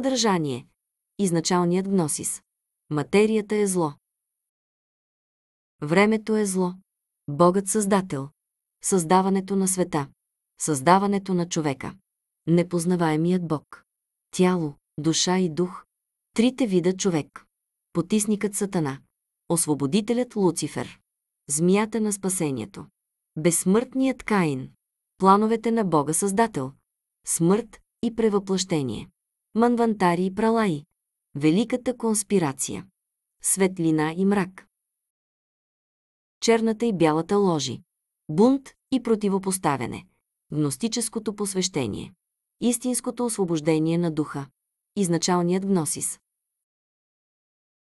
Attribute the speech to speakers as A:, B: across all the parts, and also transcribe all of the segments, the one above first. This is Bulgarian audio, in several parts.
A: съдържание. Изначалният гносис. Материята е зло. Времето е зло. Богът Създател. Създаването на света. Създаването на човека. Непознаваемият Бог. Тяло, душа и дух. Трите вида човек. Потисникът Сатана. Освободителят Луцифер. Змията на спасението. Безсмъртният Каин. Плановете на Бога Създател. Смърт и превъплъщение. Манвантари и пралаи. Великата конспирация. Светлина и мрак. Черната и бялата ложи. Бунт и противопоставяне. Гностическото посвещение. Истинското освобождение на духа. Изначалният гносис.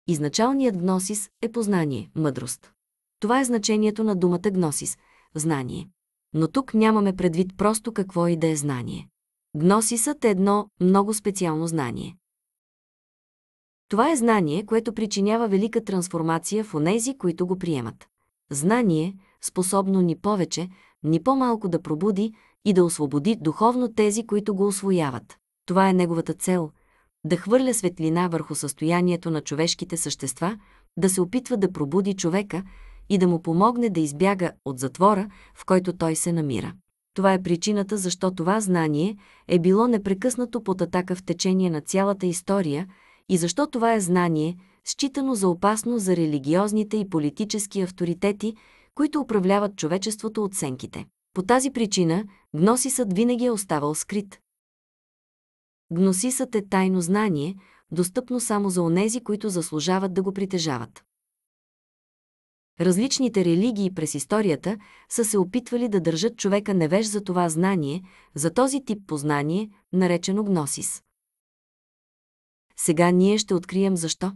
A: Изначалният гносис е познание, мъдрост. Това е значението на думата гносис – знание. Но тук нямаме предвид просто какво и да е знание. Гносисът е едно много специално знание. Това е знание, което причинява велика трансформация в онези, които го приемат. Знание, способно ни повече, ни по-малко да пробуди и да освободи духовно тези, които го освояват. Това е неговата цел – да хвърля светлина върху състоянието на човешките същества, да се опитва да пробуди човека и да му помогне да избяга от затвора, в който той се намира. Това е причината защо това знание е било непрекъснато под атака в течение на цялата история и защо това е знание, считано за опасно за религиозните и политически авторитети, които управляват човечеството от сенките. По тази причина гносисът винаги е оставал скрит. Гносисът е тайно знание, достъпно само за онези, които заслужават да го притежават. Различните религии през историята са се опитвали да държат човека невеж за това знание, за този тип познание, наречено гносис. Сега ние ще
B: открием защо.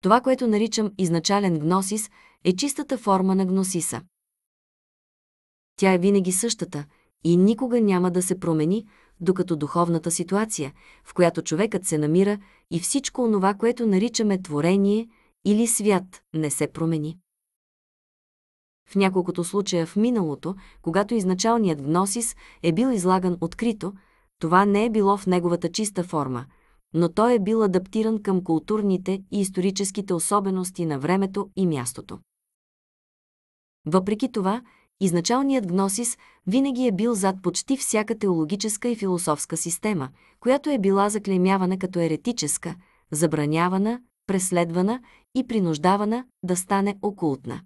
B: Това, което наричам изначален гносис, е чистата форма на гносиса. Тя е винаги същата и
A: никога няма да се промени, докато духовната ситуация, в която човекът се намира и всичко онова, което наричаме творение – или свят не се промени. В няколкото случая в миналото, когато изначалният гносис е бил излаган открито, това не е било в неговата чиста форма, но той е бил адаптиран към културните и историческите особености на времето и мястото. Въпреки това, изначалният гносис винаги е бил зад почти всяка теологическа и философска система, която е била заклеймявана като еретическа, забранявана, преследвана и принуждавана да стане окултна.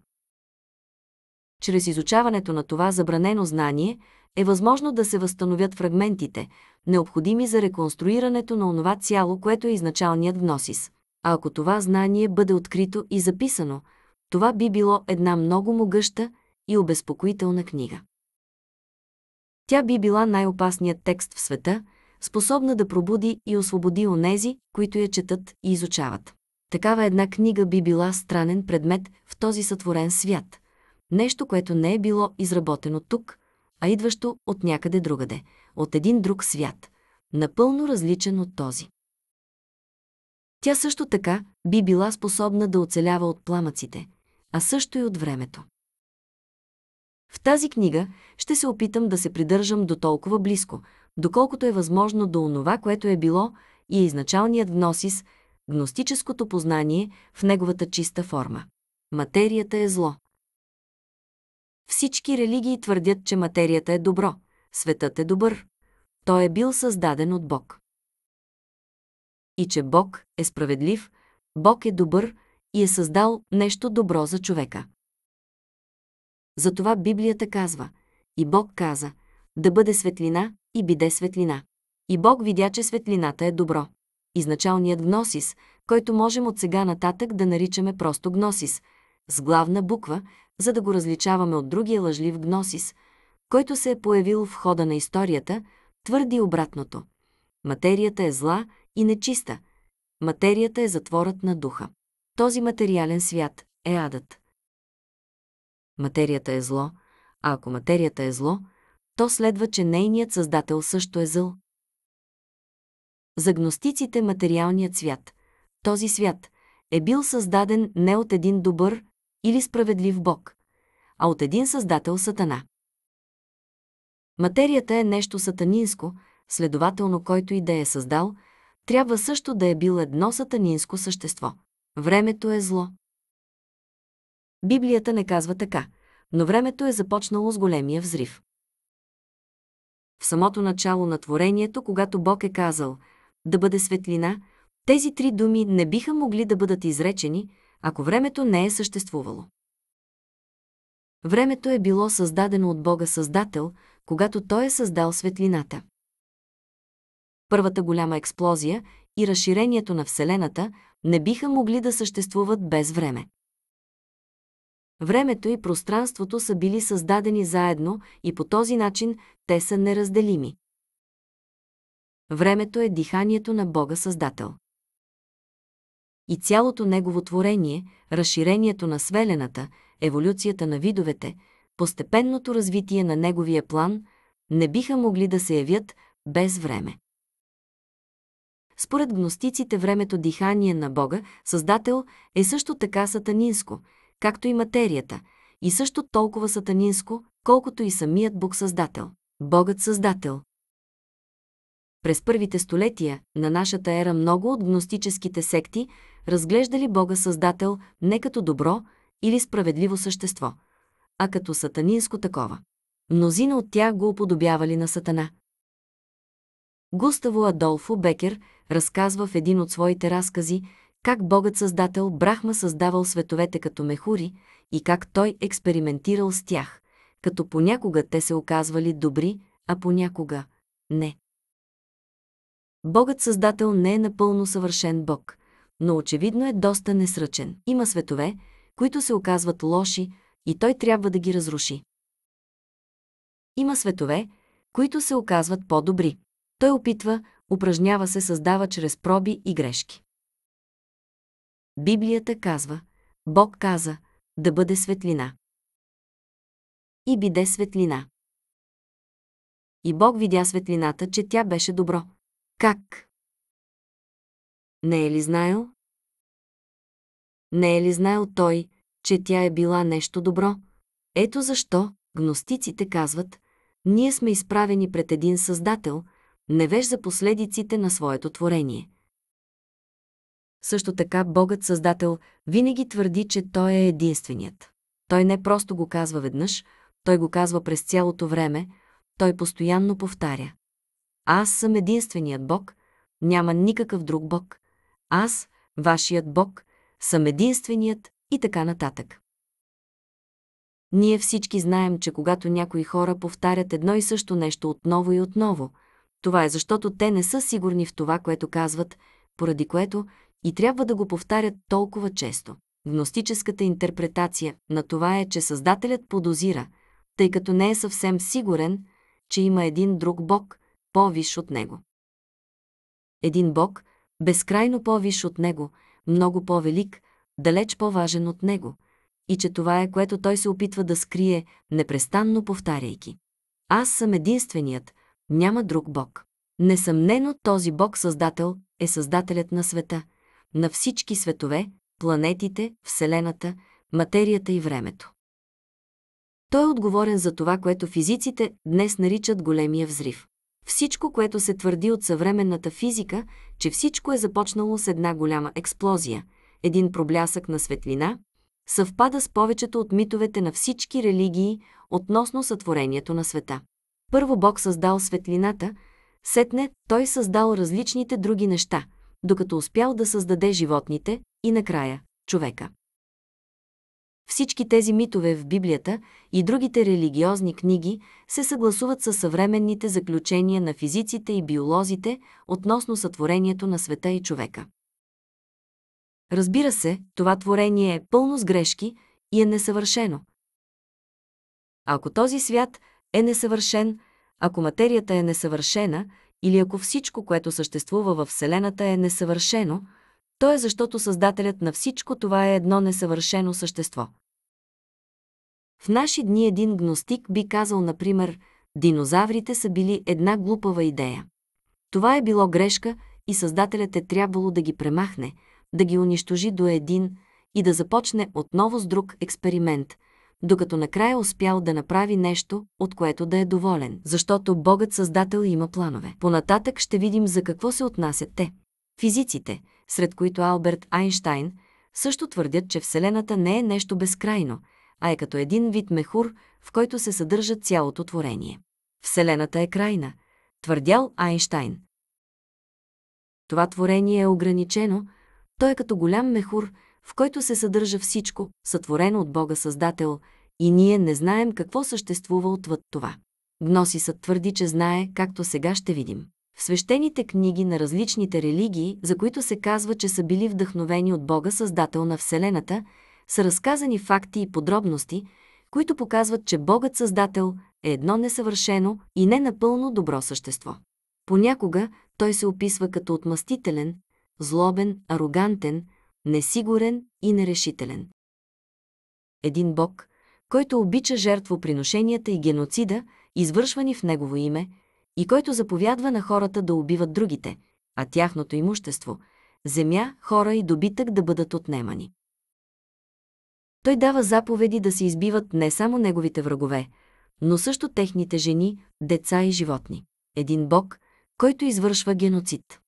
A: Чрез изучаването на това забранено знание е възможно да се възстановят фрагментите, необходими за реконструирането на онова цяло, което е изначалният вносис. А ако това знание бъде открито и записано, това би било една много могъща и обезпокоителна книга. Тя би била най-опасният текст в света, способна да пробуди и освободи онези, които я четат и изучават. Такава една книга би била странен предмет в този сътворен свят. Нещо, което не е било изработено тук, а идващо от някъде другаде, от един друг свят, напълно различен от този. Тя също така би била способна да оцелява от пламъците, а също и от времето. В тази книга ще се опитам да се придържам до толкова близко, доколкото е възможно до онова, което е било и е изначалният вносис – гностическото познание в неговата чиста форма. Материята
B: е зло. Всички религии твърдят, че материята е добро, светът е добър. Той е бил създаден от Бог. И
A: че Бог е справедлив, Бог е добър и е създал нещо добро за човека. Затова Библията казва, и Бог каза, да бъде светлина и биде светлина. И Бог видя, че светлината е добро изначалният гносис, който можем от сега нататък да наричаме просто гносис, с главна буква, за да го различаваме от другия лъжлив гносис, който се е появил в хода на историята, твърди обратното. Материята е зла и нечиста. Материята е затворът на духа. Този материален свят е адът. Материята е зло, а ако материята е зло, то следва, че нейният създател също е зъл. За гностиците материалният свят, този свят, е бил създаден не от един добър или справедлив Бог, а от един създател Сатана. Материята е нещо сатанинско, следователно който и да е създал, трябва също да е бил едно сатанинско същество. Времето е зло. Библията не казва така, но времето е започнало с големия взрив. В самото начало на творението, когато Бог е казал – да бъде светлина, тези три думи не биха могли да бъдат изречени, ако времето не е съществувало. Времето е било създадено от Бога Създател, когато Той е създал светлината. Първата голяма експлозия и разширението на Вселената не биха могли да съществуват без време. Времето и пространството са били създадени заедно и по този начин те са неразделими. Времето е диханието на Бога Създател. И цялото Негово творение, разширението на свелената, еволюцията на видовете, постепенното развитие на Неговия план, не биха могли да се явят без време. Според гностиците времето дихание на Бога, Създател, е също така сатанинско, както и материята, и също толкова сатанинско, колкото и самият Бог Създател. Богът Създател, през първите столетия на нашата ера много от гностическите секти разглеждали Бога Създател не като добро или справедливо същество, а като сатанинско такова. Мнозина от тях го уподобявали на Сатана. Густаво Адолфо Бекер разказва в един от своите разкази как Богът Създател Брахма създавал световете като мехури и как той експериментирал с тях, като понякога те се оказвали добри, а понякога – не. Богът Създател не е напълно съвършен Бог, но очевидно е доста несръчен. Има светове, които се оказват лоши и той трябва да ги разруши. Има светове, които се оказват по-добри. Той опитва, упражнява се, създава чрез проби и
B: грешки. Библията казва, Бог каза, да бъде светлина. И биде светлина. И Бог видя светлината, че тя беше добро. Как? Не е ли знаел? Не е ли знаел той, че тя е била
A: нещо добро? Ето защо гностиците казват, ние сме изправени пред един създател, невеж за последиците на своето творение. Също така Богът Създател винаги твърди, че Той е единственият. Той не просто го казва веднъж, Той го казва през цялото време, Той постоянно повтаря. Аз съм единственият Бог, няма никакъв друг Бог. Аз, вашият Бог, съм единственият и така нататък. Ние всички знаем, че когато някои хора повтарят едно и също нещо отново и отново, това е защото те не са сигурни в това, което казват, поради което и трябва да го повтарят толкова често. Гностическата интерпретация на това е, че Създателят подозира, тъй като не е съвсем сигурен, че има един друг Бог, по-виш от него. Един Бог, безкрайно по-виш от него, много по-велик, далеч по-важен от него, и че това е, което той се опитва да скрие, непрестанно повтаряйки. Аз съм единственият, няма друг Бог. Несъмнено този Бог-създател е създателят на света, на всички светове, планетите, Вселената, материята и времето. Той е отговорен за това, което физиците днес наричат големия взрив. Всичко, което се твърди от съвременната физика, че всичко е започнало с една голяма експлозия, един проблясък на светлина, съвпада с повечето от митовете на всички религии относно сътворението на света. Първо Бог създал светлината, сетне Той създал различните други неща, докато успял да създаде животните и накрая – човека. Всички тези митове в Библията и другите религиозни книги се съгласуват с съвременните заключения на физиците и биолозите относно сътворението на света и човека.
B: Разбира се, това творение е пълно с грешки и е несъвършено. Ако този свят е несъвършен, ако
A: материята е несъвършена или ако всичко, което съществува във Вселената е несъвършено – то е защото Създателят на всичко това е едно несъвършено същество. В наши дни един гностик би казал, например, динозаврите са били една глупава идея. Това е било грешка и Създателят е трябвало да ги премахне, да ги унищожи до един и да започне отново с друг експеримент, докато накрая е успял да направи нещо, от което да е доволен, защото Богът Създател има планове. Понататък ще видим за какво се отнасят те. Физиците – сред които Алберт Айнштайн, също твърдят, че Вселената не е нещо безкрайно, а е като един вид мехур, в който се съдържа цялото творение. Вселената е крайна, твърдял Айнштайн. Това творение е ограничено, то е като голям мехур, в който се съдържа всичко, сътворено от Бога Създател, и ние не знаем какво съществува отвъд това. Гносисът твърди, че знае, както сега ще видим. В свещените книги на различните религии, за които се казва, че са били вдъхновени от Бога Създател на Вселената, са разказани факти и подробности, които показват, че Богът Създател е едно несъвършено и не напълно добро същество. Понякога той се описва като отмъстителен, злобен, арогантен, несигурен и нерешителен. Един Бог, който обича жертвоприношенията и геноцида, извършвани в Негово име – и който заповядва на хората да убиват другите, а тяхното имущество – земя, хора и добитък да бъдат отнемани. Той дава заповеди да се избиват не само неговите врагове, но също техните жени, деца и животни. Един бог, който извършва геноцид.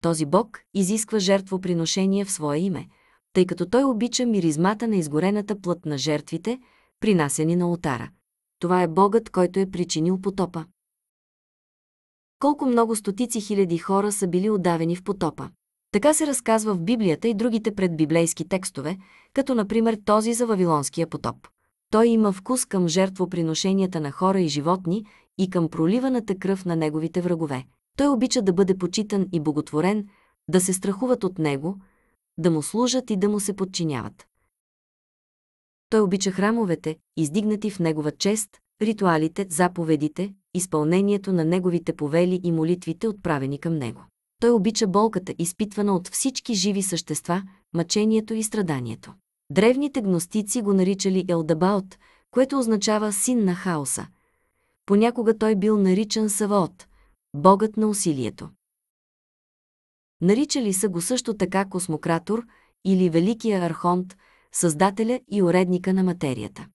A: Този бог изисква жертвоприношение в свое име, тъй като той обича миризмата на изгорената плът на жертвите, принасени на отара. Това е Богът, който е причинил потопа. Колко много стотици хиляди хора са били отдавени в потопа. Така се разказва в Библията и другите предбиблейски текстове, като например този за Вавилонския потоп. Той има вкус към жертвоприношенията на хора и животни и към проливаната кръв на неговите врагове. Той обича да бъде почитан и боготворен, да се страхуват от него, да му служат и да му се подчиняват. Той обича храмовете, издигнати в негова чест, ритуалите, заповедите, изпълнението на неговите повели и молитвите, отправени към него. Той обича болката, изпитвана от всички живи същества, мъчението и страданието. Древните гностици го наричали Елдабаот, което означава син на хаоса. Понякога той бил наричан Саваот, богът на усилието. Наричали са го също така космократор или Великия архонт, създателя и уредника на материята.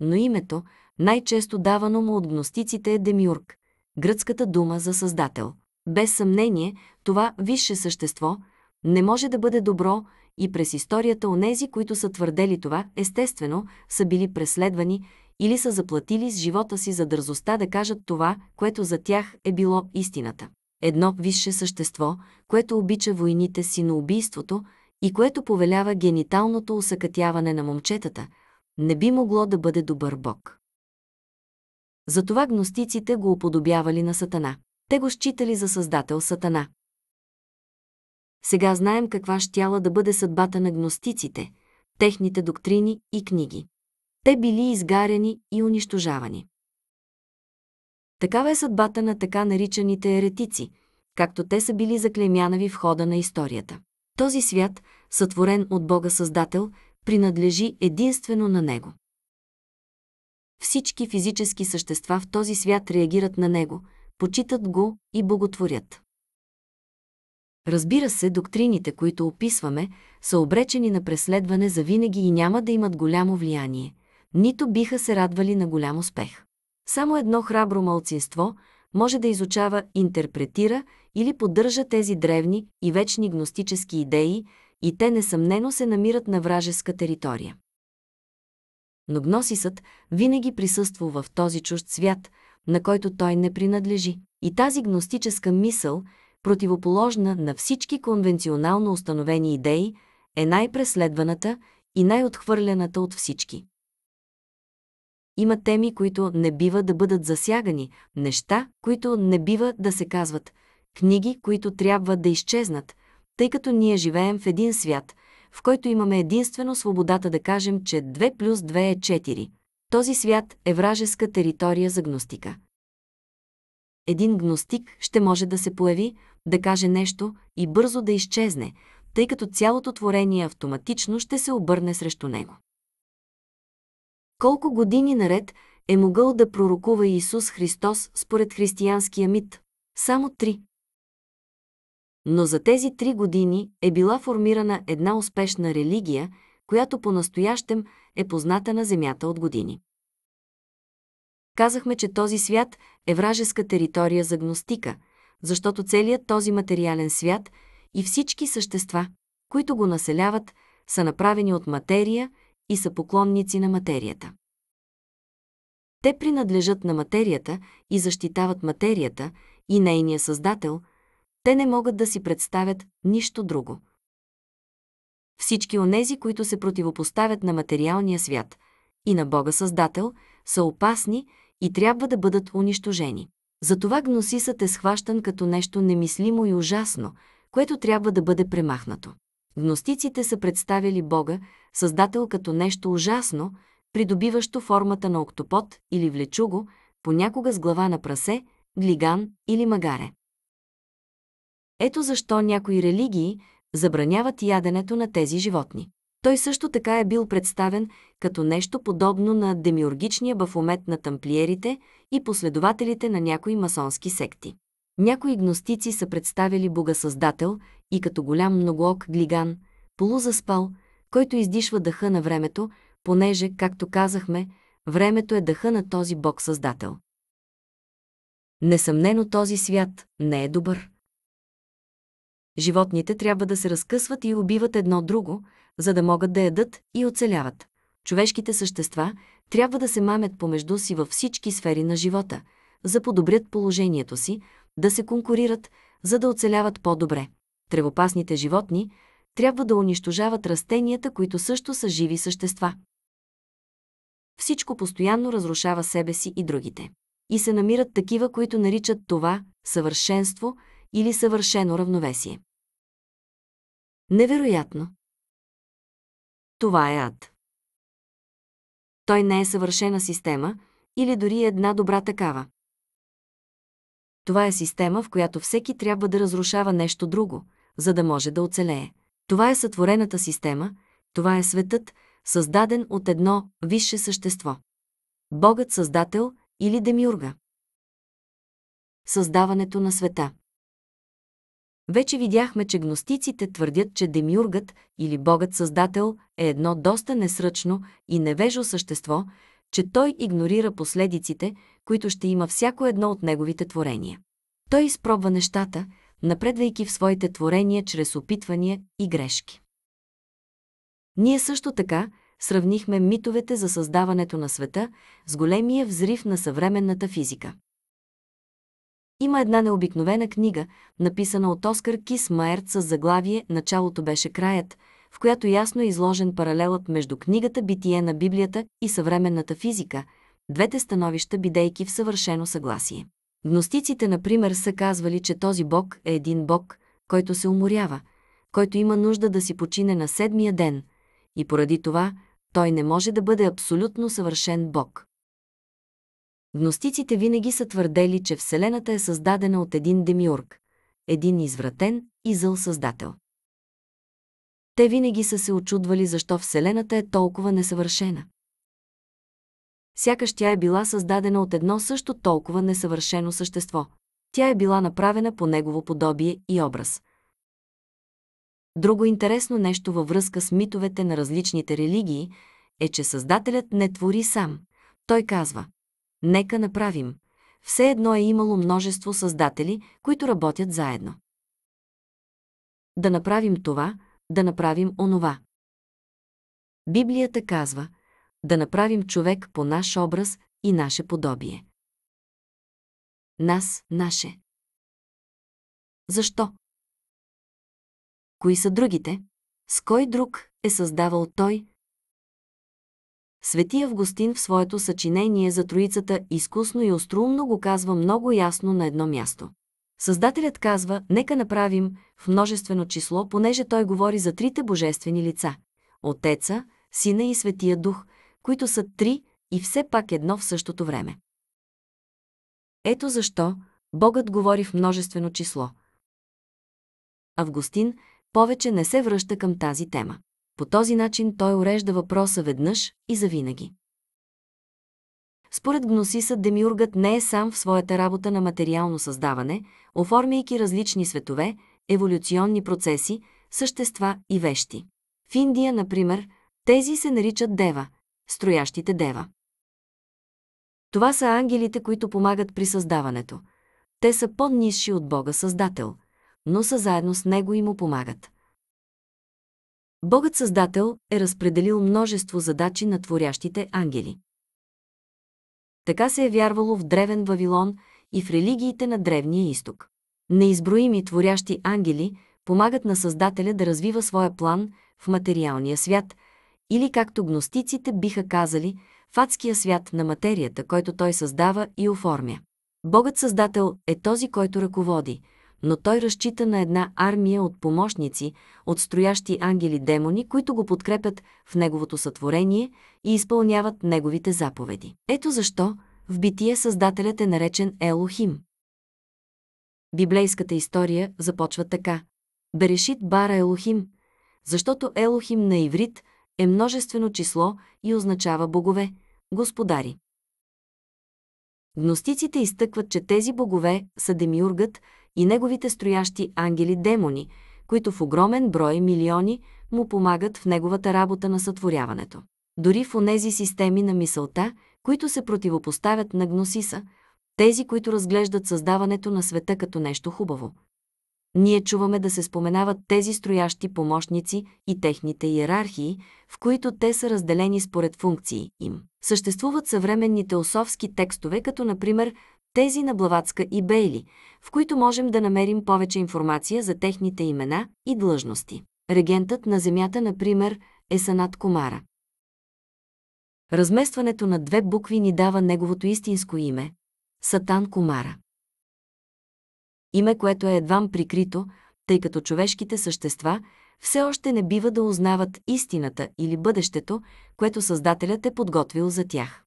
A: Но името, най-често давано му от гностиците е Демиург, гръцката дума за създател. Без съмнение, това висше същество не може да бъде добро и през историята онези, които са твърдели това, естествено, са били преследвани или са заплатили с живота си за дързостта да кажат това, което за тях е било истината. Едно висше същество, което обича войните, си на убийството и което повелява гениталното усъкътяване на момчетата, не би могло да бъде добър бог. Затова гностиците го уподобявали на Сатана. Те го считали за създател Сатана. Сега знаем каква щяла да бъде съдбата на гностиците, техните доктрини и книги. Те били изгаряни и унищожавани. Такава е съдбата на така наричаните еретици, както те са били заклемянави в хода на историята. Този свят, сътворен от Бога Създател, принадлежи единствено на Него. Всички физически същества в този свят реагират на Него, почитат Го и боготворят. Разбира се, доктрините, които описваме, са обречени на преследване за винаги и няма да имат голямо влияние, нито биха се радвали на голям успех. Само едно храбро малцинство може да изучава, интерпретира или поддържа тези древни и вечни гностически идеи, и те несъмнено се намират на вражеска територия. Но гносисът винаги присъства в този чужд свят, на който той не принадлежи. И тази гностическа мисъл, противоположна на всички конвенционално установени идеи, е най-преследваната и най-отхвърляната от всички. Има теми, които не бива да бъдат засягани, неща, които не бива да се казват – книги, които трябва да изчезнат, тъй като ние живеем в един свят, в който имаме единствено свободата да кажем, че 2 плюс 2 е 4. Този свят е вражеска територия за гностика. Един гностик ще може да се появи, да каже нещо и бързо да изчезне, тъй като цялото творение автоматично ще се обърне
B: срещу него. Колко години наред е могъл да пророкува Исус Христос според християнския мит? Само три.
A: Но за тези три години е била формирана една успешна религия, която по-настоящем е позната на Земята от години. Казахме, че този свят е вражеска територия за гностика, защото целият този материален свят и всички същества, които го населяват, са направени от материя и са поклонници на материята. Те принадлежат на материята и защитават материята и нейния създател – те не могат да си представят нищо друго. Всички онези, които се противопоставят на материалния свят и на Бога Създател, са опасни и трябва да бъдат унищожени. Затова гносисът е схващан като нещо немислимо и ужасно, което трябва да бъде премахнато. Гностиците са представили Бога, Създател като нещо ужасно, придобиващо формата на октопод или влечуго, понякога с глава на прасе, глиган или магаре. Ето защо някои религии забраняват яденето на тези животни. Той също така е бил представен като нещо подобно на демиургичния бафомет на тамплиерите и последователите на някои масонски секти. Някои гностици са представили Бога Създател и като голям многоок глиган, полузаспал, който издишва дъха на времето, понеже, както казахме, времето е дъха на този Бог Създател.
B: Несъмнено този свят не е добър. Животните трябва да се разкъсват и убиват едно друго, за да могат да ядат
A: и оцеляват. Човешките същества трябва да се мамят помежду си във всички сфери на живота, за подобрят положението си, да се конкурират, за да оцеляват по-добре. Тревопасните животни трябва да унищожават растенията, които също са живи същества. Всичко постоянно разрушава себе си и другите.
B: И се намират такива, които наричат това съвършенство или съвършено равновесие. Невероятно! Това е ад. Той не е съвършена система или дори една добра
A: такава. Това е система, в която всеки трябва да разрушава нещо друго, за да може да оцелее. Това е сътворената система, това е светът,
B: създаден от едно висше същество. Богът Създател или Демиурга. Създаването на света. Вече видяхме, че гностиците твърдят, че демиургът или богът-създател е едно доста
A: несръчно и невежо същество, че той игнорира последиците, които ще има всяко едно от неговите творения. Той изпробва нещата, напредвайки в своите творения чрез опитвания и грешки. Ние също така сравнихме митовете за създаването на света с големия взрив на съвременната физика. Има една необикновена книга, написана от Оскар Кис Маерт с заглавие «Началото беше краят», в която ясно е изложен паралелът между книгата «Битие на Библията» и съвременната физика, двете становища бидейки в съвършено съгласие. Гностиците, например, са казвали, че този Бог е един Бог, който се уморява, който има нужда да си почине на седмия ден, и поради това той не може да бъде абсолютно съвършен Бог. Гностиците винаги са твърдели, че Вселената е създадена от един демиург, един извратен и зъл създател. Те винаги са се очудвали защо Вселената е толкова несъвършена. Сякаш тя е била създадена от едно също толкова несъвършено същество. Тя е била направена по негово подобие и образ. Друго интересно нещо във връзка с митовете на различните религии е, че Създателят не твори сам. Той казва – Нека направим.
B: Все едно е имало множество създатели, които работят заедно. Да направим това, да направим онова. Библията казва да направим човек по наш образ и наше подобие. Нас, наше. Защо? Кои са другите? С кой друг е създавал той, Свети Августин в своето съчинение за Троицата изкусно и
A: остроумно го казва много ясно на едно място. Създателят казва, нека направим в множествено число, понеже той говори за трите божествени лица – Отеца, Сина и Светия Дух, които са три и все пак едно в същото време. Ето защо Богът говори в множествено число. Августин повече не се връща към тази тема. По този начин той урежда въпроса веднъж и завинаги. Според Гносиса, Демиургът не е сам в своята работа на материално създаване, оформяйки различни светове, еволюционни процеси, същества и вещи. В Индия, например, тези се наричат дева, строящите дева. Това са ангелите, които помагат при създаването. Те са по-низши от Бога Създател, но са заедно с Него и му помагат. Богът Създател е разпределил множество задачи на творящите ангели. Така се е вярвало в древен Вавилон и в религиите на Древния изток. Неизброими творящи ангели помагат на Създателя да развива своя план в материалния свят или, както гностиците биха казали, в адския свят на материята, който той създава и оформя. Богът Създател е този, който ръководи – но той разчита на една армия от помощници, от строящи ангели-демони, които го подкрепят в неговото сътворение и изпълняват неговите заповеди. Ето защо в битие Създателят е наречен Елохим. Библейската история започва така. Берешит бара Елохим, защото Елохим на иврит е множествено число и означава богове, господари. Гностиците изтъкват, че тези богове са демиургът, и неговите строящи ангели-демони, които в огромен брой милиони му помагат в неговата работа на сътворяването. Дори в онези системи на мисълта, които се противопоставят на гносиса, тези, които разглеждат създаването на света като нещо хубаво. Ние чуваме да се споменават тези строящи помощници и техните иерархии, в които те са разделени според функции им. Съществуват съвременни теософски текстове, като например тези на Блаватска и Бейли, в които можем да намерим повече информация за техните имена и длъжности. Регентът на Земята, например, е Санат Комара.
B: Разместването на две букви ни дава неговото истинско име – Сатан Комара. Име, което е едвам прикрито, тъй
A: като човешките същества все още не бива да узнават истината или бъдещето, което Създателят е подготвил за тях.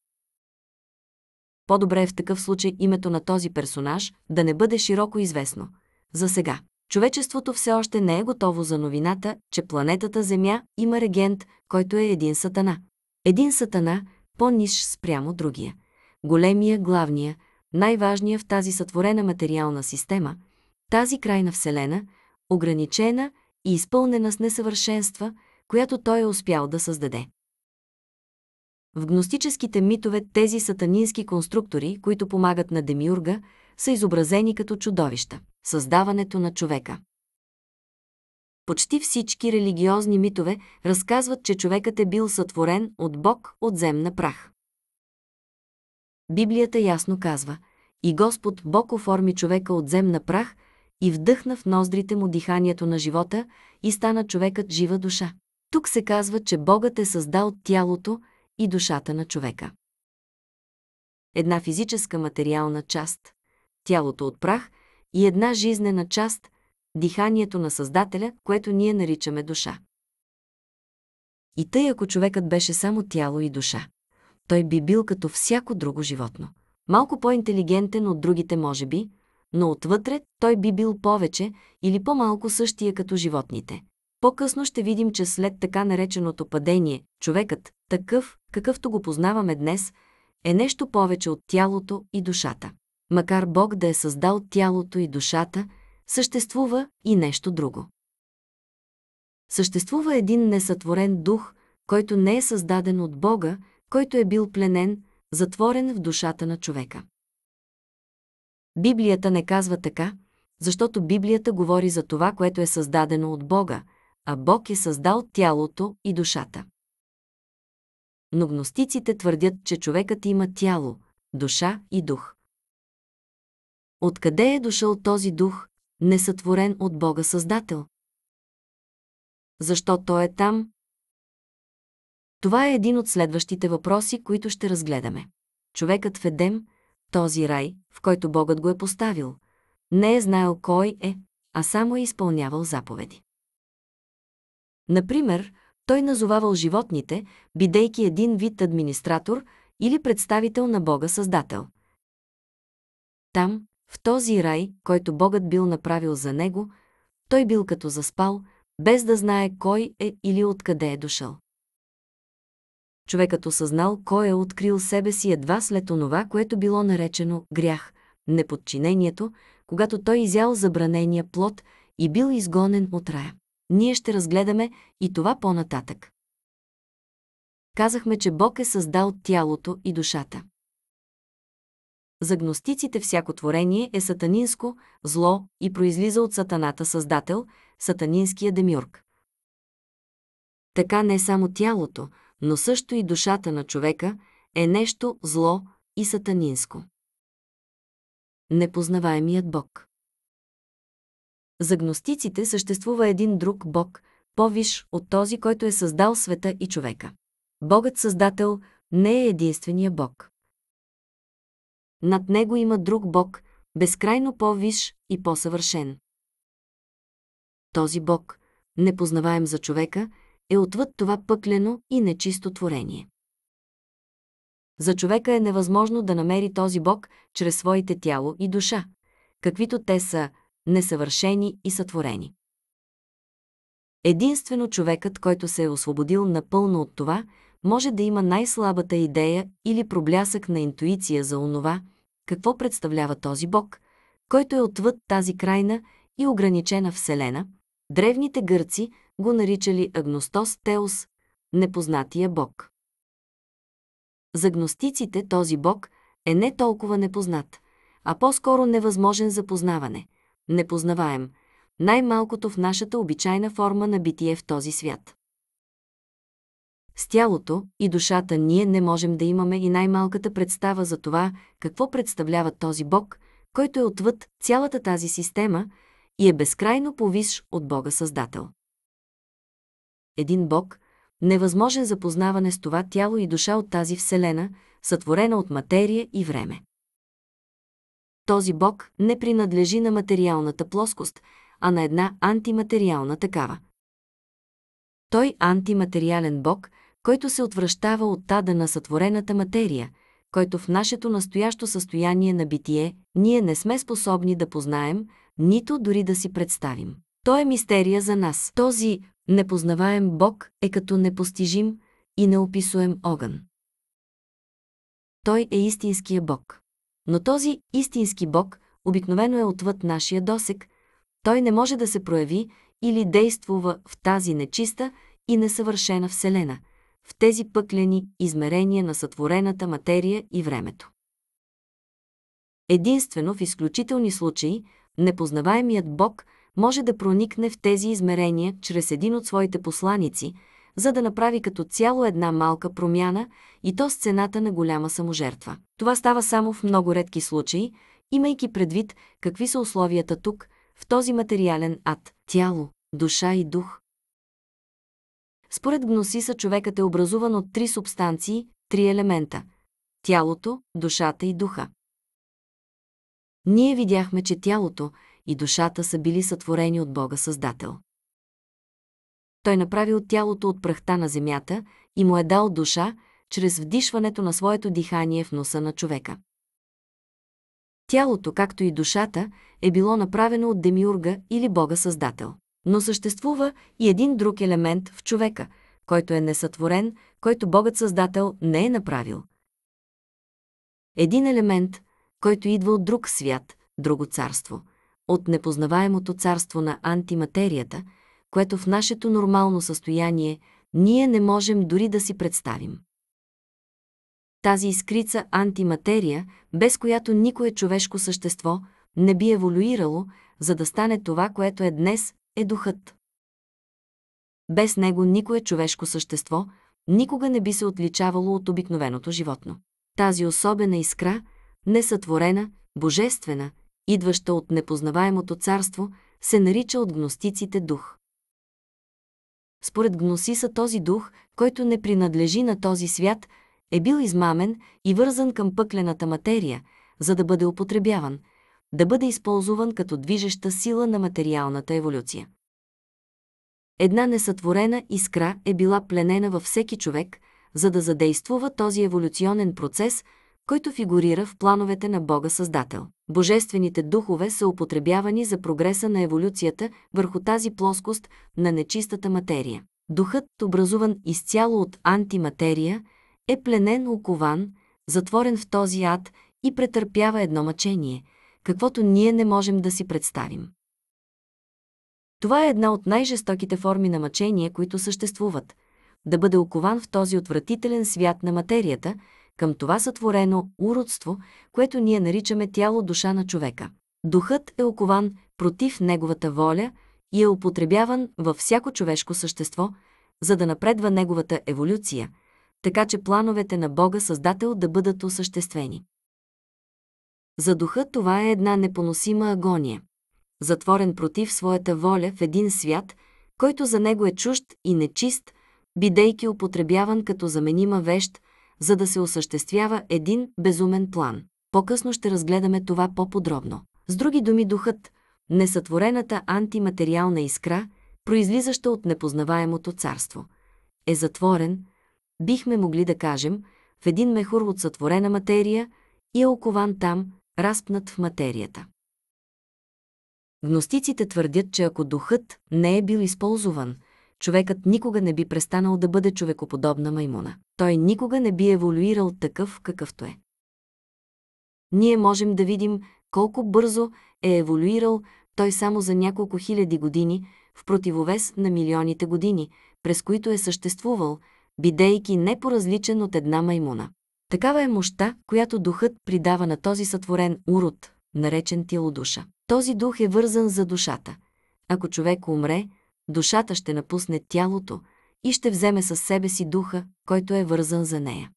A: По-добре е в такъв случай името на този персонаж да не бъде широко известно. За сега. Човечеството все още не е готово за новината, че планетата Земя има регент, който е един сатана. Един сатана, по-ниш спрямо другия. Големия, главния, най-важния в тази сътворена материална система, тази крайна Вселена, ограничена и изпълнена с несъвършенства, която той е успял да създаде. В гностическите митове тези сатанински конструктори, които помагат на Демиурга, са изобразени като чудовища – създаването на човека. Почти всички религиозни митове разказват, че човекът е бил сътворен от Бог от земна прах. Библията ясно казва – и Господ Бог оформи човека от земна прах и вдъхна в ноздрите му диханието на живота и стана човекът жива душа. Тук се казва, че Богът е създал тялото, и душата на човека. Една физическа материална част, тялото от прах и една жизнена част, диханието на Създателя, което ние наричаме душа. И тъй ако човекът беше само тяло и душа, той би бил като всяко друго животно. Малко по-интелигентен от другите, може би, но отвътре той би бил повече или по-малко същия като животните. По-късно ще видим, че след така нареченото падение, човекът, такъв, какъвто го познаваме днес, е нещо повече от тялото и душата. Макар Бог да е създал тялото и душата, съществува и нещо друго. Съществува един несътворен дух, който не е създаден от Бога, който е бил пленен, затворен в душата на човека. Библията не казва така, защото Библията говори за това, което е създадено от Бога, а Бог е създал тялото и душата но гностиците твърдят, че човекът има тяло, душа и дух.
B: Откъде е дошъл този дух, несътворен от Бога Създател? Защо той е там? Това е един от следващите въпроси, които ще разгледаме. Човекът в Едем, този
A: рай, в който Богът го е поставил, не е знаел кой е, а само е изпълнявал заповеди. Например, той назовавал животните, бидейки един вид администратор или представител на Бога Създател. Там, в този рай, който Богът бил направил за него, той бил като заспал, без да знае кой е или откъде е дошъл. Човекът осъзнал кой е открил себе си едва след онова, което било наречено грях, неподчинението, когато той изял забранения плод и бил
B: изгонен от рая. Ние ще разгледаме и това по-нататък. Казахме, че Бог е създал тялото и душата. За
A: гностиците всяко творение е сатанинско, зло и произлиза от сатаната създател, сатанинския демюрк. Така не само тялото, но
B: също и душата на човека е нещо зло и сатанинско. Непознаваемият Бог. За гностиците
A: съществува един друг Бог, по-виш от този, който е създал света и човека.
B: Богът Създател не е единствения Бог. Над него има друг Бог, безкрайно по-виш и по-съвършен.
A: Този Бог, непознаваем за човека, е отвъд това пъклено и нечисто творение. За човека е невъзможно да намери този Бог чрез своите тяло и душа, каквито те са несъвършени и сътворени. Единствено човекът, който се е освободил напълно от това, може да има най-слабата идея или проблясък на интуиция за онова, какво представлява този Бог, който е отвъд тази крайна и ограничена Вселена. Древните гърци го наричали Агностос Теос, непознатия Бог. За гностиците този Бог е не толкова непознат, а по-скоро невъзможен за познаване – непознаваем, най-малкото в нашата обичайна форма на битие в този свят. С тялото и душата ние не можем да имаме и най-малката представа за това, какво представлява този Бог, който е отвъд цялата тази система и е безкрайно повисш от Бога Създател. Един Бог, невъзможен за познаване с това тяло и душа от тази Вселена, сътворена от материя и време. Този Бог не принадлежи на материалната плоскост, а на една антиматериална такава. Той антиматериален Бог, който се отвръщава от тада на сътворената материя, който в нашето настоящо състояние на битие ние не сме способни да познаем, нито дори да си представим. Той е мистерия за нас. Този непознаваем Бог е като непостижим и неописуем огън. Той е истинския Бог. Но този истински Бог обикновено е отвъд нашия досек. Той не може да се прояви или действува в тази нечиста и несъвършена Вселена, в тези пъклени измерения на сътворената материя и времето. Единствено в изключителни случаи непознаваемият Бог може да проникне в тези измерения чрез един от своите посланици – за да направи като цяло една малка промяна и то с цената на голяма саможертва. Това става само в много редки случаи, имайки предвид какви са условията тук, в този материален ад – тяло, душа и дух. Според Гносиса човекът е образуван от три субстанции, три елемента – тялото, душата и духа. Ние видяхме, че тялото и душата са били сътворени от Бога Създател той направил тялото от прахта на земята и му е дал душа чрез вдишването на своето дихание в носа на човека. Тялото, както и душата, е било направено от Демиурга или Бога Създател. Но съществува и един друг елемент в човека, който е несътворен, който Богът Създател не е направил. Един елемент, който идва от друг свят, друго царство, от непознаваемото царство на антиматерията – което в нашето нормално състояние ние не можем дори да си представим. Тази искрица антиматерия, без която никое човешко същество не би еволюирало, за да стане това, което е днес, е духът. Без него никое човешко същество никога не би се отличавало от обикновеното животно. Тази особена искра, несътворена, божествена, идваща от непознаваемото царство, се нарича от гностиците дух според Гносиса този дух, който не принадлежи на този свят, е бил измамен и вързан към пъклената материя, за да бъде употребяван, да бъде използван като движеща сила на материалната еволюция. Една несътворена искра е била пленена във всеки човек, за да задействува този еволюционен процес, който фигурира в плановете на Бога Създател божествените духове са употребявани за прогреса на еволюцията върху тази плоскост на нечистата материя. Духът, образуван изцяло от антиматерия, е пленен, окован, затворен в този ад и претърпява едно мъчение, каквото ние не можем да си представим. Това е една от най-жестоките форми на мъчение, които съществуват – да бъде окован в този отвратителен свят на материята – към това сътворено уродство, което ние наричаме тяло душа на човека. Духът е окован против неговата воля и е употребяван във всяко човешко същество, за да напредва неговата еволюция, така че плановете на Бога Създател да бъдат осъществени. За духа това е една непоносима агония. Затворен против своята воля в един свят, който за него е чужд и нечист, бидейки употребяван като заменима вещ – за да се осъществява един безумен план. По-късно ще разгледаме това по-подробно. С други думи, духът, несътворената антиматериална искра, произлизаща от непознаваемото царство, е затворен, бихме могли да кажем, в един мехур от сътворена материя и е окован там, разпнат в материята. Гностиците твърдят, че ако духът не е бил използван – човекът никога не би престанал да бъде човекоподобна маймуна. Той никога не би еволюирал такъв, какъвто е. Ние можем да видим колко бързо е еволюирал той само за няколко хиляди години, в противовес на милионите години, през които е съществувал, бидейки не по-различен от една маймуна. Такава е мощта, която духът придава на този сътворен урод, наречен тило душа. Този дух е вързан за душата. Ако човек умре, Душата ще напусне тялото и ще вземе със себе си духа, който е вързан за нея.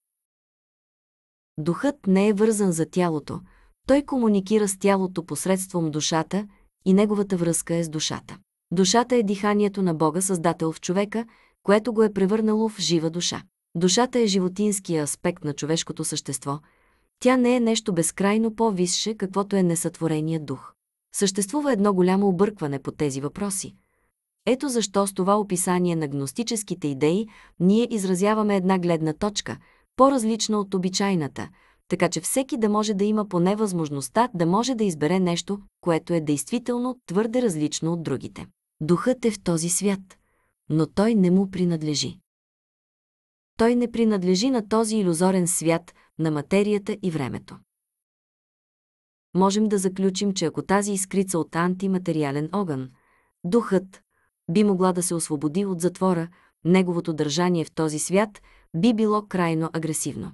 A: Духът не е вързан за тялото, той комуникира с тялото посредством душата и неговата връзка е с душата. Душата е диханието на Бога Създател в човека, което го е превърнало в жива душа. Душата е животинския аспект на човешкото същество. Тя не е нещо безкрайно по-висше, каквото е несътвореният дух. Съществува едно голямо объркване по тези въпроси. Ето защо с това описание на гностическите идеи ние изразяваме една гледна точка, по-различна от обичайната, така че всеки да може да има поне възможността да може да избере нещо, което е действително твърде различно от другите. Духът
B: е в този свят, но той не му принадлежи. Той не принадлежи на този иллюзорен свят, на материята и времето.
A: Можем да заключим, че ако тази изкрица от антиматериален огън, духът, би могла да се освободи от затвора, неговото държание в този свят би било
B: крайно агресивно.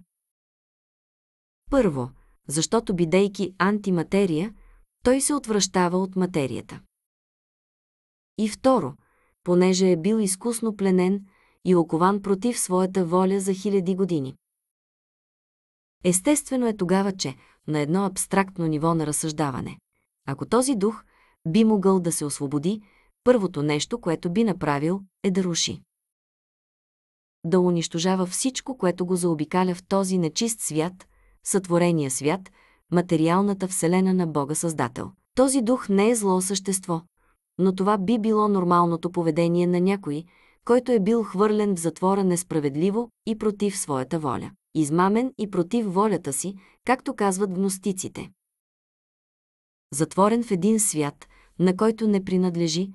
B: Първо, защото бидейки антиматерия, той се отвръщава от материята. И второ,
A: понеже е бил изкусно пленен и окован против своята воля за хиляди години. Естествено е тогава, че на едно абстрактно ниво на разсъждаване. Ако този дух би могъл да се освободи, първото нещо, което би направил, е да руши. Да унищожава всичко, което го заобикаля в този нечист свят, сътворения свят, материалната вселена на Бога Създател. Този дух не е зло същество, но това би било нормалното поведение на някой, който е бил хвърлен в затвора несправедливо и против своята воля. Измамен и против волята си, както казват гностиците. Затворен в един свят, на който не принадлежи,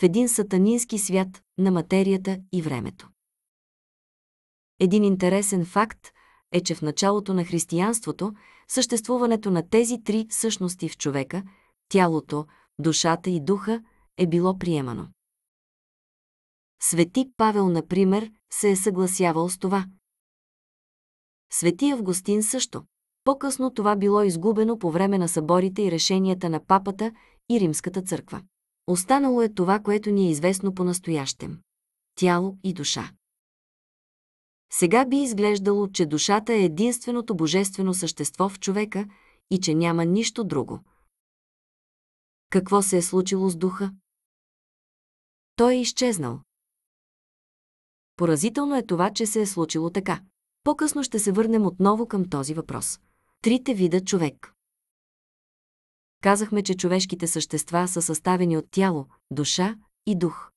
A: в един сатанински свят на материята и времето. Един интересен факт е, че в началото на християнството съществуването на тези три същности в човека – тялото, душата и духа – е било приемано.
B: Свети Павел, например, се е съгласявал с това. Свети Августин също. По-късно това било изгубено по време на
A: съборите и решенията на папата и римската църква. Останало е това, което ни е известно по-настоящем. Тяло и душа. Сега би изглеждало, че душата е единственото божествено същество в човека и че няма нищо
B: друго. Какво се е случило с духа? Той е изчезнал. Поразително е това, че се е случило така.
A: По-късно ще се върнем отново към този въпрос. Трите вида човек. Казахме, че човешките същества са съставени от тяло, душа и дух.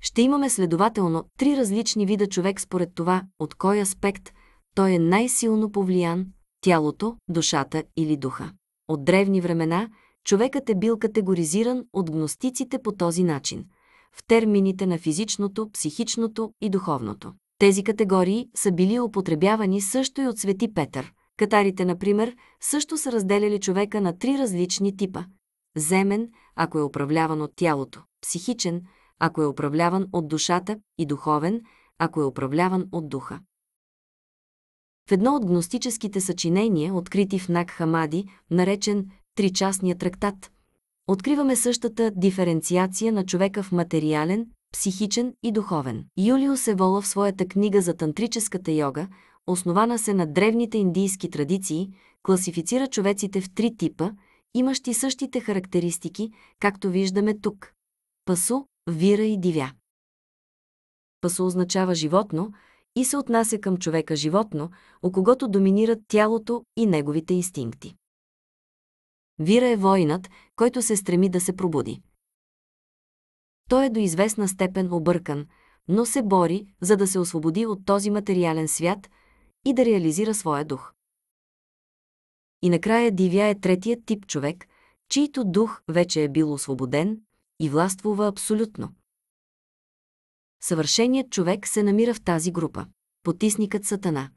A: Ще имаме следователно три различни вида човек според това, от кой аспект той е най-силно повлиян – тялото, душата или духа. От древни времена човекът е бил категоризиран от гностиците по този начин – в термините на физичното, психичното и духовното. Тези категории са били употребявани също и от Свети Петър. Катарите, например, също са разделяли човека на три различни типа. Земен, ако е управляван от тялото, психичен, ако е управляван от душата и духовен, ако е управляван от духа. В едно от гностическите съчинения, открити в Нак Хамади, наречен Тричастния трактат, откриваме същата диференциация на човека в материален, психичен и духовен. Юлиус Евола в своята книга за тантрическата йога – основана се на древните индийски традиции, класифицира човеците в три типа, имащи същите характеристики, както виждаме тук. Пасо, вира и дивя. Пасо означава животно и се отнася към човека животно, о когото доминират тялото и неговите инстинкти. Вира е воинът, който се стреми да се пробуди. Той е до известна степен объркан, но се бори, за да се освободи от този материален свят – и да реализира своя дух. И накрая дивя е третият тип човек, чийто дух вече е бил освободен и властвува абсолютно. Съвършеният човек се намира в тази група. Потисникът Сатана.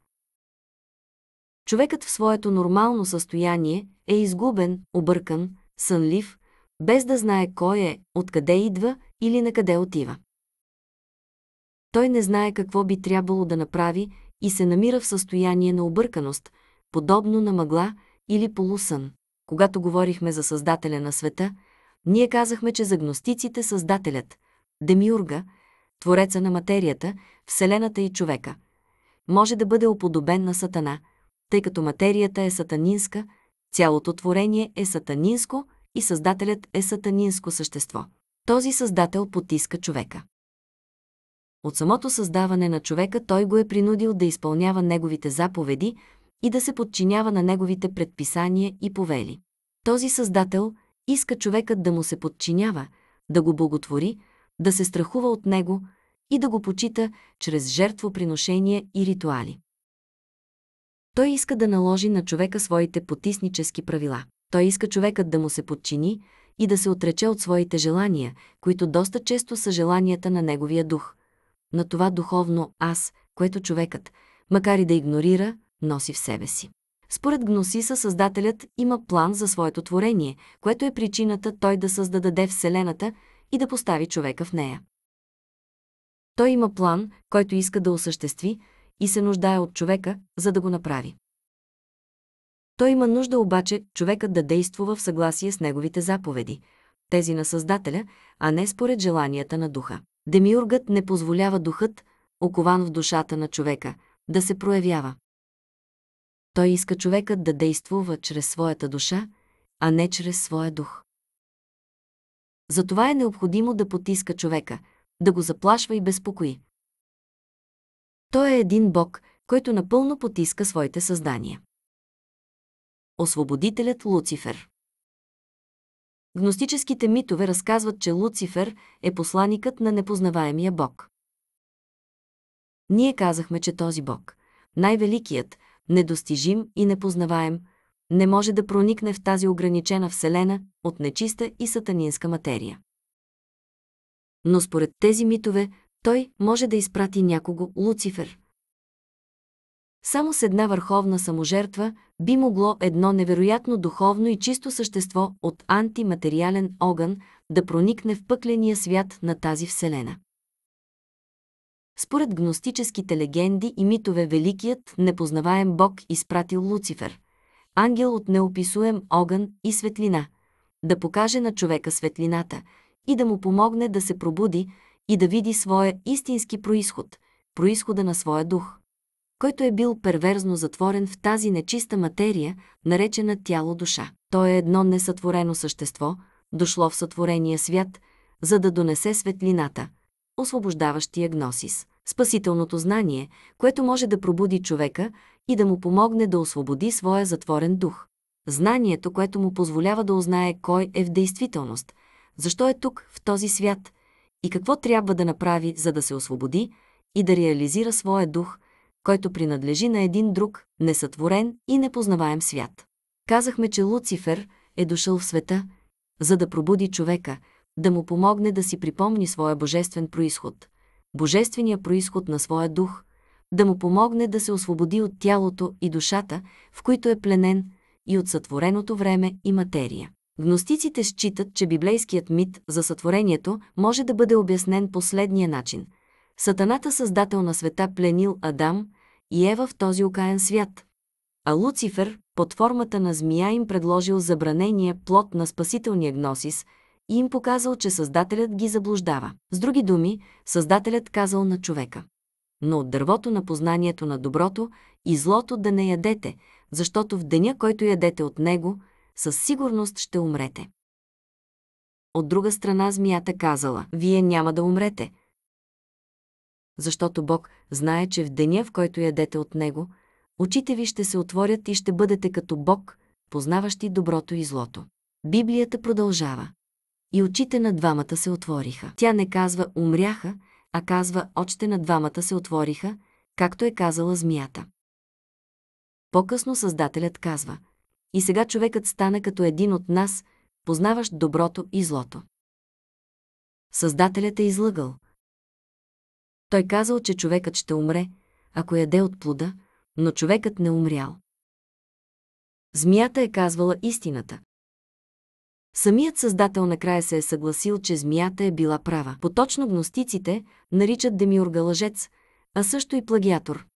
A: Човекът в своето нормално състояние е изгубен, объркан, сънлив, без да знае кой е, откъде идва или на къде отива. Той не знае какво би трябвало да направи и се намира в състояние на обърканост, подобно на мъгла или полусън. Когато говорихме за Създателя на света, ние казахме, че за гностиците Създателят, Демиурга, Твореца на материята, Вселената и човека, може да бъде оподобен на Сатана, тъй като материята е сатанинска, цялото творение е сатанинско и Създателят е сатанинско същество. Този Създател потиска човека. От самото създаване на човека той го е принудил да изпълнява неговите заповеди и да се подчинява на неговите предписания и повели. Този създател иска човекът да му се подчинява, да го боготвори, да се страхува от него и да го почита чрез жертвоприношения и ритуали. Той иска да наложи на човека своите потиснически правила. Той иска човекът да му се подчини и да се отрече от своите желания, които доста често са желанията на неговия дух – на това духовно аз, което човекът, макар и да игнорира, носи в себе си. Според Гносиса Създателят има план за своето творение, което е причината той да създаде Вселената и да постави човека в нея. Той има план, който иска да осъществи и се нуждае от човека, за да го направи. Той има нужда обаче човекът да действува в съгласие с неговите заповеди, тези на Създателя, а не според желанията на духа. Демиургът не позволява духът, окован в душата на човека,
B: да се проявява. Той иска човекът да действува чрез своята душа, а не чрез своя дух. Затова е необходимо да потиска човека, да го заплашва и безпокои. Той е един бог, който напълно потиска своите създания. Освободителят
A: Луцифер Гностическите митове разказват, че Луцифер е посланикът на непознаваемия Бог. Ние казахме, че този Бог, най-великият, недостижим и непознаваем, не може да проникне в тази ограничена вселена от нечиста и сатанинска материя. Но според тези митове, той може да изпрати някого Луцифер, само с една върховна саможертва би могло едно невероятно духовно и чисто същество от антиматериален огън да проникне в пъкления свят на тази Вселена. Според гностическите легенди и митове Великият непознаваем Бог изпратил Луцифер, ангел от неописуем огън и светлина, да покаже на човека светлината и да му помогне да се пробуди и да види своя истински происход, происхода на своя дух – който е бил перверзно затворен в тази нечиста материя, наречена тяло-душа. Той е едно несътворено същество, дошло в сътворения свят, за да донесе светлината, освобождаващия гносис, спасителното знание, което може да пробуди човека и да му помогне да освободи своя затворен дух. Знанието, което му позволява да узнае кой е в действителност, защо е тук, в този свят, и какво трябва да направи, за да се освободи и да реализира своя дух, който принадлежи на един друг, несътворен и непознаваем свят. Казахме, че Луцифер е дошъл в света, за да пробуди човека, да му помогне да си припомни своя божествен происход, божествения происход на своя дух, да му помогне да се освободи от тялото и душата, в които е пленен, и от сътвореното време и материя. Гностиците считат, че библейският мит за сътворението може да бъде обяснен последния начин – Сатаната, създател на света, пленил Адам и Ева в този окаен свят. А Луцифер, под формата на змия, им предложил забранения плод на спасителния гносис и им показал, че Създателят ги заблуждава. С други думи, Създателят казал на човека – но от дървото на познанието на доброто и злото да не ядете, защото в деня, който ядете от него, със сигурност ще умрете. От друга страна змията казала, вие няма да умрете, защото Бог знае, че в деня, в който ядете от Него, очите ви ще се отворят и ще бъдете като Бог, познаващи доброто и злото. Библията продължава. И очите на двамата се отвориха. Тя не казва умряха, а казва очите на двамата се отвориха, както е
B: казала змията. По-късно Създателят казва И сега човекът стана като един от нас, познаващ доброто и злото. Създателят е излъгал. Той казал, че човекът ще умре, ако яде от плода, но човекът не умрял. Змията е казвала
A: истината. Самият създател накрая се е съгласил, че змията е била права. Поточно гностиците наричат демиурга лъжец, а също и плагиатор.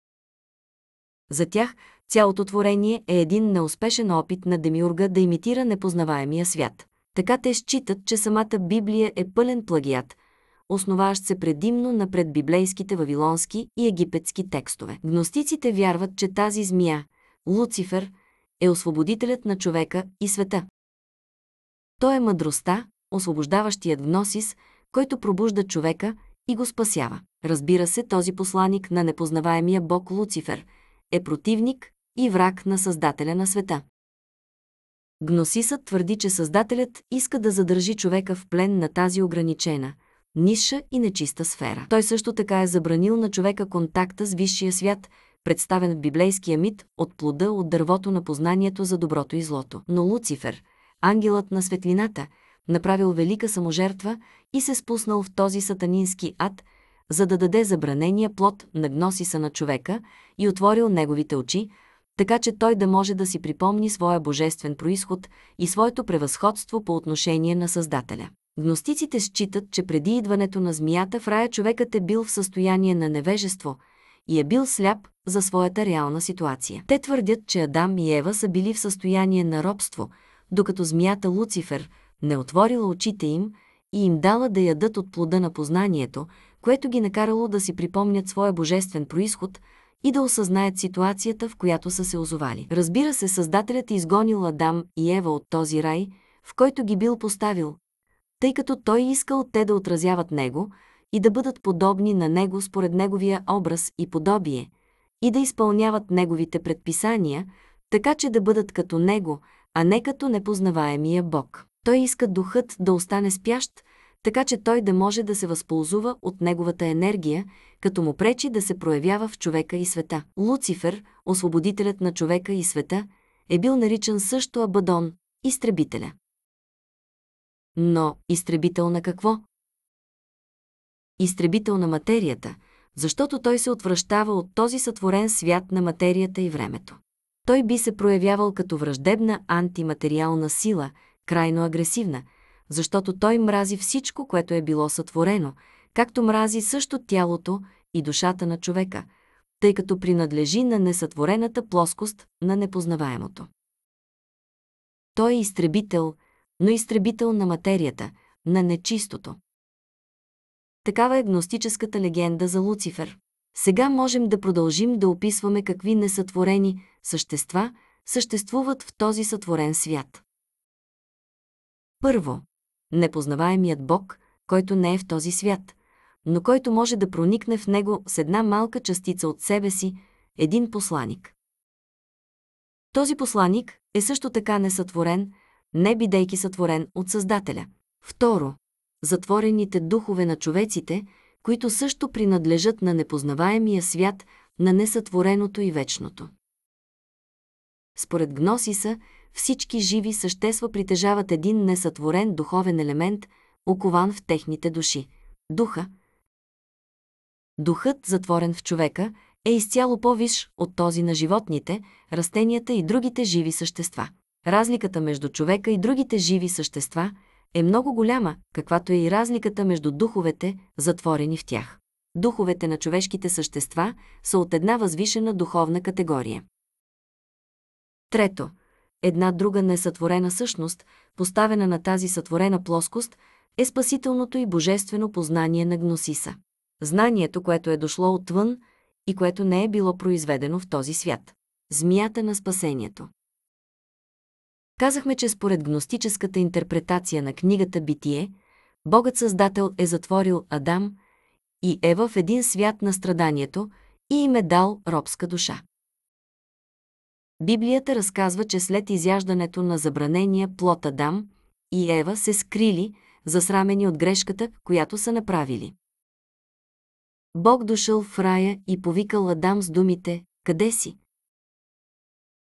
A: За тях цялото творение е един неуспешен опит на демиурга да имитира непознаваемия свят. Така те считат, че самата Библия е пълен плагиат – основаващ се предимно на предбиблейските вавилонски и египетски текстове. Гностиците вярват, че тази змия, Луцифер, е освободителят на човека и света. Той е мъдростта, освобождаващият гносис, който пробужда човека и го спасява. Разбира се, този посланик на непознаваемия бог Луцифер е противник и враг на Създателя на света. Гносисът твърди, че Създателят иска да задържи човека в плен на тази ограничена – ниша и нечиста сфера. Той също така е забранил на човека контакта с висшия свят, представен в библейския мит от плода от дървото на познанието за доброто и злото. Но Луцифер, ангелът на светлината, направил велика саможертва и се спуснал в този сатанински ад, за да даде забранения плод на гносиса на човека и отворил неговите очи, така че той да може да си припомни своя божествен происход и своето превъзходство по отношение на Създателя. Гностиците считат, че преди идването на змията в рая човекът е бил в състояние на невежество и е бил сляп за своята реална ситуация. Те твърдят, че Адам и Ева са били в състояние на робство, докато змията Луцифер не отворила очите им и им дала да ядат от плода на познанието, което ги накарало да си припомнят своя божествен происход и да осъзнаят ситуацията, в която са се озовали. Разбира се, Създателят е изгонил Адам и Ева от този рай, в който ги бил поставил, тъй като той искал те да отразяват него и да бъдат подобни на него според неговия образ и подобие, и да изпълняват неговите предписания, така че да бъдат като него, а не като непознаваемия Бог. Той иска духът да остане спящ, така че той да може да се възползва от неговата енергия, като му пречи да се проявява в човека и света. Луцифер, освободителят на човека и света, е бил наричан също Абадон,
B: изтребителя. Но изтребител на какво? Изтребител на материята, защото той се отвръщава от този
A: сътворен свят на материята и времето. Той би се проявявал като враждебна антиматериална сила, крайно агресивна, защото той мрази всичко, което е било сътворено, както мрази също тялото и душата на човека, тъй като принадлежи на несътворената плоскост на непознаваемото. Той е изтребител – но изтребител на материята, на нечистото. Такава е гностическата легенда за Луцифер. Сега можем да продължим да описваме какви несътворени същества съществуват в този сътворен свят. Първо, непознаваемият Бог, който не е в този свят, но който може да проникне в него с една малка частица от себе си, един посланик. Този посланик е също така несътворен, не бидейки сътворен от Създателя. Второ, затворените духове на човеците, които също принадлежат на непознаваемия свят, на несътвореното и вечното. Според Гносиса, всички живи същества притежават един несътворен духовен елемент, окован в техните души – духа. Духът, затворен в човека, е изцяло по-виш от този на животните, растенията и другите живи същества. Разликата между човека и другите живи същества е много голяма, каквато е и разликата между духовете, затворени в тях. Духовете на човешките същества са от една възвишена духовна категория. Трето, една друга несътворена същност, поставена на тази сътворена плоскост, е спасителното и божествено познание на Гносиса. Знанието, което е дошло отвън и което не е било произведено в този свят. Змията на спасението. Казахме, че според гностическата интерпретация на книгата Битие, Богът Създател е затворил Адам и е в един свят на страданието и им е дал робска душа. Библията разказва, че след изяждането на забранения плод Адам и Ева се скрили, засрамени от грешката, която са
B: направили. Бог дошъл в рая и повикал Адам с думите «Къде си?»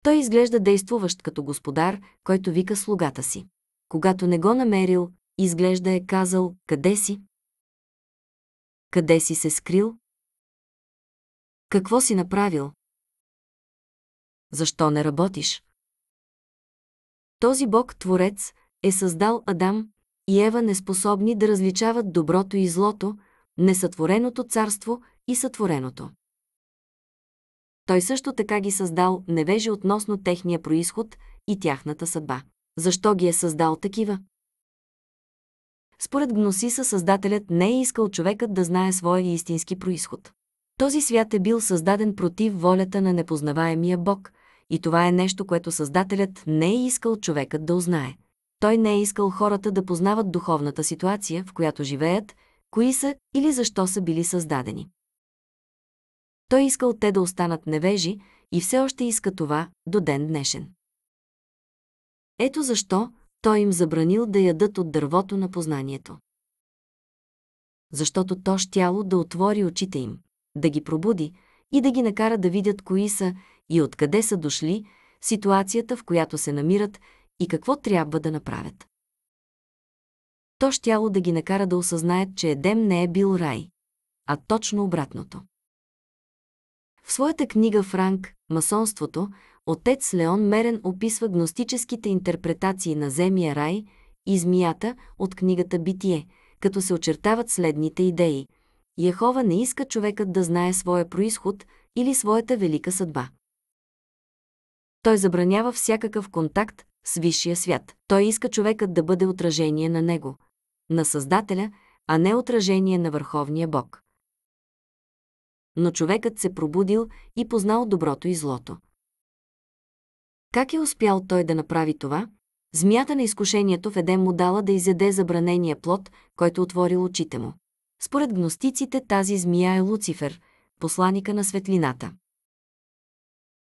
B: Той изглежда действуващ като господар, който вика слугата си. Когато не го намерил, изглежда е казал «Къде си?» Къде си се скрил? Какво си направил? Защо не работиш? Този Бог Творец е създал Адам и Ева неспособни да различават доброто
A: и злото, несътвореното царство и сътвореното. Той също така ги създал невежи относно техния происход и тяхната съдба. Защо ги е създал такива? Според Гносиса Създателят не е искал човекът да знае своя истински происход. Този свят е бил създаден против волята на непознаваемия Бог и това е нещо, което Създателят не е искал човекът да узнае. Той не е искал хората да познават духовната ситуация, в която живеят,
B: кои са или защо са били създадени. Той искал те да останат невежи и все още иска това до ден днешен.
A: Ето защо той им забранил да ядат от дървото на познанието. Защото то щяло да отвори очите им, да ги пробуди и да ги накара да видят кои са и откъде са дошли, ситуацията, в която се намират и какво трябва да направят. То щяло да ги накара да осъзнаят, че Едем не е бил рай, а точно обратното. В своята книга Франк «Масонството» отец Леон Мерен описва гностическите интерпретации на земия рай и змията от книгата «Битие», като се очертават следните идеи. Яхова не иска човекът да знае своя происход или своята велика съдба. Той забранява всякакъв контакт с висшия свят. Той иска човекът да бъде отражение на него, на Създателя, а не
B: отражение на Върховния Бог но човекът се пробудил и познал доброто и злото. Как е успял той да направи това?
A: Змията на изкушението в Едем му дала да изяде забранения плод, който отворил очите му. Според гностиците тази змия е Луцифер, посланика на светлината.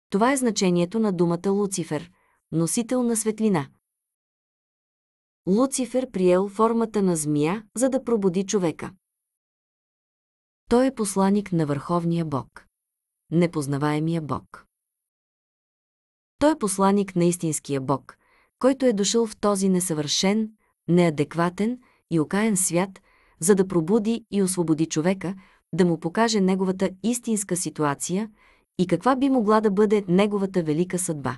A: Това е значението на думата Луцифер, носител на светлина.
B: Луцифер приел формата на змия, за да пробуди човека. Той е посланик на Върховния Бог. Непознаваемия Бог. Той е посланик на истинския Бог, който
A: е дошъл в този несъвършен, неадекватен и окаен свят, за да пробуди и освободи човека, да му покаже неговата истинска ситуация и каква би могла да бъде неговата велика съдба.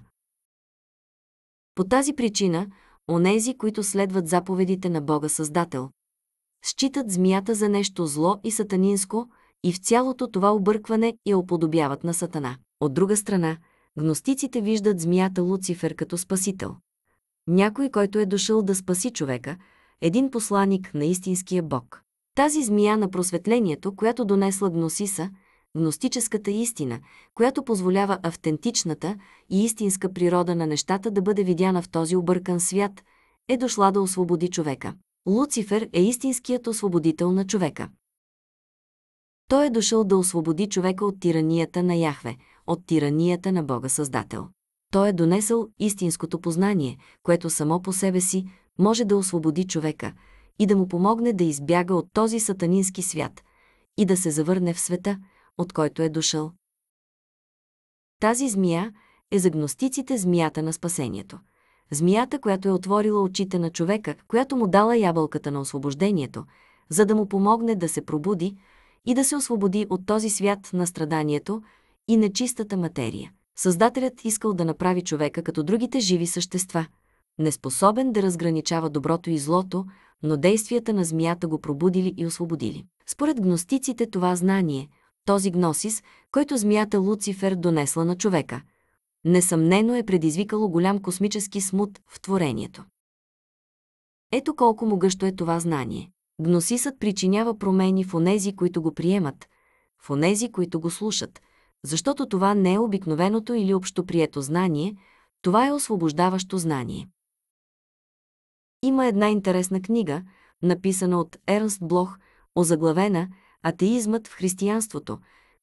A: По тази причина, онези, които следват заповедите на Бога Създател, считат змията за нещо зло и сатанинско и в цялото това объркване я оподобяват на сатана. От друга страна, гностиците виждат змията Луцифер като спасител. Някой, който е дошъл да спаси човека, един посланик на истинския Бог. Тази змия на просветлението, която донесла гносиса, гностическата истина, която позволява автентичната и истинска природа на нещата да бъде видяна в този объркан свят, е дошла да освободи човека. Луцифер е истинският освободител на човека. Той е дошъл да освободи човека от тиранията на Яхве, от тиранията на Бога Създател. Той е донесъл истинското познание, което само по себе си може да освободи човека и да му помогне да избяга от този сатанински свят и да се завърне в света, от който е дошъл. Тази змия е за гностиците змията на спасението – змията, която е отворила очите на човека, която му дала ябълката на освобождението, за да му помогне да се пробуди и да се освободи от този свят на страданието и нечистата материя. Създателят искал да направи човека като другите живи същества, неспособен да разграничава доброто и злото, но действията на змията го пробудили и освободили. Според гностиците това знание, този гносис, който змията Луцифер донесла на човека – несъмнено е предизвикало голям космически смут в творението. Ето колко могъщо е това знание. Гносисът причинява промени в онези, които го приемат, в онези, които го слушат, защото това не е обикновеното или общоприето знание, това е освобождаващо знание. Има една интересна книга, написана от Ернст Блох, озаглавена «Атеизмът в християнството»,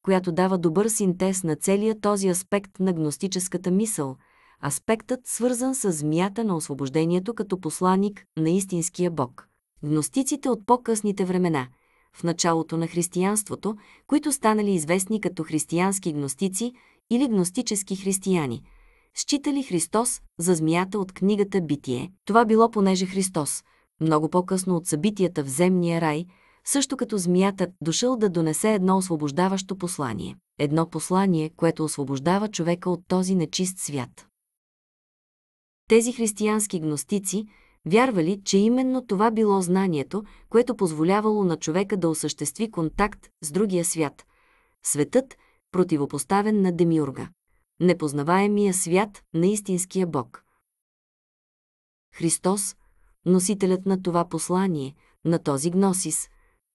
A: която дава добър синтез на целия този аспект на гностическата мисъл, аспектът свързан с змията на освобождението като посланик на истинския Бог. Гностиците от по-късните времена, в началото на християнството, които станали известни като християнски гностици или гностически християни, считали Христос за змията от книгата Битие. Това било понеже Христос, много по-късно от събитията в земния рай – също като змията, дошъл да донесе едно освобождаващо послание. Едно послание, което освобождава човека от този нечист свят. Тези християнски гностици вярвали, че именно това било знанието, което позволявало на човека да осъществи контакт с другия свят. Светът, противопоставен на Демиурга. Непознаваемия свят на истинския Бог. Христос, носителят на това послание, на този гносис,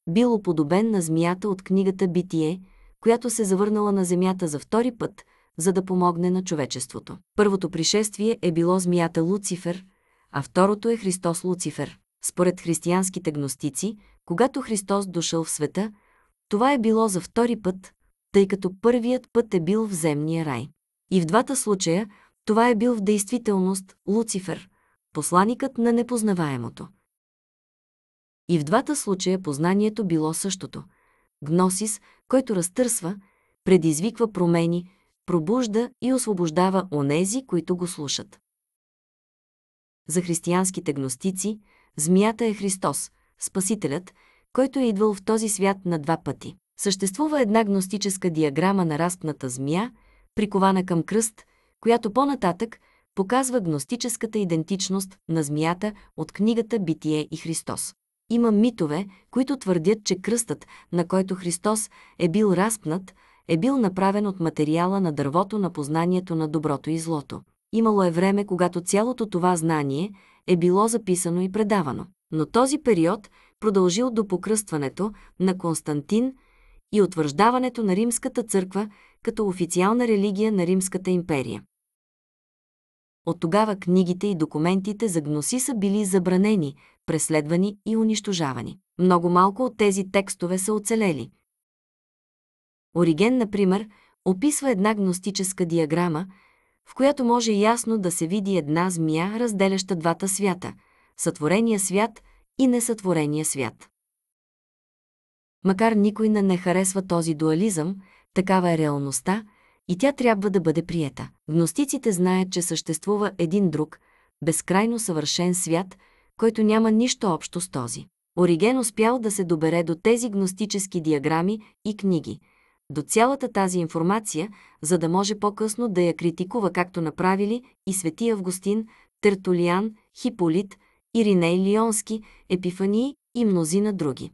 A: бил уподобен на змията от книгата Битие, която се завърнала на земята за втори път, за да помогне на човечеството. Първото пришествие е било змията Луцифер, а второто е Христос Луцифер. Според християнските гностици, когато Христос дошъл в света, това е било за втори път, тъй като първият път е бил в земния рай. И в двата случая това е бил в действителност Луцифер, посланикът на непознаваемото. И в двата случая познанието било същото. Гносис, който разтърсва, предизвиква промени, пробужда и освобождава онези, които го слушат. За християнските гностици змията е Христос, Спасителят, който е идвал в този свят на два пъти. Съществува една гностическа диаграма на растната змия, прикована към кръст, която по-нататък показва гностическата идентичност на змията от книгата Битие и Христос. Има митове, които твърдят, че кръстът, на който Христос е бил разпнат, е бил направен от материала на дървото на познанието на доброто и злото. Имало е време, когато цялото това знание е било записано и предавано. Но този период продължил до покръстването на Константин и утвърждаването на Римската църква като официална религия на Римската империя. От тогава книгите и документите за гноси са били забранени, преследвани и унищожавани. Много малко от тези текстове са оцелели. Ориген, например, описва една гностическа диаграма, в която може ясно да се види една змия, разделяща двата свята – сътворения свят и несътворения свят. Макар никой не, не харесва този дуализъм, такава е реалността и тя трябва да бъде приета. Гностиците знаят, че съществува един друг, безкрайно съвършен свят – който няма нищо общо с този. Ориген успял да се добере до тези гностически диаграми и книги, до цялата тази информация, за да може по-късно да я критикува, както направили и Свети Августин, Тертулиан, Хиполит, Ириней Лионски, Епифании и мнозина други.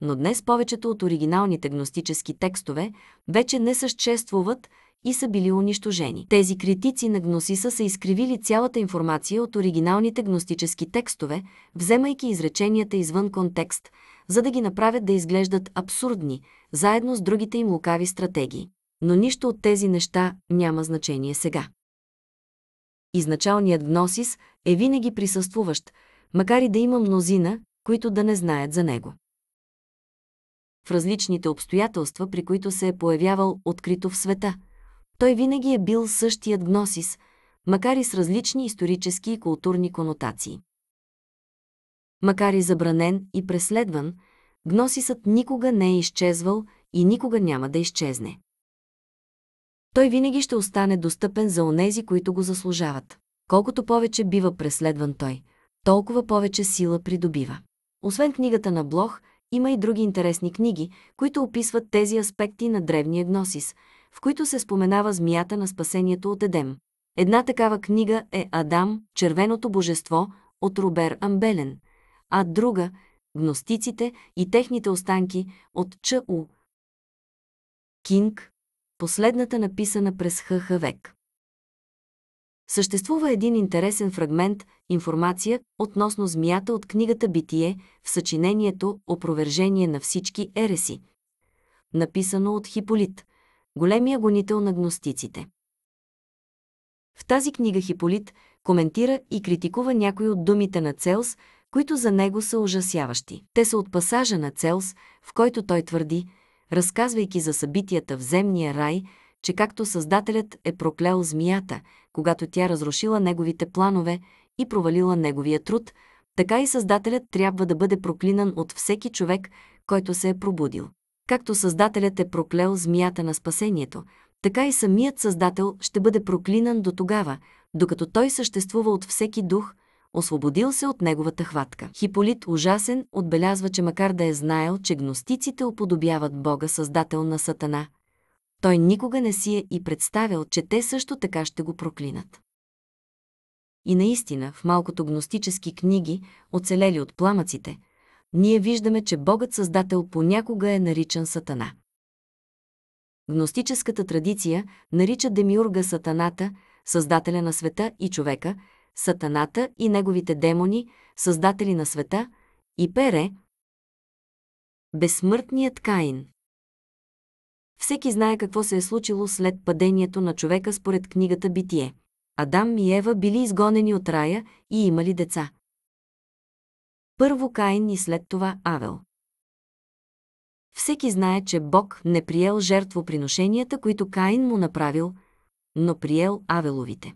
A: Но днес повечето от оригиналните гностически текстове вече не съществуват – и са били унищожени. Тези критици на гносиса са изкривили цялата информация от оригиналните гностически текстове, вземайки изреченията извън контекст, за да ги направят да изглеждат абсурдни, заедно с другите им лукави стратегии. Но нищо от тези неща няма значение сега. Изначалният гносис е винаги присъствуващ, макар и да има мнозина, които да не знаят за него. В различните обстоятелства, при които се е появявал открито в света – той винаги е бил същият гносис, макар и с различни исторически и културни конотации. Макар и забранен и преследван, гносисът никога не е изчезвал и никога няма да изчезне. Той винаги ще остане достъпен за онези, които го заслужават. Колкото повече бива преследван той, толкова повече сила придобива. Освен книгата на Блох, има и други интересни книги, които описват тези аспекти на древния гносис – в които се споменава змията на спасението от Едем. Една такава книга е Адам, Червеното божество от Робер Амбелен, а друга – Гностиците и техните останки от Ч.У. Кинг, последната написана през ХХ век. Съществува един интересен фрагмент информация относно змията от книгата Битие в съчинението Опровержение на всички ереси, написано от Хиполит, големия гонител на гностиците. В тази книга Хиполит коментира и критикува някои от думите на Целс, които за него са ужасяващи. Те са от пасажа на Целс, в който той твърди, разказвайки за събитията в земния рай, че както Създателят е проклел змията, когато тя разрушила неговите планове и провалила неговия труд, така и Създателят трябва да бъде проклинан от всеки човек, който се е пробудил. Както Създателят е проклел змията на спасението, така и самият Създател ще бъде проклинан до тогава, докато той съществува от всеки дух, освободил се от неговата хватка. Хиполит Ужасен отбелязва, че макар да е знаел, че гностиците уподобяват Бога Създател на Сатана, той никога не си е и представял, че те също така ще го проклинат. И наистина, в малкото гностически книги, оцелели от пламъците – ние виждаме, че Богът Създател понякога е наричан Сатана. Гностическата традиция нарича Демиурга Сатаната, Създателя на света и човека,
B: Сатаната и неговите демони, Създатели на света, и Пере, Безсмъртният Каин. Всеки знае какво се е случило
A: след падението на човека според книгата Битие. Адам и Ева били изгонени от рая и имали деца. Първо Каин и след това Авел. Всеки знае, че Бог не приел жертвоприношенията, които Каин му направил, но приел Авеловите.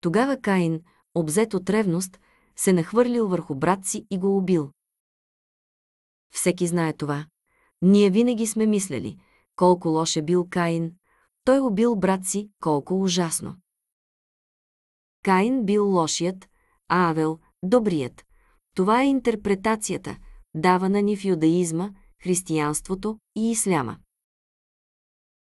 A: Тогава Каин, обзет от ревност, се нахвърлил върху брат си и го убил. Всеки знае това. Ние винаги сме мислели, колко лош е бил Каин. Той убил брат си, колко ужасно. Каин бил лошият, а Авел – добрият, това е интерпретацията, давана ни в юдаизма, християнството и исляма.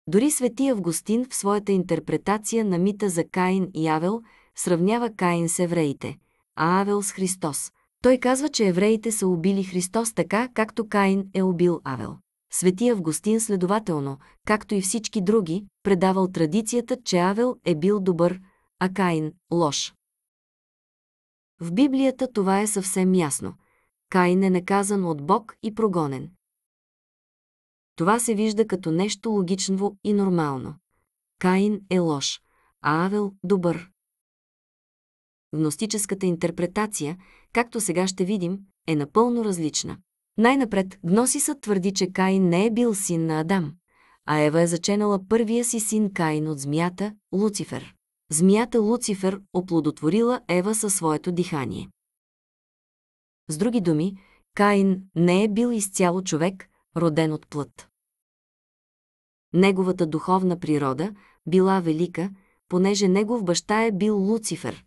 A: Дори свети Августин в своята интерпретация на мита за Каин и Авел сравнява Каин с евреите, а Авел с Христос. Той казва, че евреите са убили Христос така, както Каин е убил Авел. Свети Августин следователно, както и всички други, предавал традицията, че Авел е бил добър, а Каин – лош.
B: В Библията това е съвсем ясно. Каин е наказан от Бог и прогонен. Това се вижда като нещо логично
A: и нормално. Каин е лош, а Авел – добър. Гностическата интерпретация, както сега ще видим, е напълно различна. Най-напред Гносисът твърди, че Каин не е бил син на Адам, а Ева е заченала първия си син Каин от змията – Луцифер. Змията Луцифер
B: оплодотворила Ева със своето дихание. С други думи, Каин не е бил изцяло човек, роден от плът. Неговата
A: духовна природа била велика, понеже негов баща е бил Луцифер,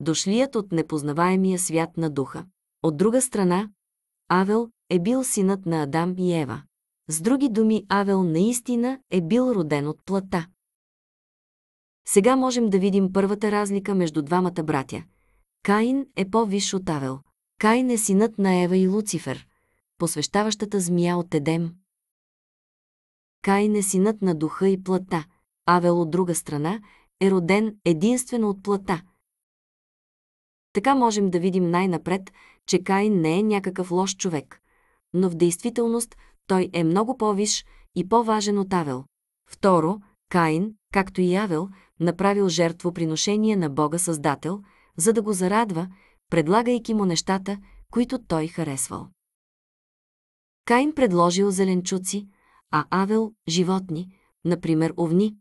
A: дошлият от непознаваемия свят на духа. От друга страна, Авел е бил синът на Адам и Ева. С други думи, Авел наистина е бил роден от плата. Сега можем да видим първата разлика между двамата братя. Каин е по-виш от Авел. Каин е синът на Ева и Луцифер, посвещаващата змия от Едем. Каин е синът на духа и плата. Авел от друга страна е роден единствено от плата. Така можем да видим най-напред, че Каин не е някакъв лош човек, но в действителност той е много по-виш и по-важен от Авел. Второ, Каин, както и Авел, направил жертвоприношение на Бога Създател, за да го зарадва, предлагайки му нещата, които той харесвал.
B: Каин предложил зеленчуци, а Авел – животни, например овни.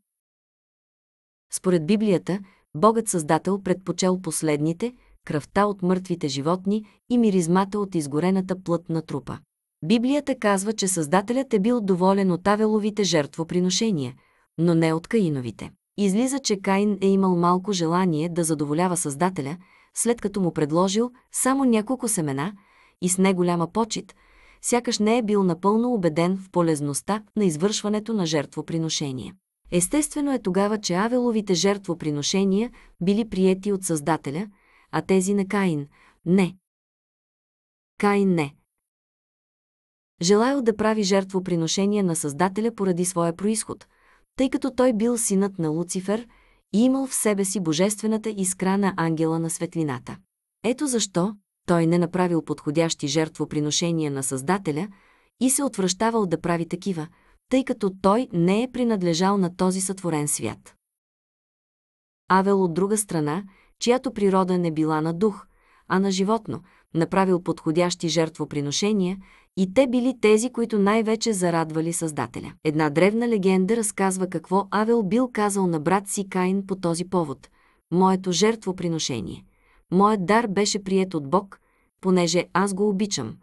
B: Според Библията, Богът Създател
A: предпочел последните, кръвта от мъртвите животни и миризмата от изгорената плът на трупа. Библията казва, че Създателят е бил доволен от Авеловите жертвоприношения, но не от Каиновите. Излиза, че Каин е имал малко желание да задоволява Създателя, след като му предложил само няколко семена и с неголяма почет, сякаш не е бил напълно убеден в полезността на извършването на жертвоприношение. Естествено е тогава, че Авеловите жертвоприношения били приети от Създателя, а тези на Каин – не. Каин – не. Желаял да прави жертвоприношение на Създателя поради своя происход – тъй като той бил синът на Луцифер и имал в себе си божествената искра на ангела на светлината. Ето защо той не направил подходящи жертвоприношения на Създателя и се отвръщавал да прави такива, тъй като той не е принадлежал на този сътворен свят. Авел от друга страна, чиято природа не била на дух, а на животно, направил подходящи жертвоприношения и те били тези, които най-вече зарадвали Създателя. Една древна легенда разказва какво Авел бил казал на брат си Каин по този повод. Моето жертвоприношение. Моят дар беше прият от Бог, понеже аз го обичам,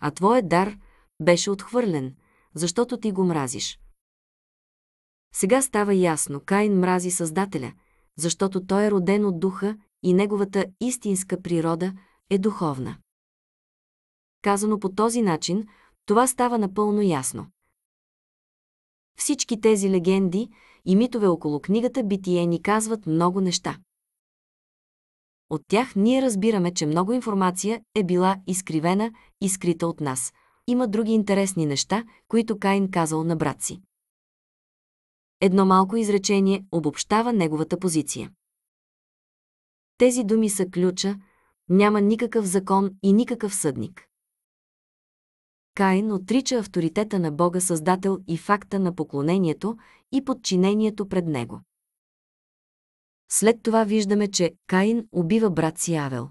A: а твоят дар беше отхвърлен, защото ти го мразиш. Сега става ясно, Каин мрази Създателя, защото той е роден от духа и неговата истинска природа е духовна. Казано по този начин, това става напълно ясно. Всички тези легенди и митове около книгата Битие ни казват много неща. От тях ние разбираме, че много информация е била изкривена и скрита от нас. Има други интересни неща, които Каин казал на брат си. Едно малко изречение обобщава неговата позиция. Тези думи са ключа, няма никакъв закон и никакъв съдник. Каин отрича авторитета на Бога Създател и факта на поклонението
B: и подчинението пред Него. След това виждаме, че Каин убива брат си Авел.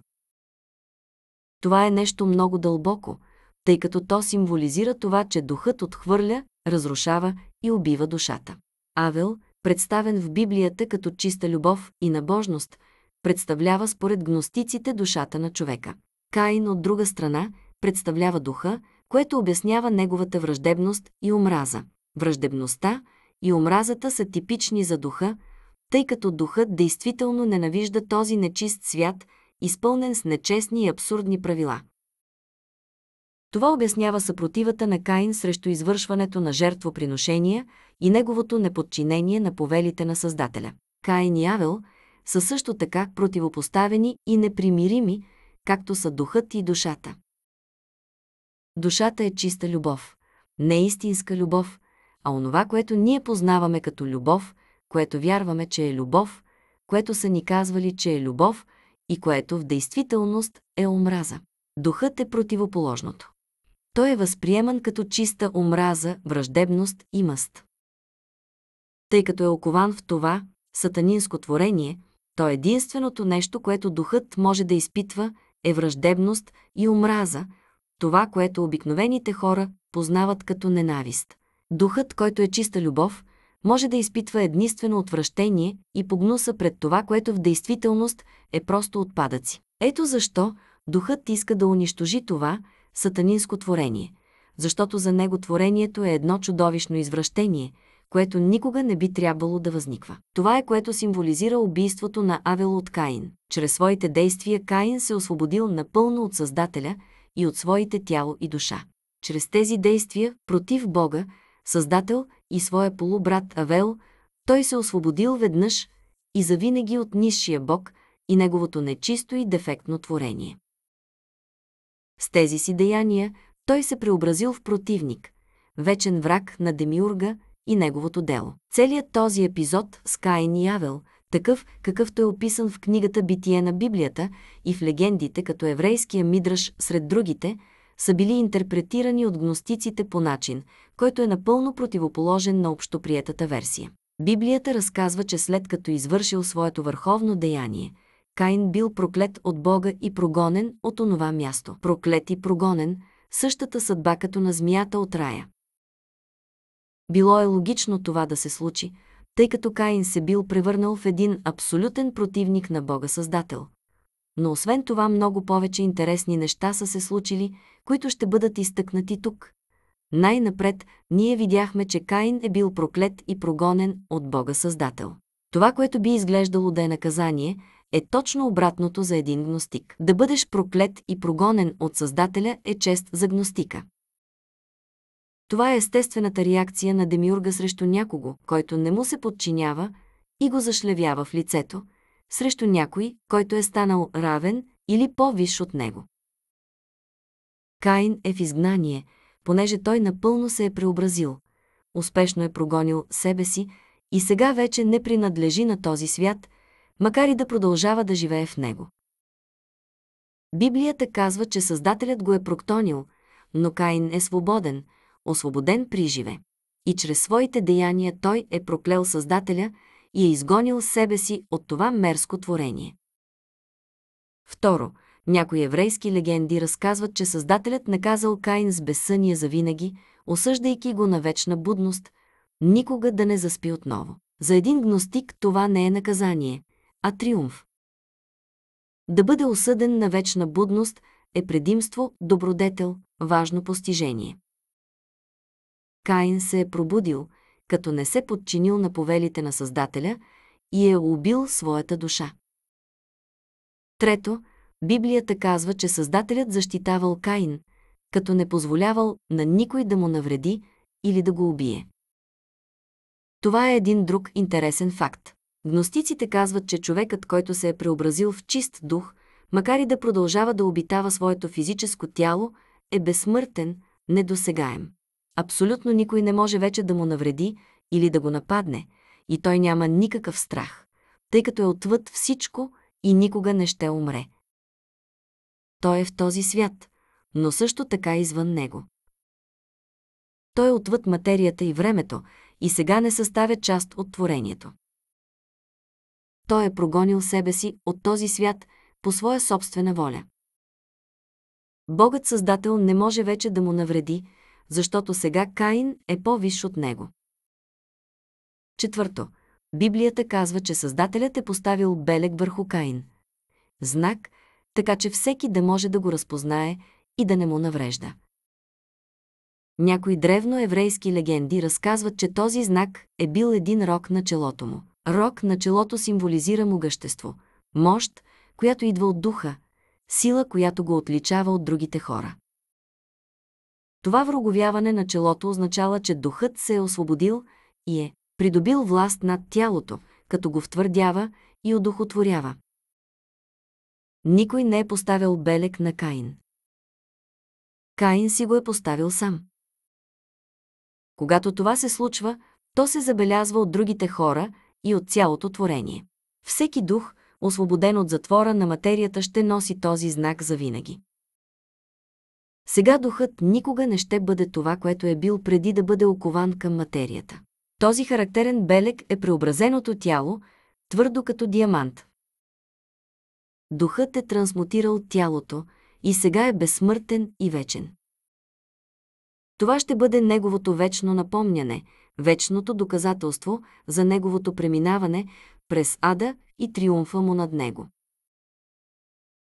B: Това е нещо много дълбоко, тъй
A: като то символизира това, че духът отхвърля, разрушава и убива душата. Авел, представен в Библията като чиста любов и набожност, представлява според гностиците душата на човека. Каин, от друга страна, представлява духа, което обяснява неговата враждебност и омраза. Враждебността и омразата са типични за духа, тъй като духът действително ненавижда този нечист свят, изпълнен с нечестни и абсурдни правила. Това обяснява съпротивата на Каин срещу извършването на жертвоприношения и неговото неподчинение на повелите на Създателя. Каин и Авел са също така противопоставени и непримирими, както са духът и душата. Душата е чиста любов. Не е истинска любов, а онова, което ние познаваме като любов, което вярваме, че е любов, което са ни казвали, че е любов и което в действителност е омраза. Духът е противоположното. Той е възприеман като чиста омраза, враждебност и мъст. Тъй като е окован в това сатанинско творение, то единственото нещо, което духът може да изпитва, е враждебност и омраза, това, което обикновените хора познават като ненавист. Духът, който е чиста любов, може да изпитва единствено отвращение и погнуса пред това, което в действителност е просто отпадъци. Ето защо духът иска да унищожи това сатанинско творение, защото за него творението е едно чудовищно извращение, което никога не би трябвало да възниква. Това е което символизира убийството на Авел от Каин. Чрез своите действия Каин се освободил напълно от Създателя – и от своите тяло и душа. Чрез тези действия против Бога, Създател и своя полубрат Авел, той се освободил веднъж и завинаги от низшия Бог и неговото нечисто и дефектно творение. С тези си деяния той се преобразил в противник, вечен враг на Демиурга и неговото дело. Целият този епизод с Каин и Авел – такъв, какъвто е описан в книгата Битие на Библията и в легендите като еврейския мидраш сред другите, са били интерпретирани от гностиците по начин, който е напълно противоположен на общоприетата версия. Библията разказва, че след като извършил своето върховно деяние, Каин бил проклет от Бога и прогонен от онова място. Проклет и прогонен – същата съдба като на змията от рая. Било е логично това да се случи, тъй като Каин се бил превърнал в един абсолютен противник на Бога Създател. Но освен това много повече интересни неща са се случили, които ще бъдат изтъкнати тук. Най-напред ние видяхме, че Каин е бил проклет и прогонен от Бога Създател. Това, което би изглеждало да е наказание, е точно обратното за един гностик. Да бъдеш проклет и прогонен от Създателя е чест за гностика. Това е естествената реакция на демиурга срещу някого, който не му се подчинява и го зашлевява в лицето, срещу някой, който е станал равен или по-виш от него. Каин е в изгнание, понеже той напълно се е преобразил, успешно е прогонил себе си и сега вече не принадлежи на този свят, макар и да продължава да живее в него. Библията казва, че Създателят го е проктонил, но Каин е свободен – освободен при живе. И чрез своите деяния той е проклел Създателя и е изгонил себе си от това мерзко творение. Второ, някои еврейски легенди разказват, че Създателят наказал Каин с безсъние завинаги, осъждайки го на вечна будност, никога да не заспи отново. За един гностик това не е наказание, а триумф. Да бъде осъден на вечна будност е предимство, добродетел, важно постижение. Каин се е пробудил, като не се подчинил на повелите на Създателя и е убил своята душа. Трето, Библията казва, че Създателят защитавал Каин, като не позволявал на никой да му навреди или да го убие. Това е един друг интересен факт. Гностиците казват, че човекът, който се е преобразил в чист дух, макар и да продължава да обитава своето физическо тяло, е безсмъртен, недосегаем. Абсолютно никой не може вече да му навреди или да го нападне, и той няма никакъв страх, тъй като е отвъд всичко и никога не ще
B: умре. Той е в този свят, но също така извън него. Той е отвъд материята и времето и сега не съставя част от творението. Той е прогонил себе си от този свят по своя собствена воля. Богът Създател не може вече да му навреди, защото сега Каин е по-виш от него.
A: Четвърто. Библията казва, че Създателят е поставил белег върху Каин. Знак, така че всеки да може да го разпознае и да не му наврежда. Някои древно еврейски легенди разказват, че този знак е бил един рок на челото му. Рок на челото символизира могъщество, мощ, която идва от духа, сила, която го отличава от другите хора. Това вроговяване на челото означава, че духът се е освободил и е придобил
B: власт над тялото, като го втвърдява и одухотворява. Никой не е поставял белек на Каин. Каин си го е поставил сам. Когато това се случва, то се забелязва от
A: другите хора и от цялото творение. Всеки дух, освободен от затвора на материята, ще носи този знак за винаги. Сега духът никога не ще бъде това, което е бил преди да бъде окован към материята. Този характерен белег е преобразеното тяло, твърдо като диамант. Духът е трансмутирал тялото и сега е безсмъртен и вечен. Това ще бъде неговото вечно напомняне, вечното доказателство за неговото преминаване през ада и триумфа му над него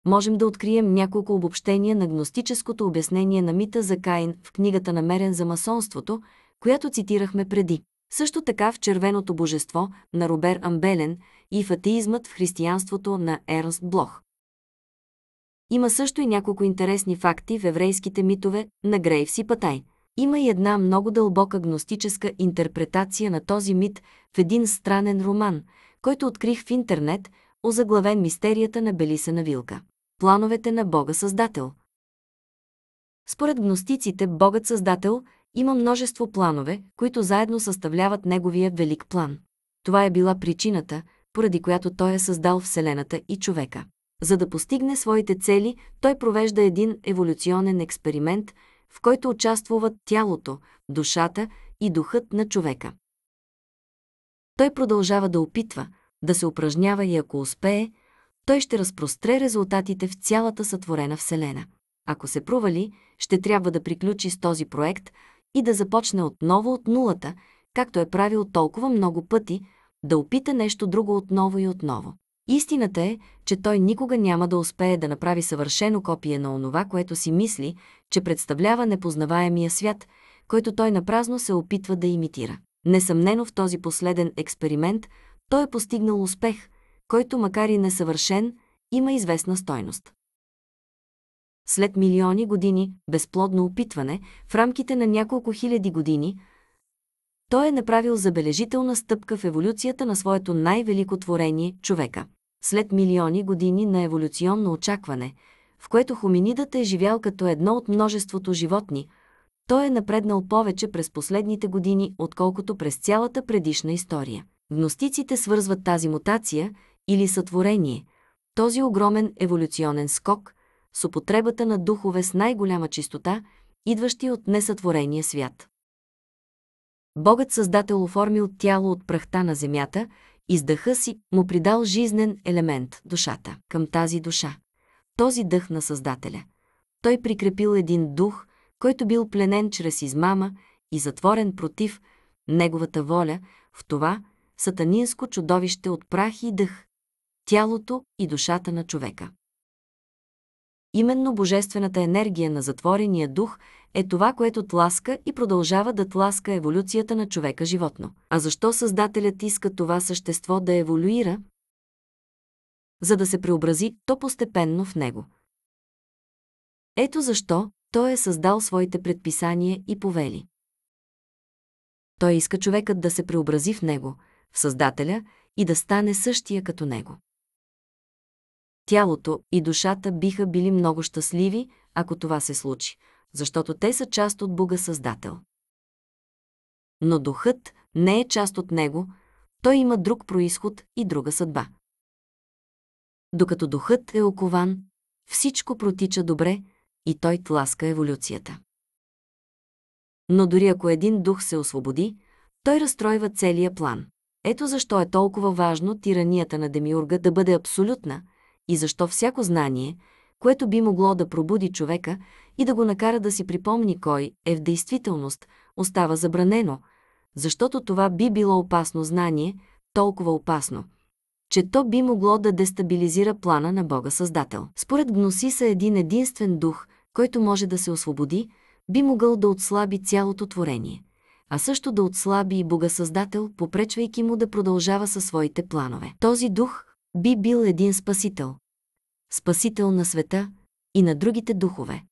A: можем да открием няколко обобщения на гностическото обяснение на мита за Каин в книгата Намерен за масонството, която цитирахме преди. Също така в Червеното божество на Робер Амбелен и в атеизмът в християнството на Ернст Блох. Има също и няколко интересни факти в еврейските митове на Грейвс и Патай. Има и една много дълбока гностическа интерпретация на този мит в един странен роман, който открих в интернет, озаглавен Мистерията на Белисана вилка плановете на Бога Създател. Според гностиците, Богът Създател има множество планове, които заедно съставляват Неговия велик план. Това е била причината, поради която Той е създал Вселената и човека. За да постигне своите цели, Той провежда един еволюционен експеримент, в който участвуват тялото, душата и духът на човека. Той продължава да опитва, да се упражнява и ако успее – той ще разпростре резултатите в цялата сътворена Вселена. Ако се провали, ще трябва да приключи с този проект и да започне отново от нулата, както е правил толкова много пъти, да опита нещо друго отново и отново. Истината е, че той никога няма да успее да направи съвършено копие на онова, което си мисли, че представлява непознаваемия свят, който той напразно се опитва да имитира. Несъмнено в този последен експеримент той е постигнал успех, който макар и несъвършен, има известна стойност. След милиони години безплодно опитване, в рамките на няколко хиляди години, той е направил забележителна стъпка в еволюцията на своето най-велико творение – човека. След милиони години на еволюционно очакване, в което хоминидът е живял като едно от множеството животни, той е напреднал повече през последните години, отколкото през цялата предишна история. Гностиците свързват тази мутация или сътворение, този огромен еволюционен скок с употребата на духове с най-голяма чистота, идващи от несътворения свят. Богът Създател оформил тяло от прахта на земята и с дъха си му придал жизнен елемент – душата, към тази душа. Този дъх на Създателя. Той прикрепил един дух, който бил пленен чрез измама и затворен против неговата воля в това сатанинско чудовище от прах и дъх, тялото и душата на човека. Именно божествената енергия на затворения дух е това, което тласка и продължава да тласка еволюцията на човека-животно. А защо Създателят иска това същество да еволюира? За да се преобрази то постепенно в него. Ето защо Той е създал своите
B: предписания и повели. Той иска човекът да се преобрази в него, в Създателя и да стане същия като него. Тялото
A: и душата биха били много щастливи, ако това се случи, защото те са част
B: от Бога Създател. Но духът не е част от него, той има друг происход и друга съдба. Докато духът е
A: окован, всичко протича добре и той тласка еволюцията. Но дори ако един дух се освободи, той разстройва целия план. Ето защо е толкова важно тиранията на демиурга да бъде абсолютна – и защо всяко знание, което би могло да пробуди човека и да го накара да си припомни кой е в действителност, остава забранено, защото това би било опасно знание, толкова опасно, че то би могло да дестабилизира плана на Бога Създател. Според Гносиса един единствен дух, който може да се освободи, би могъл да отслаби цялото творение, а също да отслаби и Бога Създател, попречвайки му да продължава със своите планове. Този дух – би бил един спасител. Спасител на света и на другите духове.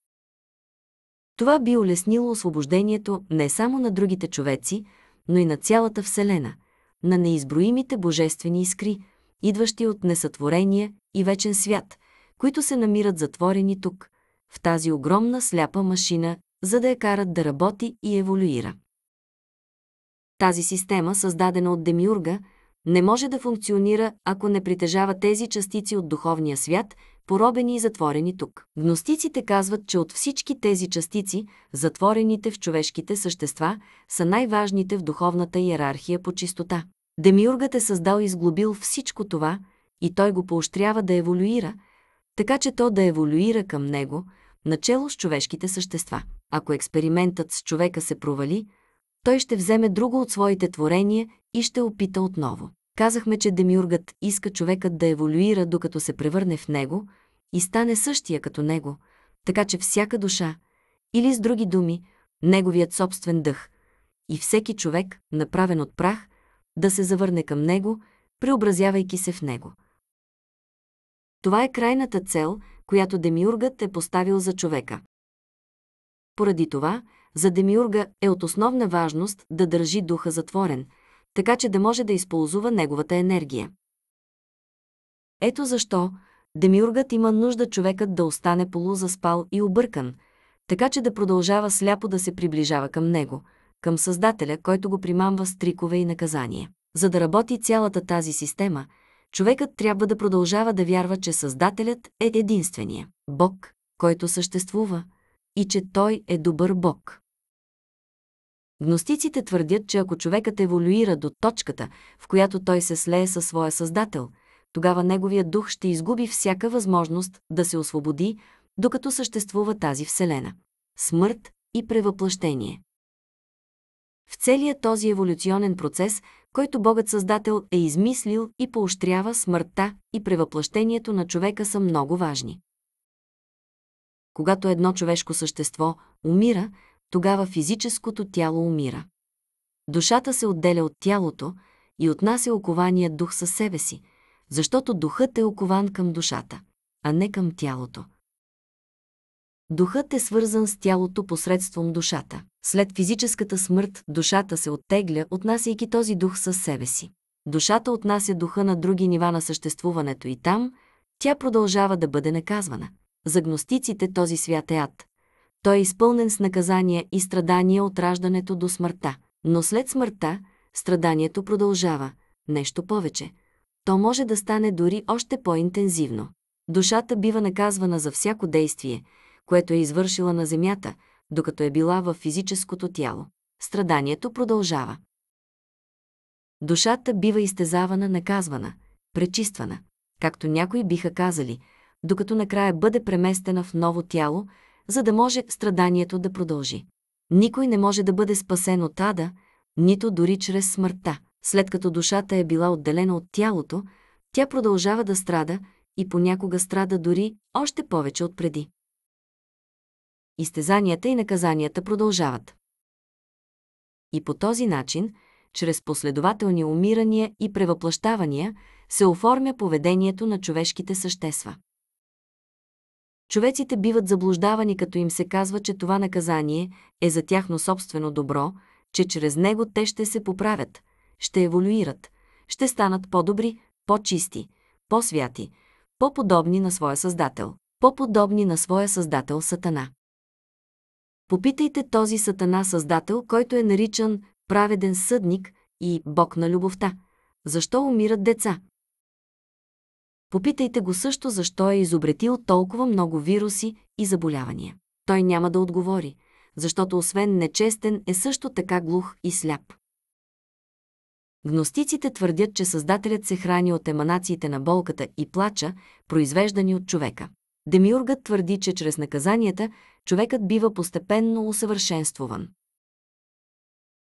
A: Това би улеснило освобождението не само на другите човеци, но и на цялата Вселена, на неизброимите божествени искри, идващи от несътворение и вечен свят, които се намират затворени тук, в тази огромна сляпа машина, за да я карат да работи и еволюира. Тази система, създадена от Демиурга, не може да функционира, ако не притежава тези частици от духовния свят, поробени и затворени тук. Гностиците казват, че от всички тези частици, затворените в човешките същества, са най-важните в духовната иерархия по чистота. Демиургът е създал и сглобил всичко това и той го поощрява да еволюира, така че то да еволюира към него, начало с човешките същества. Ако експериментът с човека се провали, той ще вземе друго от своите творения и ще опита отново. Казахме, че демиургът иска човекът да еволюира, докато се превърне в него и стане същия като него, така че всяка душа, или с други думи, неговият собствен дъх, и всеки човек, направен от прах, да се завърне към него, преобразявайки се в него. Това е крайната цел, която демиургът е поставил за човека. Поради това, за Демиурга е от основна важност да държи духа затворен, така че да може да използва неговата енергия. Ето защо Демиургът има нужда човекът да остане полузаспал и объркан, така че да продължава сляпо да се приближава към него, към Създателя, който го примамва с трикове и наказания. За да работи цялата тази система, човекът трябва да продължава да вярва, че Създателят е единствения Бог, който съществува, и че Той е добър Бог. Гностиците твърдят, че ако човекът еволюира до точката, в която той се слее със своя Създател, тогава неговият дух ще изгуби всяка възможност да се освободи, докато съществува тази Вселена. Смърт и превъплъщение. В целия този еволюционен процес, който Богът Създател е измислил и поощрява смъртта и превъплъщението на човека са много важни. Когато едно човешко същество умира, тогава физическото тяло умира. Душата се отделя от тялото и отнася е окования дух със себе си, защото духът е окован към душата, а не към тялото. Духът е свързан с тялото посредством душата. След физическата смърт душата се оттегля, отнасяйки този дух със себе си. Душата отнася духа на други нива на съществуването и там тя продължава да бъде наказвана. За гностиците този свят е ад, той е изпълнен с наказания и страдания от раждането до смъртта. Но след смъртта, страданието продължава. Нещо повече. То може да стане дори още по-интензивно. Душата бива наказвана за всяко действие, което е извършила на земята, докато е била в физическото тяло. Страданието продължава. Душата бива изтезавана, наказвана, пречиствана, както някои биха казали, докато накрая бъде преместена в ново тяло – за да може страданието да продължи. Никой не може да бъде спасен от ада, нито дори чрез смъртта. След като душата е била отделена от тялото, тя продължава да страда и понякога страда дори още повече от преди. Изтезанията и наказанията продължават. И по този начин, чрез последователни умирания и превъплащавания, се оформя поведението на човешките същества. Човеците биват заблуждавани, като им се казва, че това наказание е за тяхно собствено добро, че чрез него те ще се поправят, ще еволюират, ще станат по-добри, по-чисти, по-святи, по-подобни на своя Създател, по-подобни на своя Създател Сатана. Попитайте този Сатана Създател, който е наричан праведен съдник и Бог на любовта. Защо умират деца? Попитайте го също защо е изобретил толкова много вируси и заболявания. Той няма да отговори, защото освен нечестен е също така глух и сляп. Гностиците твърдят, че Създателят се храни от еманациите на болката и плача, произвеждани от човека. Демиургът твърди, че чрез наказанията човекът бива постепенно усъвършенствуван.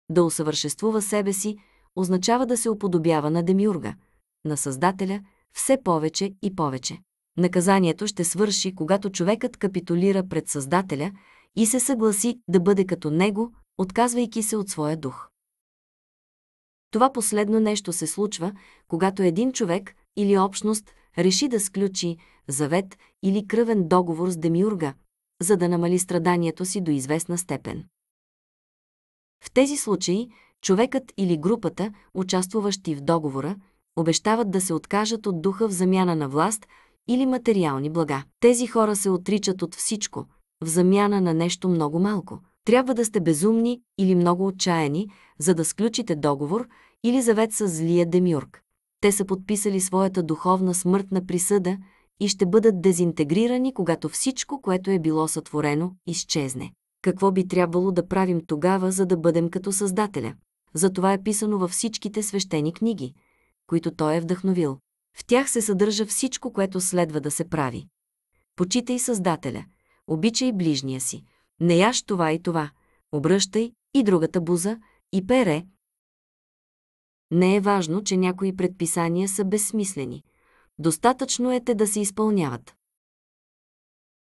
A: Да усъвършествува себе си означава да се уподобява на демиурга, на Създателя – все повече и повече. Наказанието ще свърши, когато човекът капитулира пред Създателя и се съгласи да бъде като него, отказвайки се от своя дух. Това последно нещо се случва, когато един човек или общност реши да сключи завет или кръвен договор с Демиурга, за да намали страданието си до известна степен. В тези случаи човекът или групата, участвуващи в договора, обещават да се откажат от духа в замяна на власт или материални блага. Тези хора се отричат от всичко, в замяна на нещо много малко. Трябва да сте безумни или много отчаяни, за да сключите договор или завет с злия демюрк. Те са подписали своята духовна смъртна присъда и ще бъдат дезинтегрирани, когато всичко, което е било сътворено, изчезне. Какво би трябвало да правим тогава, за да бъдем като Създателя? За това е писано във всичките свещени книги – които той е вдъхновил. В тях се съдържа всичко, което следва да се прави. Почитай Създателя, обичай ближния си, не яш това и това, обръщай и другата буза, и пере. Не е важно, че някои предписания са безсмислени. Достатъчно е те да се изпълняват.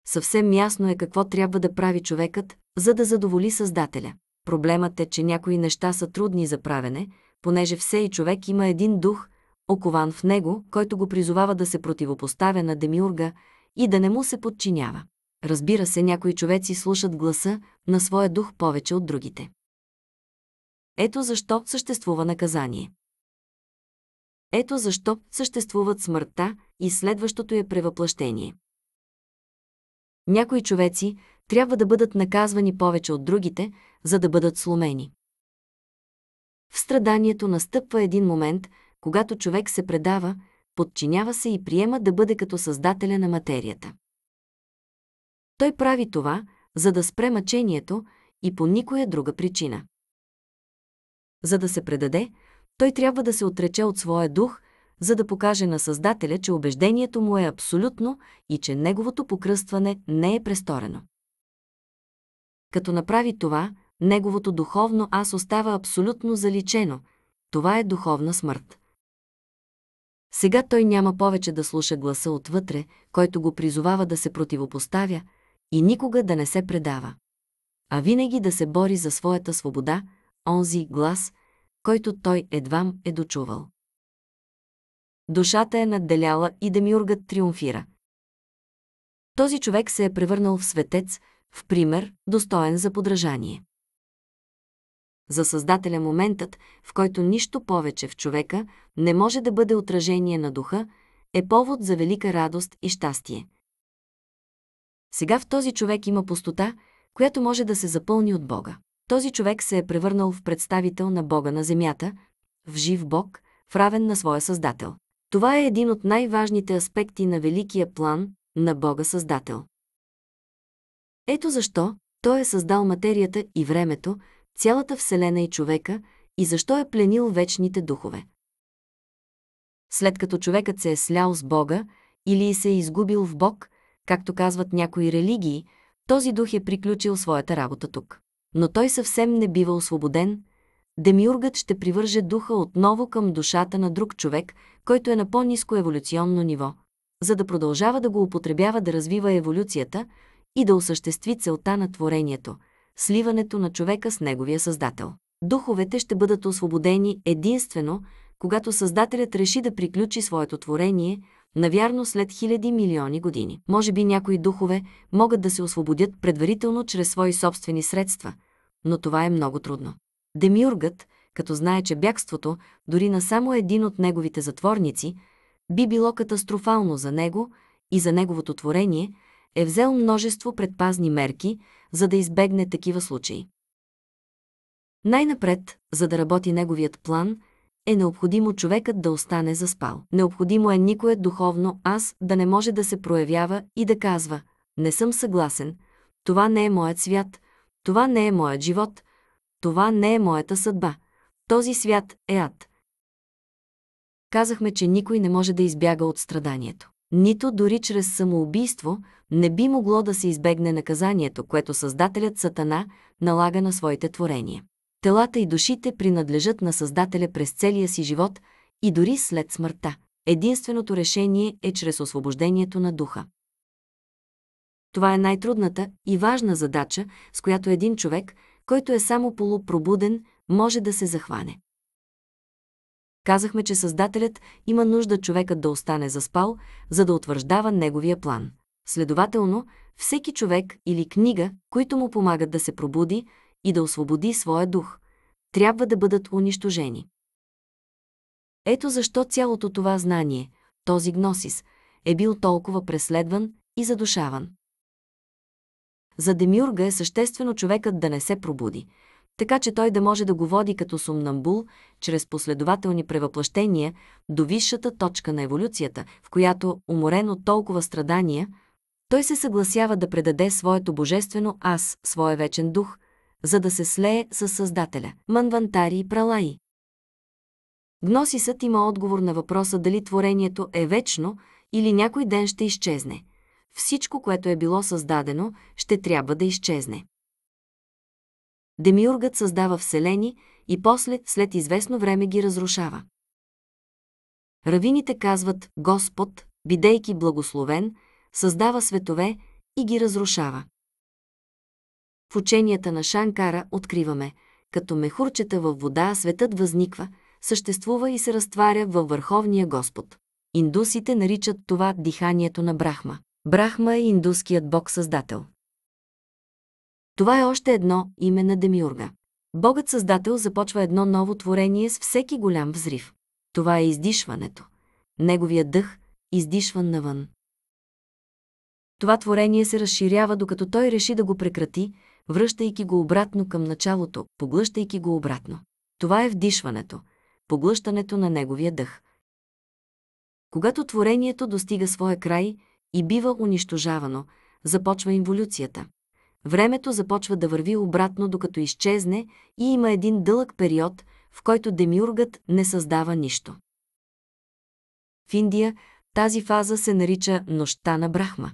A: Съвсем ясно е какво трябва да прави човекът, за да задоволи Създателя. Проблемът е, че някои неща са трудни за правене, понеже все и човек има един дух – окован в него, който го призовава да се противопоставя на Демиурга и да не му се подчинява. Разбира се, някои човеци слушат гласа на своя дух повече от другите. Ето защо съществува наказание. Ето защо съществуват смъртта и следващото е превъплъщение. Някои човеци трябва да бъдат наказвани повече от другите, за да бъдат сломени. В страданието настъпва един момент, когато човек се предава, подчинява се и приема да бъде като създателя на материята.
B: Той прави това, за да спре мъчението и по никоя друга причина. За да се предаде, той трябва да се отрече
A: от своя дух, за да покаже на Създателя, че убеждението му е абсолютно и че неговото покръстване не е престорено. Като направи това, неговото духовно аз остава абсолютно заличено. Това е духовна смърт. Сега той няма повече да слуша гласа отвътре, който го призовава да се противопоставя и никога да не се предава. А винаги да се бори за своята свобода, онзи глас, който той едвам е дочувал. Душата е надделяла и демиургът триумфира. Този човек се е превърнал в светец, в пример, достоен за подражание за Създателя моментът, в който нищо повече в човека не може да бъде отражение на духа, е повод за велика радост и щастие. Сега в този човек има пустота, която може да се запълни от Бога. Този човек се е превърнал в представител на Бога на земята, в жив Бог, в равен на своя Създател. Това е един от най-важните аспекти на великия план на Бога Създател. Ето защо Той е създал материята и времето, цялата Вселена и човека и защо е пленил вечните духове. След като човекът се е слял с Бога или се е изгубил в Бог, както казват някои религии, този дух е приключил своята работа тук. Но той съвсем не бива освободен. Демиургът ще привърже духа отново към душата на друг човек, който е на по-низко еволюционно ниво, за да продължава да го употребява да развива еволюцията и да осъществи целта на творението – сливането на човека с неговия Създател. Духовете ще бъдат освободени единствено, когато Създателят реши да приключи своето творение, навярно след хиляди милиони години. Може би някои духове могат да се освободят предварително чрез свои собствени средства, но това е много трудно. Демиургът, като знае, че бягството, дори на само един от неговите затворници, би било катастрофално за него и за неговото творение – е взел множество предпазни мерки, за да избегне такива случаи. Най-напред, за да работи неговият план, е необходимо човекът да остане заспал. Необходимо е никое духовно аз да не може да се проявява и да казва «Не съм съгласен, това не е моят свят, това не е моят живот, това не е моята съдба, този свят е ад». Казахме, че никой не може да избяга от страданието нито дори чрез самоубийство не би могло да се избегне наказанието, което Създателят Сатана налага на своите творения. Телата и душите принадлежат на Създателя през целия си живот и дори след смъртта. Единственото решение е чрез освобождението на духа. Това е най-трудната и важна задача, с която един човек, който е само полупробуден, може да се захване. Казахме, че Създателят има нужда човекът да остане заспал, за да утвърждава неговия план. Следователно, всеки човек или книга, които му помагат да се пробуди и да освободи своя дух, трябва да бъдат унищожени. Ето защо цялото това знание, този гносис, е бил толкова преследван и задушаван. За Демюрга е съществено човекът да не се пробуди, така че той да може да го води като сумнамбул, чрез последователни превъплъщения до висшата точка на еволюцията, в която, уморен от толкова страдания, той се съгласява да предаде своето божествено аз, своя вечен дух, за да се слее с Създателя, манвантари и пралаи. Гносисът има отговор на въпроса дали творението е вечно или някой ден ще изчезне. Всичко, което е било създадено, ще трябва да изчезне. Демиургът създава вселени и после, след известно време, ги разрушава. Равините казват Господ, бидейки благословен, създава светове и ги разрушава. В ученията на Шанкара откриваме, като мехурчета във вода светът възниква, съществува и се разтваря във Върховния Господ. Индусите наричат това диханието на Брахма. Брахма е индуският бог-създател. Това е още едно име на Демиурга. Богът Създател започва едно ново творение с всеки голям взрив. Това е издишването. Неговия дъх, издишван навън. Това творение се разширява, докато той реши да го прекрати, връщайки го обратно към началото, поглъщайки го обратно. Това е вдишването, поглъщането на неговия дъх. Когато творението достига своя край и бива унищожавано, започва инволюцията. Времето започва да върви обратно, докато изчезне и има един дълъг период, в който демиургът не създава нищо. В Индия тази фаза се нарича нощта на Брахма.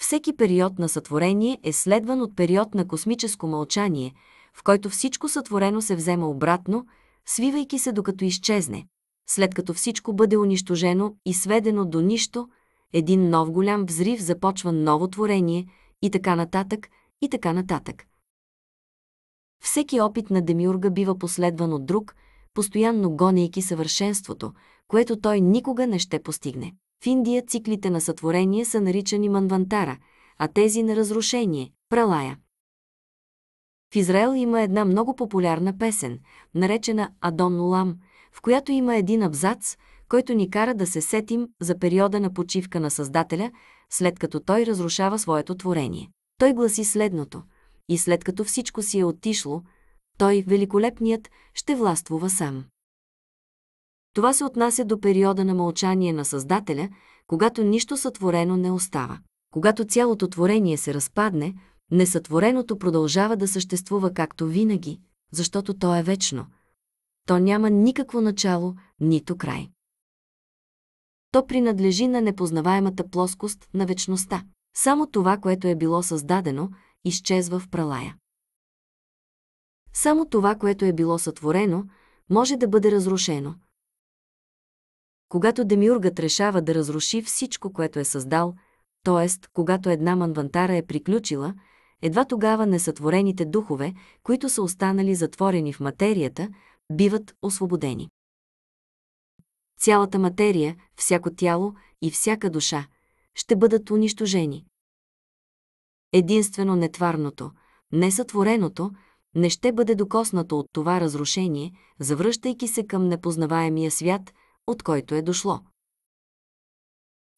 A: Всеки период на сътворение е следван от период на космическо мълчание, в който всичко сътворено се взема обратно, свивайки се докато изчезне. След като всичко бъде унищожено и сведено до нищо, един нов голям взрив започва ново творение – и така нататък, и така нататък. Всеки опит на Демиурга бива последван от друг, постоянно гонейки съвършенството, което той никога не ще постигне. В Индия циклите на сътворение са наричани манвантара, а тези на разрушение – пралая. В Израел има една много популярна песен, наречена Адон Улам, в която има един абзац – който ни кара да се сетим за периода на почивка на Създателя, след като Той разрушава своето творение. Той гласи следното. И след като всичко си е отишло, Той, великолепният, ще властвува сам. Това се отнася до периода на мълчание на Създателя, когато нищо сътворено не остава. Когато цялото творение се разпадне, несътвореното продължава да съществува както винаги, защото то е вечно. То няма никакво начало, нито край то принадлежи на непознаваемата плоскост на вечността. Само това, което е било създадено, изчезва в пралая. Само това, което е било сътворено, може да бъде разрушено. Когато Демиургът решава да разруши всичко, което е създал, т.е. когато една манвантара е приключила, едва тогава несътворените духове, които са останали затворени в материята, биват освободени. Цялата материя, всяко тяло и всяка душа ще бъдат унищожени. Единствено нетварното, несътвореното, не ще бъде докоснато от това разрушение, завръщайки се към непознаваемия свят, от който е дошло.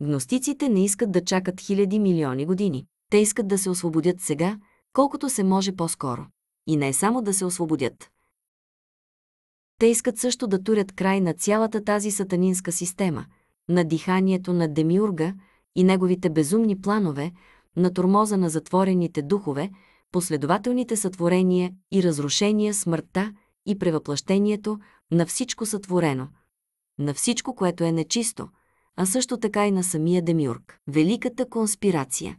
A: Гностиците не искат да чакат хиляди милиони години. Те искат да се освободят сега, колкото се може по-скоро. И не само да се освободят. Те искат също да турят край на цялата тази сатанинска система, на диханието на Демиурга и неговите безумни планове, на турмоза на затворените духове, последователните сътворения и разрушения, смъртта и превъплъщението на всичко сътворено, на всичко, което е нечисто, а също така и на самия Демиург. Великата конспирация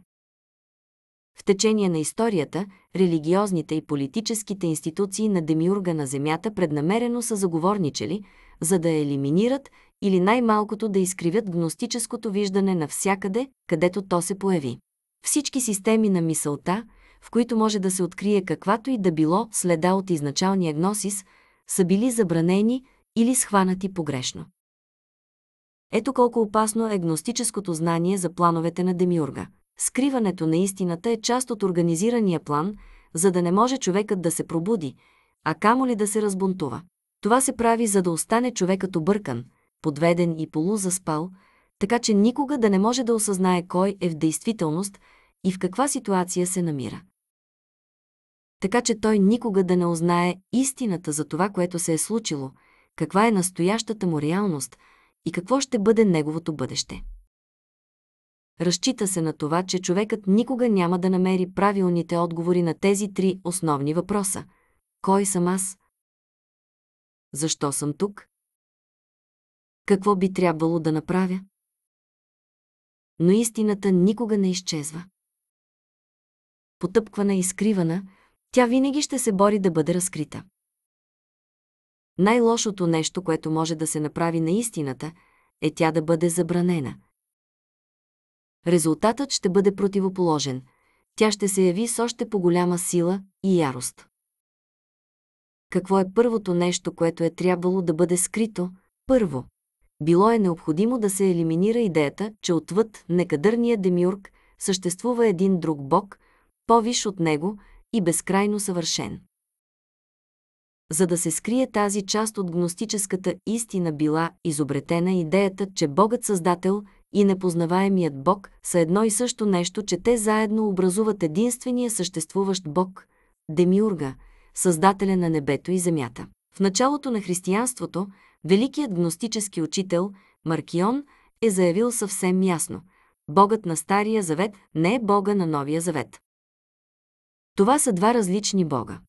A: в течение на историята, религиозните и политическите институции на Демиурга на Земята преднамерено са заговорничали, за да елиминират или най-малкото да изкривят гностическото виждане навсякъде, където то се появи. Всички системи на мисълта, в които може да се открие каквато и да било следа от изначалния гносис, са били забранени или схванати погрешно. Ето колко опасно е гностическото знание за плановете на Демиурга – Скриването на истината е част от организирания план, за да не може човекът да се пробуди, а камо ли да се разбунтува. Това се прави, за да остане човекът объркан, подведен и полузаспал, така че никога да не може да осъзнае кой е в действителност и в каква ситуация се намира. Така че той никога да не узнае истината за това, което се е случило, каква е настоящата му реалност и какво ще бъде неговото бъдеще. Разчита се на това, че човекът никога няма да намери правилните отговори на тези три основни
B: въпроса. Кой съм аз? Защо съм тук? Какво би трябвало да направя? Но истината никога не изчезва. Потъпквана и скривана, тя винаги
A: ще се бори да бъде разкрита. Най-лошото нещо, което може да се направи на истината, е тя да бъде забранена – резултатът ще бъде противоположен. Тя ще се яви с още по-голяма сила и ярост. Какво е първото нещо, което е трябвало да бъде скрито? Първо, било е необходимо да се елиминира идеята, че отвъд некадърния демиург съществува един друг бог, повиш от него и безкрайно съвършен. За да се скрие тази част от гностическата истина била изобретена идеята, че Богът Създател – и непознаваемият Бог са едно и също нещо, че те заедно образуват единствения съществуващ Бог – Демиурга, Създателя на небето и земята. В началото на християнството, великият гностически учител Маркион е заявил съвсем ясно – Богът на Стария Завет не е Бога на Новия Завет. Това са два различни Бога.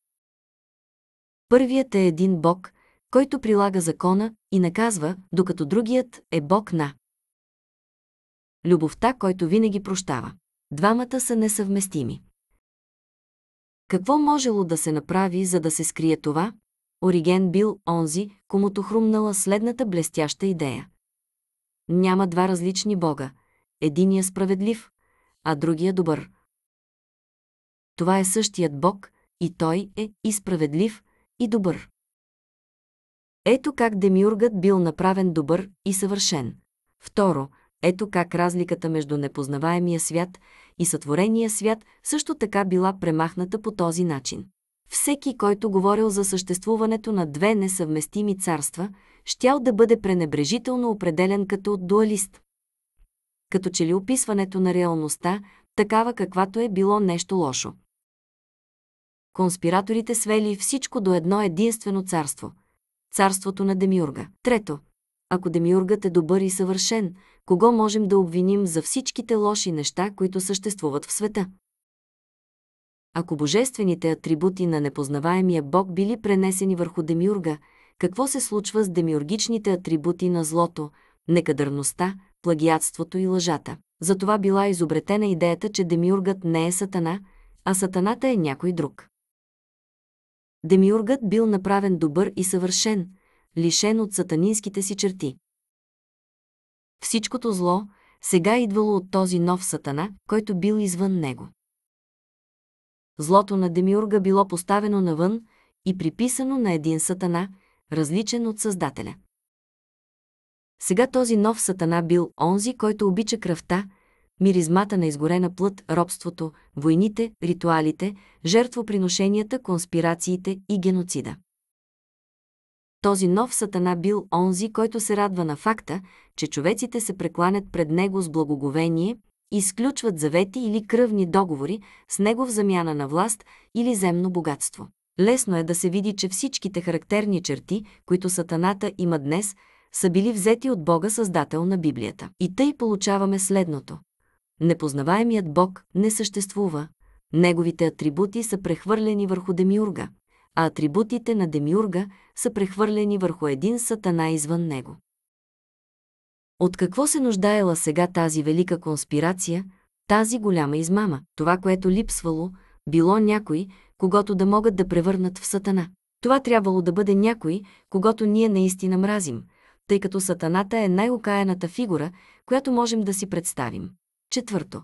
B: Първият е един Бог, който прилага закона и наказва, докато другият е Бог на любовта, който винаги прощава. Двамата са несъвместими. Какво можело да се
A: направи, за да се скрие това? Ориген бил онзи, комуто хрумнала следната блестяща идея. Няма два различни бога. Единия справедлив,
B: а другия добър. Това е същият бог и той е и справедлив, и добър. Ето как демиургът бил
A: направен добър и съвършен. Второ, ето как разликата между непознаваемия свят и сътворения свят също така била премахната по този начин. Всеки, който говорил за съществуването на две несъвместими царства, щял да бъде пренебрежително определен като дуалист. Като че ли описването на реалността, такава каквато е било нещо лошо. Конспираторите свели всичко до едно единствено царство – царството на Демиурга. Трето, ако Демиургът е добър и съвършен – кого можем да обвиним за всичките лоши неща, които съществуват в света. Ако божествените атрибути на непознаваемия Бог били пренесени върху Демиурга, какво се случва с демиургичните атрибути на злото, некадърността, плагиатството и лъжата? Затова била изобретена идеята, че демиургът не е сатана, а сатаната е някой друг. Демиургът бил направен добър и съвършен, лишен от сатанинските си
B: черти. Всичкото зло сега идвало от този нов сатана, който бил извън него. Злото на Демиурга било поставено
A: навън и приписано на един сатана, различен от Създателя. Сега този нов сатана бил онзи, който обича кръвта, миризмата на изгорена плът, робството, войните, ритуалите, жертвоприношенията, конспирациите и геноцида. Този нов сатана бил онзи, който се радва на факта, че човеците се прекланят пред него с благоговение и завети или кръвни договори с него в замяна на власт или земно богатство. Лесно е да се види, че всичките характерни черти, които сатаната има днес, са били взети от Бога Създател на Библията. И тъй получаваме следното. Непознаваемият Бог не съществува. Неговите атрибути са прехвърлени върху Демиурга а атрибутите на Демиурга са прехвърлени върху един сатана извън него. От какво се нуждаела сега тази велика конспирация, тази голяма измама? Това, което липсвало, било някой, когато да могат да превърнат в сатана. Това трябвало да бъде някой, когато ние наистина мразим, тъй като сатаната е най-окаяната фигура, която можем да си представим. Четвърто.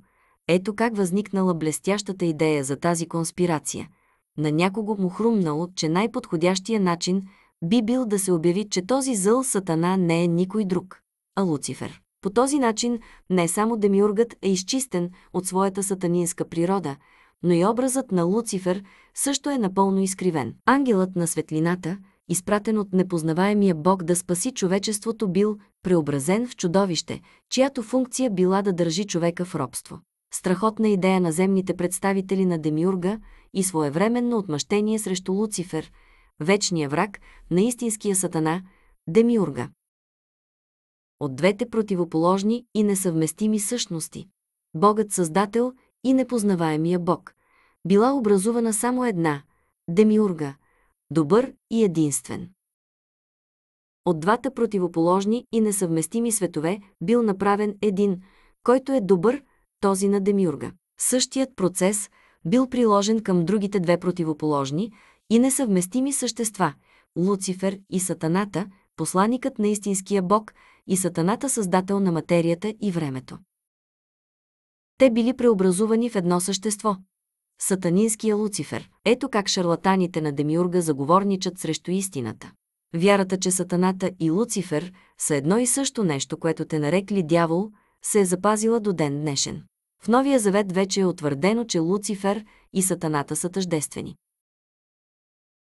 A: Ето как възникнала блестящата идея за тази конспирация – на някого му хрумнало, че най-подходящия начин би бил да се обяви, че този зъл сатана не е никой друг, а Луцифер. По този начин не само демиургът е изчистен от своята сатанинска природа, но и образът на Луцифер също е напълно изкривен. Ангелът на светлината, изпратен от непознаваемия Бог да спаси човечеството, бил преобразен в чудовище, чиято функция била да държи човека в робство. Страхотна идея на земните представители на Демиурга и своевременно отмъщение срещу Луцифер, вечния враг на истинския сатана, Демиурга. От двете противоположни и несъвместими същности – Богът Създател и непознаваемия Бог, била образувана само една – Демиурга, добър и единствен от двата противоположни и несъвместими светове бил направен един, който е добър, този на Демиурга. Същият процес бил приложен към другите две противоположни и несъвместими същества – Луцифер и Сатаната, посланикът на истинския Бог и Сатаната – създател на материята и времето. Те били преобразувани в едно същество – сатанинския Луцифер. Ето как шарлатаните на Демиурга заговорничат срещу истината. Вярата, че Сатаната и Луцифер са едно и също нещо, което те нарекли дявол, се е запазила до ден днешен. В Новия завет вече е утвърдено, че Луцифер и Сатаната са тъждествени.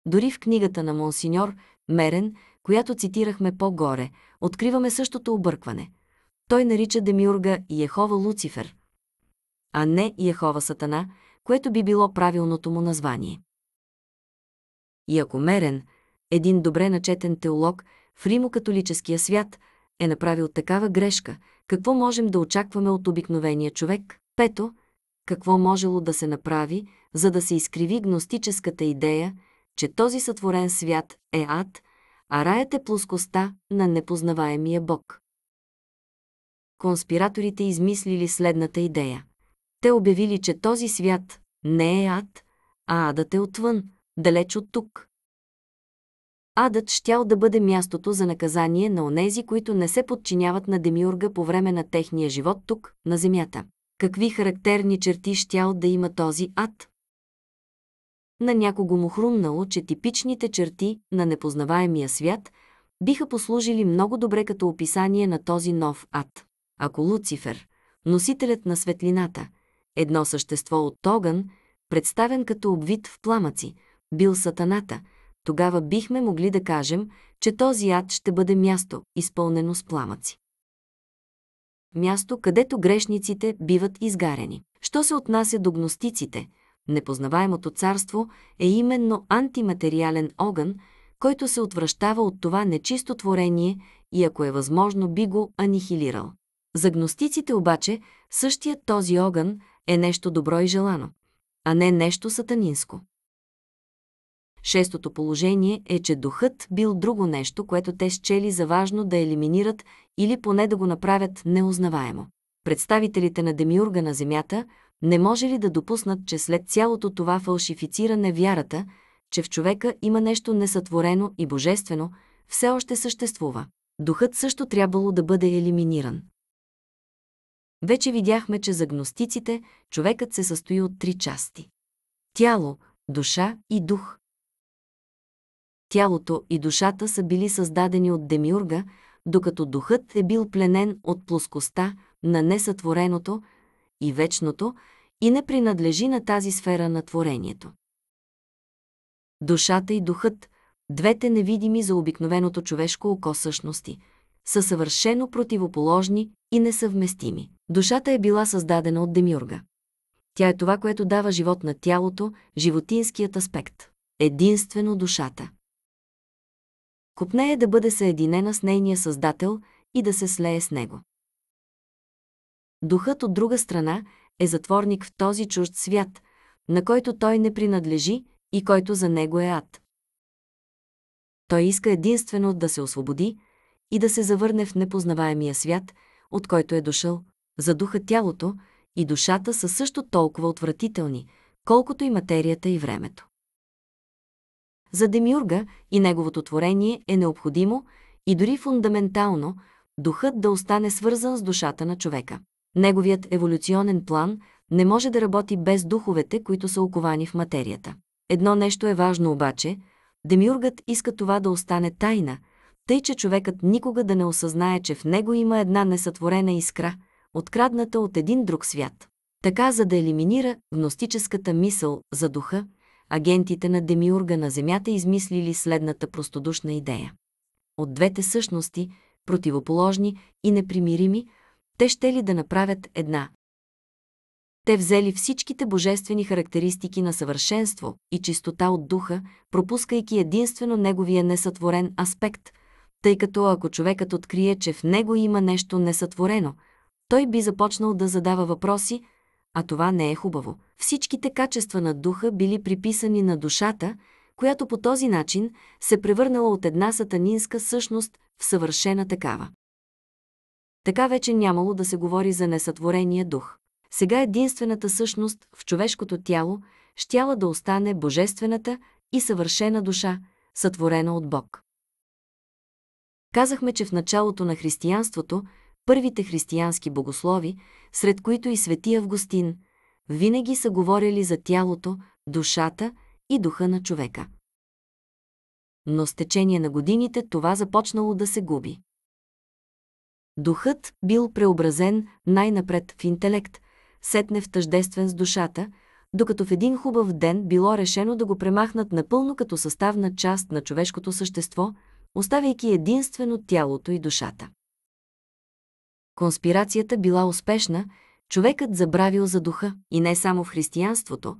A: Дори в книгата на Монсиньор Мерен, която цитирахме по-горе, откриваме същото объркване. Той нарича Демиурга Йехова Луцифер, а не Йехова Сатана, което би било правилното му название. И ако Мерен, един добре начетен теолог в Римокатолическия свят, е направил такава грешка, какво можем да очакваме от обикновения човек? Пето, какво можело да се направи, за да се изкриви гностическата идея, че този сътворен свят е ад, а раят е плоскостта на непознаваемия Бог. Конспираторите измислили следната идея. Те обявили, че този свят не е ад, а адът е отвън, далеч от тук. Адът щял да бъде мястото за наказание на онези, които не се подчиняват на Демиурга по време на техния живот тук, на Земята какви характерни черти щял да има този ад? На някого му хрумнало, че типичните черти на непознаваемия свят биха послужили много добре като описание на този нов ад. Ако Луцифер, носителят на светлината, едно същество от огън, представен като обвит в пламъци, бил сатаната, тогава бихме могли да кажем, че този ад ще бъде място, изпълнено с пламъци място, където грешниците биват изгарени. Що се отнася до гностиците, непознаваемото царство е именно антиматериален огън, който се отвръщава от това нечисто творение и ако е възможно би го анихилирал. За гностиците обаче същият този огън е нещо добро и желано, а не нещо сатанинско. Шестото положение е, че духът бил друго нещо, което те счели за важно да елиминират или поне да го направят неузнаваемо. Представителите на демиурга на Земята не може ли да допуснат, че след цялото това фалшифициране вярата, че в човека има нещо несътворено и божествено, все още съществува. Духът също трябвало да бъде елиминиран. Вече видяхме, че за гностиците човекът се състои от три части – тяло, душа и дух, Тялото и душата са били създадени от Демиурга, докато духът е бил пленен от плоскостта на несътвореното и вечното и не принадлежи на тази сфера на творението. Душата и духът, двете невидими за обикновеното човешко око същности, са съвършено противоположни и несъвместими. Душата е била създадена от Демиурга. Тя е това, което дава живот на тялото, животинският аспект.
B: Единствено душата – е да бъде съединена с нейния Създател и да се слее с него. Духът от друга страна е
A: затворник в този чужд свят, на който той не принадлежи и който за него е ад. Той иска единствено да се освободи и да се завърне в непознаваемия свят, от който е дошъл. За духа тялото и душата са също толкова отвратителни, колкото и материята и времето. За Демиурга и неговото творение е необходимо и дори фундаментално духът да остане свързан с душата на човека. Неговият еволюционен план не може да работи без духовете, които са оковани в материята. Едно нещо е важно обаче – Демиургът иска това да остане тайна, тъй че човекът никога да не осъзнае, че в него има една несътворена искра, открадната от един друг свят. Така, за да елиминира гностическата мисъл за духа, агентите на демиурга на Земята измислили следната простодушна идея. От двете същности, противоположни и непримирими, те ще ли да направят една? Те взели всичките божествени характеристики на съвършенство и чистота от духа, пропускайки единствено неговия несътворен аспект, тъй като ако човекът открие, че в него има нещо несътворено, той би започнал да задава въпроси – а това не е хубаво. Всичките качества на духа били приписани на душата, която по този начин се превърнала от една сатанинска същност в съвършена такава. Така вече нямало да се говори за несътворения дух. Сега единствената същност в човешкото тяло щяла да остане божествената и съвършена душа, сътворена от Бог. Казахме, че в началото на християнството първите християнски богослови, сред които и свети Августин, винаги са говорили за тялото, душата и духа на човека. Но с течение на годините това започнало да се губи. Духът бил преобразен най-напред в интелект, сетне в тъждествен с душата, докато в един хубав ден било решено да го премахнат напълно като съставна част на човешкото същество, оставяйки единствено тялото и душата. Конспирацията била успешна, човекът забравил за духа и не само в християнството,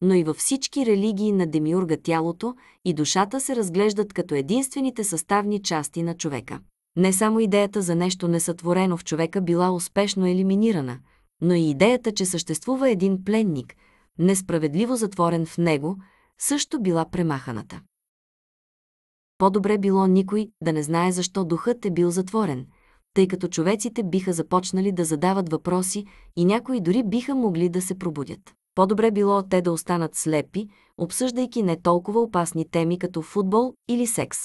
A: но и във всички религии на демиурга тялото и душата се разглеждат като единствените съставни части на човека. Не само идеята за нещо несътворено в човека била успешно елиминирана, но и идеята, че съществува един пленник, несправедливо затворен в него, също била премаханата. По-добре било никой да не знае защо духът е бил затворен – тъй като човеците биха започнали да задават въпроси и някои дори биха могли да се пробудят. По-добре било те да останат слепи, обсъждайки не толкова опасни теми като футбол или секс.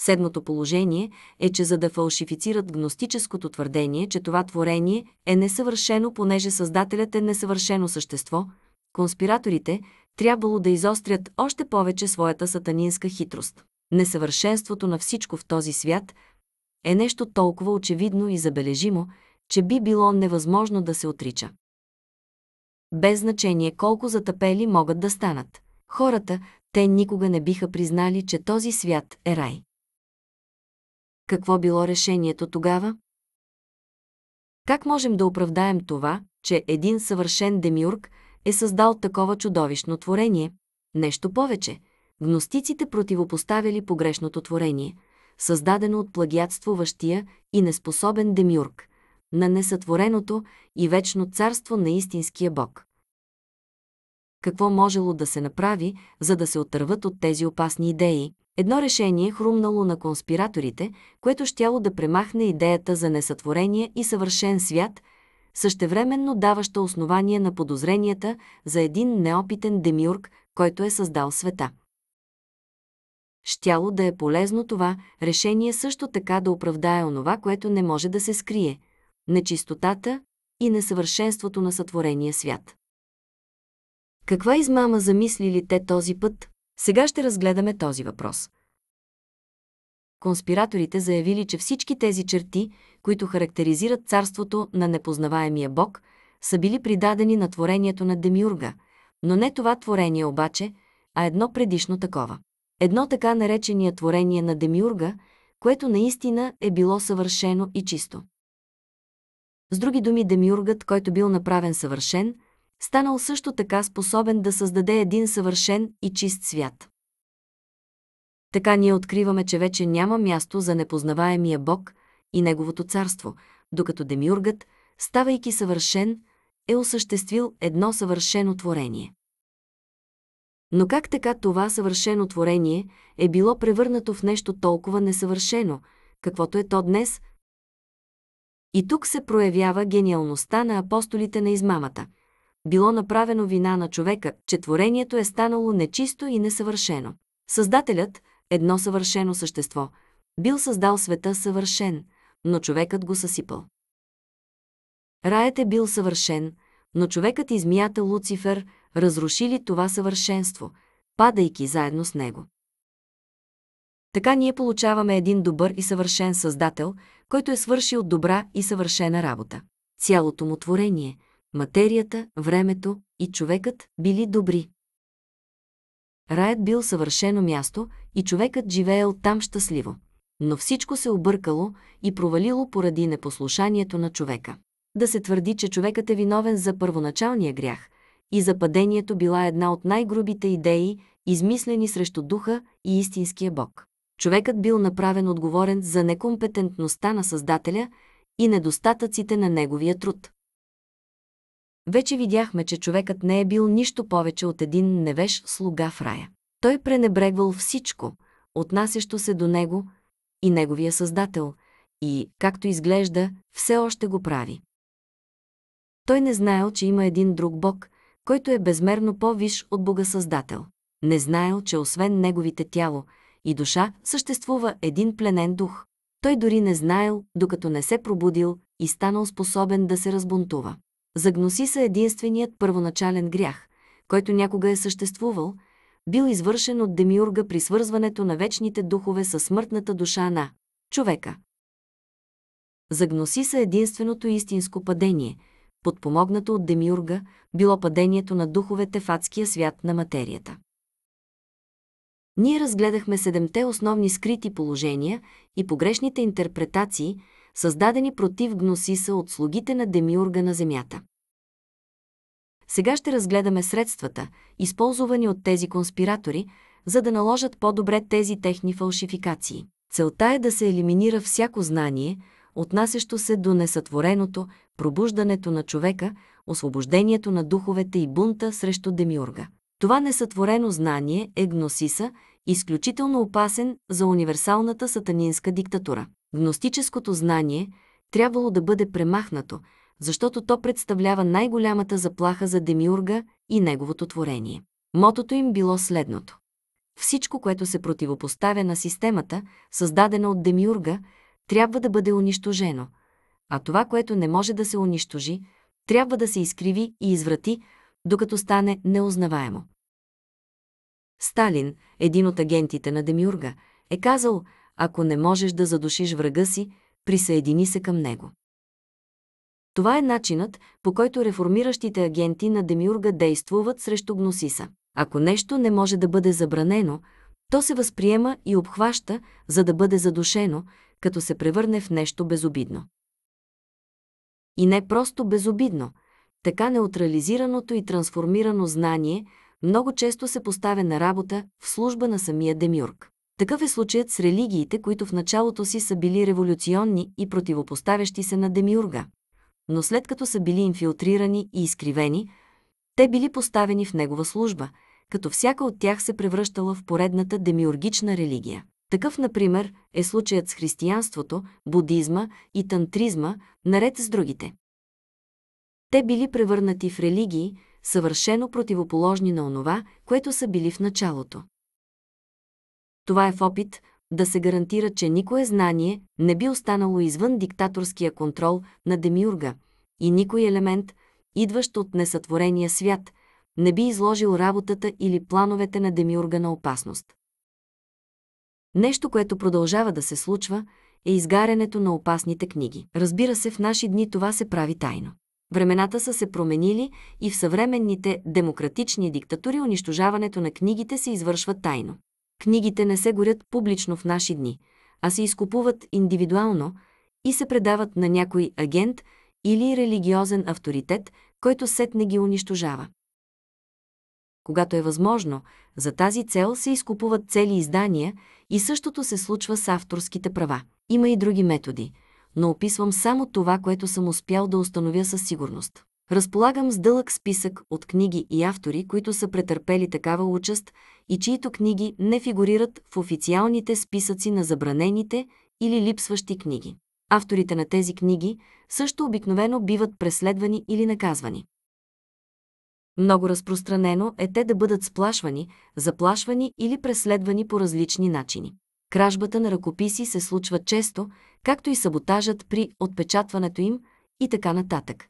A: Седмото положение е, че за да фалшифицират гностическото твърдение, че това творение е несъвършено, понеже Създателят е несъвършено същество, конспираторите трябвало да изострят още повече своята сатанинска хитрост. Несъвършенството на всичко в този свят – е нещо толкова очевидно и забележимо, че би било невъзможно да се отрича. Без значение колко затъпели могат да станат. Хората,
B: те никога не биха признали, че този свят е рай. Какво било решението тогава? Как можем да оправдаем това,
A: че един съвършен демиург е създал такова чудовищно творение? Нещо повече, гностиците противопоставили погрешното творение – създадено от плагиатствуващия и неспособен демюрк на несътвореното и вечно царство на истинския Бог. Какво можело да се направи, за да се отърват от тези опасни идеи? Едно решение е хрумнало на конспираторите, което щяло да премахне идеята за несътворение и съвършен свят, същевременно даваща основание на подозренията за един неопитен демюрк, който е създал света щяло да е полезно това решение също така да оправдае онова, което не може да се скрие – нечистотата и несъвършенството на сътворения свят. Каква измама замислили те този път? Сега ще разгледаме този въпрос. Конспираторите заявили, че всички тези черти, които характеризират царството на непознаваемия Бог, са били придадени на творението на Демиурга, но не това творение обаче, а едно предишно такова. Едно така наречение творение на Демиурга, което наистина е било съвършено и чисто. С други думи, Демиургът, който бил направен съвършен, станал също така способен да създаде един съвършен и чист свят. Така ние откриваме, че вече няма място за непознаваемия Бог и Неговото царство, докато Демиургът, ставайки съвършен, е осъществил едно съвършено творение. Но как така това съвършено творение е било превърнато в нещо толкова несъвършено, каквото е то днес? И тук се проявява гениалността на апостолите на измамата. Било направено вина на човека, че творението е станало нечисто и несъвършено. Създателят, едно съвършено същество, бил създал света съвършен, но човекът го съсипал. Раят е бил съвършен, но човекът и змията Луцифер разрушили това съвършенство, падайки заедно с него. Така ние получаваме един добър и съвършен Създател, който е свършил добра и съвършена работа. Цялото му творение, материята, времето и човекът били добри. Раят бил съвършено място и човекът живеел там щастливо. Но всичко се объркало и провалило поради непослушанието на човека. Да се твърди, че човекът е виновен за първоначалния грях – и западението била една от най-грубите идеи, измислени срещу духа и истинския Бог. Човекът бил направен отговорен за некомпетентността на Създателя и недостатъците на неговия труд. Вече видяхме, че човекът не е бил нищо повече от един невеж слуга в рая. Той пренебрегвал всичко, отнасящо се до него и неговия Създател, и, както изглежда, все още го прави. Той не знаел, че има един друг Бог, който е безмерно по-виш от Бога Създател. Не знаел, че освен неговите тяло и душа съществува един пленен дух. Той дори не знаел, докато не се пробудил и станал способен да се разбунтува. Загноси се единственият първоначален грях, който някога е съществувал, бил извършен от Демиурга при свързването на вечните духове със смъртната душа на човека. Загноси се единственото истинско падение, подпомогнато от Демиурга, било падението на духовете в адския свят на материята. Ние разгледахме седемте основни скрити положения и погрешните интерпретации, създадени против Гносиса от слугите на Демиурга на Земята. Сега ще разгледаме средствата, използвани от тези конспиратори, за да наложат по-добре тези техни фалшификации. Целта е да се елиминира всяко знание, отнасящо се до несътвореното, пробуждането на човека, освобождението на духовете и бунта срещу Демиурга. Това несътворено знание е гносиса, изключително опасен за универсалната сатанинска диктатура. Гностическото знание трябвало да бъде премахнато, защото то представлява най-голямата заплаха за Демиурга и неговото творение. Мотото им било следното. Всичко, което се противопоставя на системата, създадена от Демиурга, трябва да бъде унищожено, а това, което не може да се унищожи, трябва да се изкриви и изврати, докато стане неузнаваемо. Сталин, един от агентите на Демюрга, е казал, ако не можеш да задушиш врага си, присъедини се към него. Това е начинът, по който реформиращите агенти на Демюрга действуват срещу гносиса. Ако нещо не може да бъде забранено, то се възприема и обхваща, за да бъде задушено, като се превърне в нещо безобидно. И не просто безобидно, така неутрализираното и трансформирано знание много често се поставя на работа в служба на самия Демюрк. Такъв е случаят с религиите, които в началото си са били революционни и противопоставящи се на Демиурга. Но след като са били инфилтрирани и изкривени, те били поставени в негова служба, като всяка от тях се превръщала в поредната демиургична религия. Такъв, например, е случаят с християнството, будизма и тантризма, наред с другите. Те били превърнати в религии, съвършено противоположни на онова, което са били в началото. Това е в опит да се гарантира, че никое знание не би останало извън диктаторския контрол на демиурга и никой елемент, идващ от несътворения свят, не би изложил работата или плановете на демиурга на опасност. Нещо, което продължава да се случва, е изгарянето на опасните книги. Разбира се, в наши дни това се прави тайно. Времената са се променили и в съвременните демократични диктатури унищожаването на книгите се извършва тайно. Книгите не се горят публично в наши дни, а се изкупуват индивидуално и се предават на някой агент или религиозен авторитет, който сетне ги унищожава. Когато е възможно, за тази цел се изкупуват цели издания – и същото се случва с авторските права. Има и други методи, но описвам само това, което съм успял да установя със сигурност. Разполагам с дълъг списък от книги и автори, които са претърпели такава участ и чието книги не фигурират в официалните списъци на забранените или липсващи книги. Авторите на тези книги също обикновено биват преследвани или наказвани. Много разпространено е те да бъдат сплашвани, заплашвани или преследвани по различни начини. Кражбата на ръкописи се случва често, както и саботажът при отпечатването им и така нататък.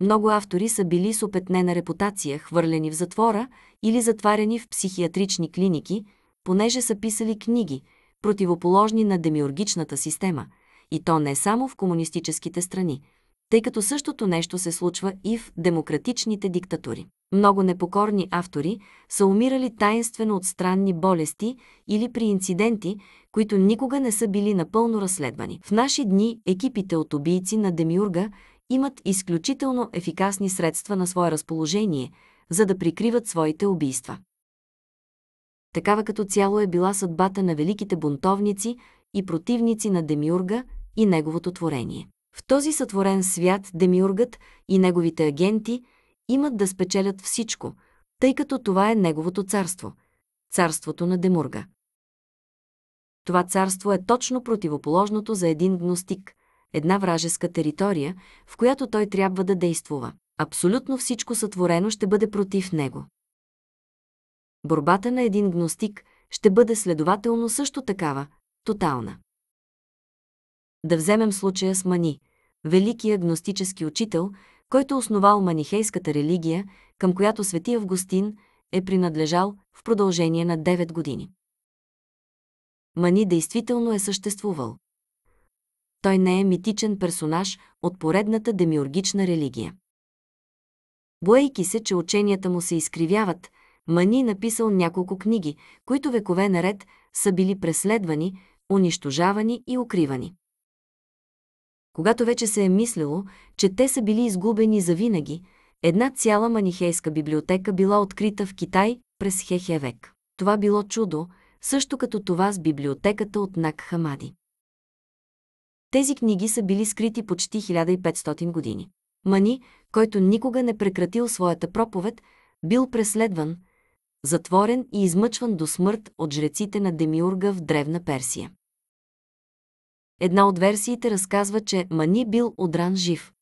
A: Много автори са били с опетнена репутация, хвърлени в затвора или затваряни в психиатрични клиники, понеже са писали книги, противоположни на демиургичната система, и то не само в комунистическите страни – тъй като същото нещо се случва и в демократичните диктатури. Много непокорни автори са умирали таинствено от странни болести или при инциденти, които никога не са били напълно разследвани. В наши дни екипите от убийци на Демиурга имат изключително ефикасни средства на свое разположение, за да прикриват своите убийства. Такава като цяло е била съдбата на великите бунтовници и противници на Демиурга и неговото творение. В този сътворен свят Демиургът и неговите агенти имат да спечелят всичко, тъй като това е неговото царство – царството на Демурга. Това царство е точно противоположното за един гностик, една вражеска територия, в която той трябва да действува. Абсолютно всичко сътворено ще бъде против него. Борбата на един гностик ще бъде следователно също такава, тотална. Да вземем случая с Мани, великият гностически учител, който основал манихейската религия, към която свети Августин е принадлежал в продължение на 9 години. Мани действително е съществувал. Той не е митичен персонаж от поредната демиургична религия. Боейки се, че ученията му се изкривяват, Мани написал няколко книги, които векове наред са били преследвани, унищожавани и укривани когато вече се е мислило, че те са били изгубени завинаги, една цяла манихейска библиотека била открита в Китай през Хехе век. Това било чудо, също като това с библиотеката от Нак Хамади. Тези книги са били скрити почти 1500 години. Мани, който никога не прекратил своята проповед, бил преследван, затворен и измъчван до смърт от жреците на Демиурга в Древна Персия. Една от версиите разказва, че Мани бил одран жив.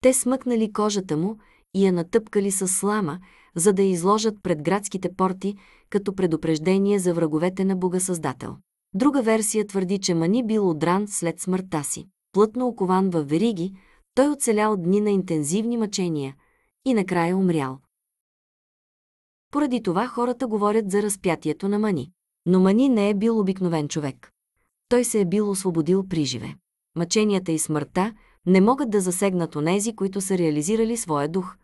A: Те смъкнали кожата му и я натъпкали с слама, за да я изложат пред градските порти като предупреждение за враговете на Бога Създател. Друга версия твърди, че Мани бил одран след смъртта си. Плътно окован във вериги, той оцелял дни на интензивни мъчения и накрая умрял. Поради това хората говорят за разпятието на Мани. Но Мани не е бил обикновен човек той се е бил освободил при живе. Мъченията и смъртта не могат да засегнат онези, които са реализирали своя дух.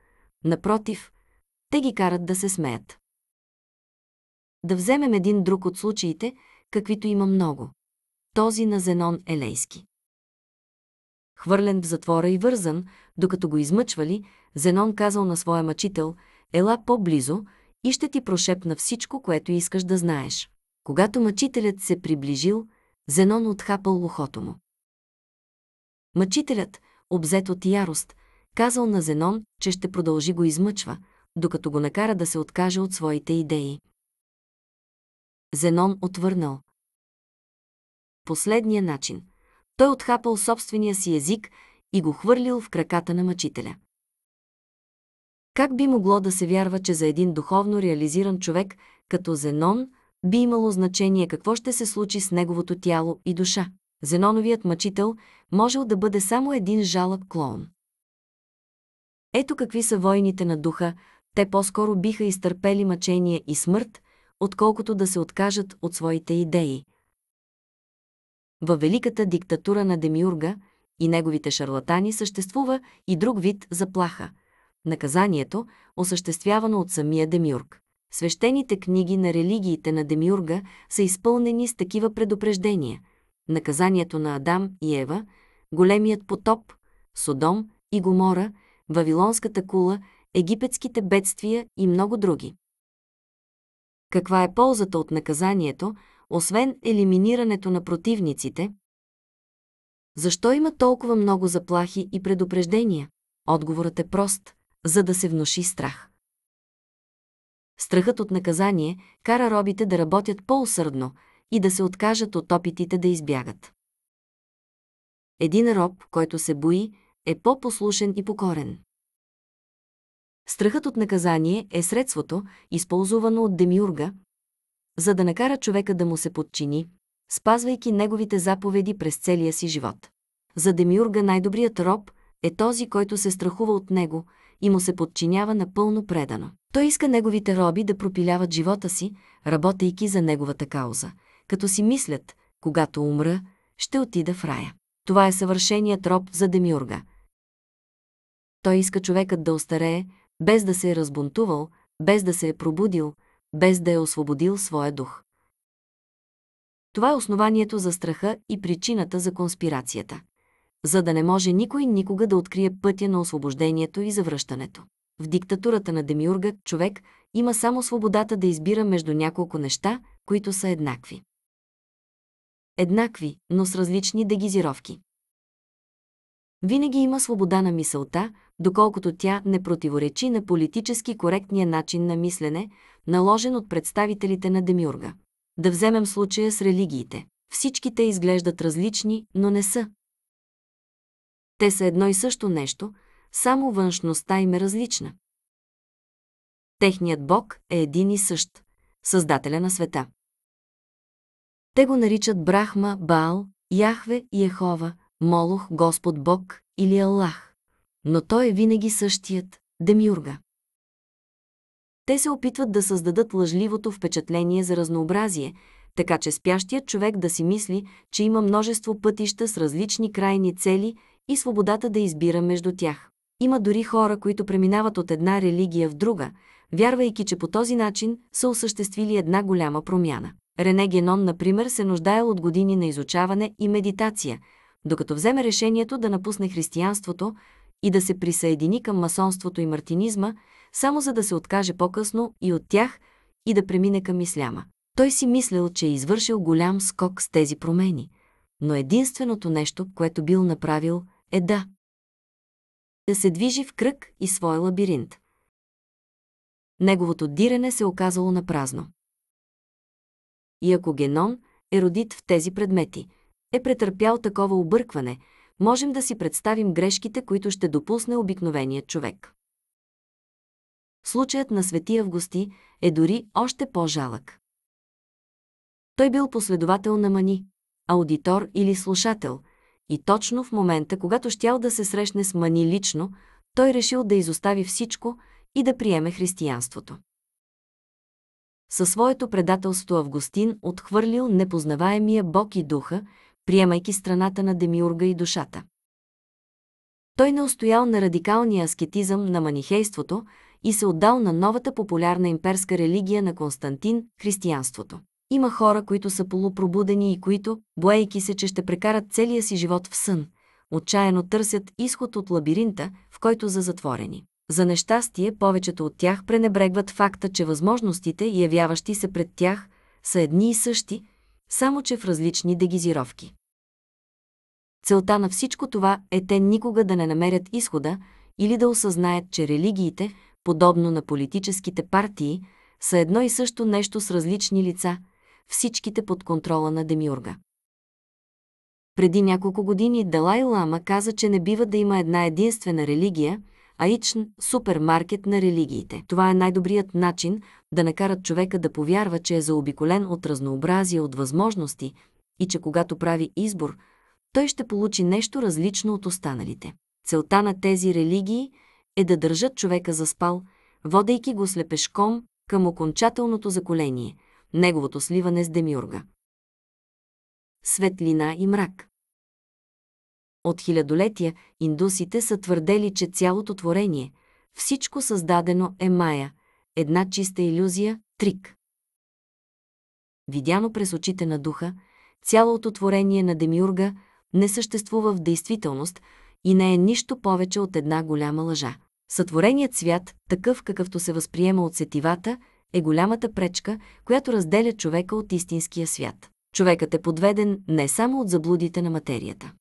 A: Напротив, те ги карат да се смеят.
B: Да вземем един друг от случаите, каквито има много. Този на Зенон Елейски. Хвърлен в затвора и вързан,
A: докато го измъчвали, Зенон казал на своя мъчител, ела по-близо и ще ти прошепна всичко, което искаш да знаеш. Когато мъчителят се приближил, Зенон отхапал ухото му. Мъчителят, обзет от ярост,
B: казал на Зенон, че ще продължи го измъчва, докато го накара да се откаже от своите идеи. Зенон отвърнал. Последния начин. Той отхапал собствения си език и го хвърлил в краката
A: на мъчителя. Как би могло да се вярва, че за един духовно реализиран човек, като Зенон, би имало значение какво ще се случи с неговото тяло и душа. Зеноновият мъчител можел да бъде само един жалък клоун. Ето какви са войните на духа, те по-скоро биха изтърпели мъчение и смърт, отколкото да се откажат от своите идеи. Във великата диктатура на Демиурга и неговите шарлатани съществува и друг вид заплаха – наказанието, осъществявано от самия Демиург. Свещените книги на религиите на Демиурга са изпълнени с такива предупреждения. Наказанието на Адам и Ева, големият потоп, Содом и Гомора, Вавилонската кула, египетските бедствия и много други. Каква е ползата от наказанието, освен елиминирането на
B: противниците? Защо има толкова много заплахи и предупреждения? Отговорът е прост – за да се внуши страх. Страхът
A: от наказание кара робите да работят по-усърдно и да се откажат от опитите да
B: избягат. Един роб, който се бои, е по-послушен и покорен. Страхът от наказание е средството, използвано
A: от Демиурга, за да накара човека да му се подчини, спазвайки неговите заповеди през целия си живот. За Демиурга най-добрият роб е този, който се страхува от него – и му се подчинява напълно предано. Той иска неговите роби да пропиляват живота си, работейки за неговата кауза, като си мислят, когато умра, ще отида в рая. Това е съвършеният роб за Демиурга. Той иска човекът да остарее, без да се е разбунтувал, без да се е пробудил, без да е освободил своя дух. Това е основанието за страха и причината за конспирацията за да не може никой никога да открие пътя на освобождението и завръщането. В диктатурата на Демиурга човек има само свободата да избира между няколко неща, които са еднакви. Еднакви, но с различни дегизировки. Винаги има свобода на мисълта, доколкото тя не противоречи на политически коректния начин на мислене, наложен от представителите на Демиурга. Да вземем случая с религиите. Всичките изглеждат различни, но не са. Те са едно и също нещо,
B: само външността им е различна. Техният Бог е един и същ, Създателя на света. Те го наричат Брахма,
A: Баал, Яхве, и Ехова, Молох, Господ Бог или Аллах. Но той е винаги същият, Демюрга. Те се опитват да създадат лъжливото впечатление за разнообразие, така че спящият човек да си мисли, че има множество пътища с различни крайни цели и свободата да избира между тях. Има дори хора, които преминават от една религия в друга, вярвайки, че по този начин са осъществили една голяма промяна. Рене Генон, например, се нуждаел от години на изучаване и медитация, докато вземе решението да напусне християнството и да се присъедини към масонството и мартинизма, само за да се откаже по-късно и от тях и да премине към исляма. Той си мислел, че е извършил голям скок с тези промени,
B: но единственото нещо, което бил направил, е да. Да се движи в кръг и своя лабиринт. Неговото диране се е оказало на празно. И ако генон е родит в тези предмети,
A: е претърпял такова объркване, можем да си представим грешките, които ще допусне
B: обикновеният човек. Случаят на свети Августи е дори още по-жалък. Той бил последовател на мани, аудитор
A: или слушател – и точно в момента, когато щял да се срещне с Мани лично, той решил да изостави всичко и да приеме християнството. Със своето предателство Августин отхвърлил непознаваемия Бог и духа, приемайки страната на демиурга и душата. Той не устоял на радикалния аскетизъм на манихейството и се отдал на новата популярна имперска религия на Константин – християнството. Има хора, които са полупробудени и които, боейки се, че ще прекарат целия си живот в сън, отчаяно търсят изход от лабиринта, в който за затворени. За нещастие, повечето от тях пренебрегват факта, че възможностите, явяващи се пред тях, са едни и същи, само че в различни дегизировки. Целта на всичко това е те никога да не намерят изхода или да осъзнаят, че религиите, подобно на политическите партии, са едно и също нещо с различни лица – всичките под контрола на Демиурга. Преди няколко години Далай Лама каза, че не бива да има една единствена религия, а ичн – супермаркет на религиите. Това е най-добрият начин да накарат човека да повярва, че е заобиколен от разнообразие от възможности и че когато прави избор, той ще получи нещо различно от останалите. Целта на тези религии е да държат човека заспал, водейки го слепешком към окончателното заколение – неговото сливане с Демиурга. Светлина и мрак От хилядолетия индусите са твърдели, че цялото творение, всичко създадено е мая, една чиста иллюзия, трик. Видяно през очите на духа, цялото творение на Демиурга не съществува в действителност и не е нищо повече от една голяма лъжа. Сътвореният свят, такъв какъвто се възприема от сетивата – е голямата пречка, която разделя човека от истинския свят. Човекът е подведен не само от заблудите на материята.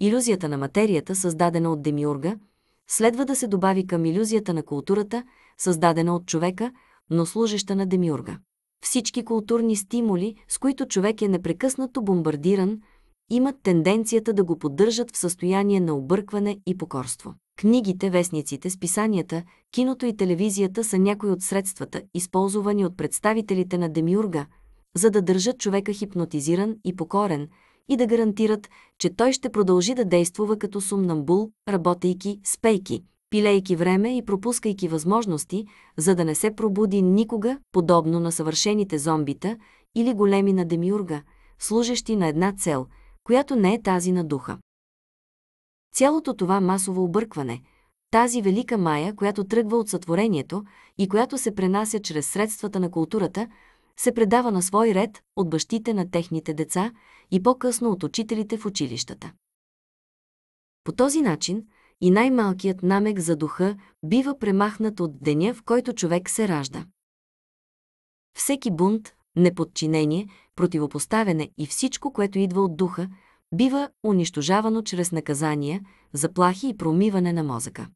A: Иллюзията на материята, създадена от Демиурга, следва да се добави към иллюзията на културата, създадена от човека, но служеща на Демиурга. Всички културни стимули, с които човек е непрекъснато бомбардиран, имат тенденцията да го поддържат в състояние на объркване и покорство. Книгите, вестниците, списанията, киното и телевизията са някои от средствата, използвани от представителите на Демиурга, за да държат човека хипнотизиран и покорен и да гарантират, че той ще продължи да действува като сумнамбул, работейки, спейки, пилейки време и пропускайки възможности, за да не се пробуди никога, подобно на съвършените зомбита или големи на Демиурга, служещи на една цел – която не е тази на духа. Цялото това масово объркване, тази велика мая, която тръгва от сътворението и която се пренася чрез средствата на културата, се предава на свой ред от бащите на техните деца и по-късно от учителите в училищата. По този начин и най-малкият намек за духа бива премахнат от деня, в който човек се ражда. Всеки бунт, неподчинение, противопоставяне и всичко, което идва от духа, бива унищожавано чрез наказания, заплахи и промиване на мозъка.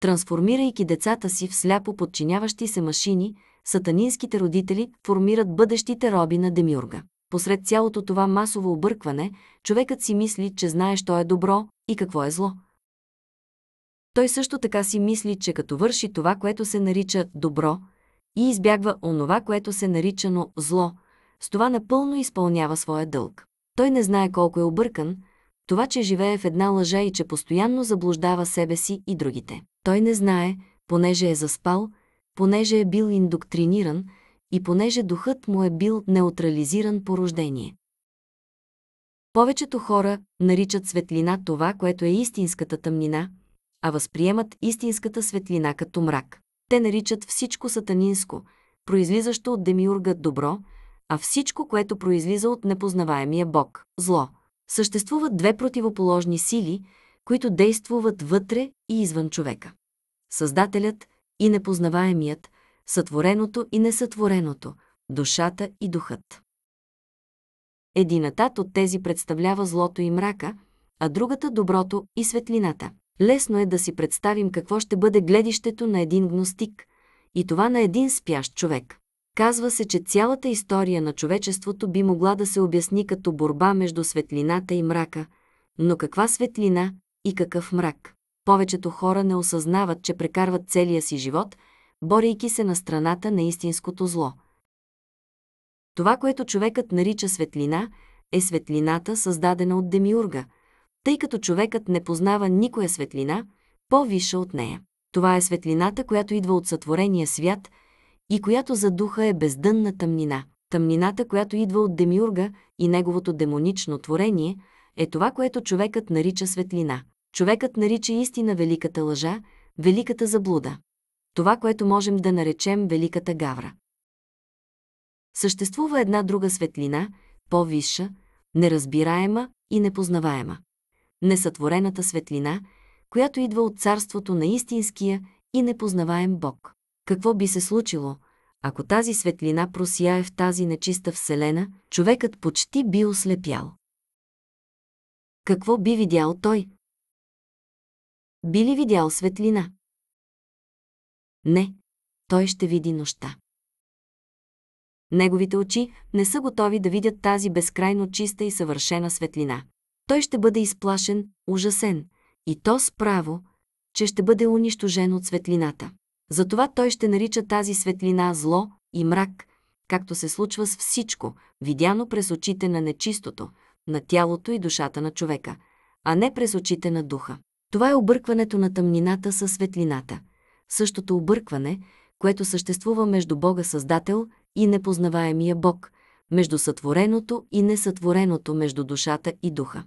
A: Трансформирайки децата си в сляпо подчиняващи се машини, сатанинските родители формират бъдещите роби на Демюрга. Посред цялото това масово объркване, човекът си мисли, че знае, що е добро и какво е зло. Той също така си мисли, че като върши това, което се нарича добро, и избягва онова, което се наричано зло – с това напълно изпълнява своя дълг. Той не знае колко е объркан, това, че живее в една лъжа и че постоянно заблуждава себе си и другите. Той не знае, понеже е заспал, понеже е бил индоктриниран и понеже духът му е бил неутрализиран по рождение. Повечето хора наричат светлина това, което е истинската тъмнина, а възприемат истинската светлина като мрак. Те наричат всичко сатанинско, произлизащо от демиурга добро, а всичко, което произлиза от непознаваемия Бог – зло. Съществуват две противоположни сили, които действуват вътре и извън човека. Създателят и непознаваемият, сътвореното и несътвореното, душата и духът. Едината от тези представлява злото и мрака, а другата – доброто и светлината. Лесно е да си представим какво ще бъде гледището на един гностик и това на един спящ човек. Казва се, че цялата история на човечеството би могла да се обясни като борба между светлината и мрака, но каква светлина и какъв мрак? Повечето хора не осъзнават, че прекарват целия си живот, борейки се на страната на истинското зло. Това, което човекът нарича светлина, е светлината, създадена от Демиурга, тъй като човекът не познава никоя светлина, по-виша от нея. Това е светлината, която идва от сътворения свят – и която за духа е бездънна тъмнина. Тъмнината, която идва от Демиурга и неговото демонично творение, е това, което човекът нарича светлина. Човекът нарича истина великата лъжа, великата заблуда. Това, което можем да наречем великата гавра. Съществува една друга светлина, по-висша, неразбираема и непознаваема. Несътворената светлина, която идва от царството на истинския и непознаваем Бог. Какво би се случило, ако тази светлина просияе в тази нечиста вселена, човекът почти
B: би ослепял. Какво би видял той? Би ли видял светлина? Не, той ще види нощта. Неговите очи не са готови да видят тази
A: безкрайно чиста и съвършена светлина. Той ще бъде изплашен, ужасен, и то справо, че ще бъде унищожен от светлината. Затова той ще нарича тази светлина зло и мрак, както се случва с всичко, видяно през очите на нечистото, на тялото и душата на човека, а не през очите на духа. Това е объркването на тъмнината със светлината. Същото объркване, което съществува между Бога Създател и непознаваемия Бог, между сътвореното и несътвореното, между душата и духа.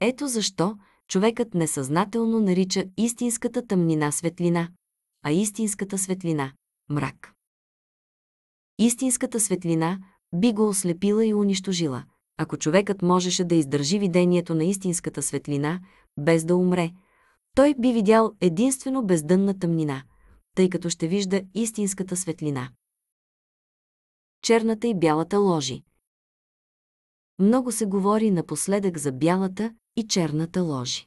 A: Ето защо човекът несъзнателно нарича истинската тъмнина светлина, а истинската светлина – мрак. Истинската светлина би го ослепила и унищожила. Ако човекът можеше да издържи видението на истинската светлина, без да умре, той би видял единствено бездънна тъмнина, тъй като ще вижда
B: истинската светлина. Черната и бялата ложи Много се говори напоследък за бялата и черната ложи.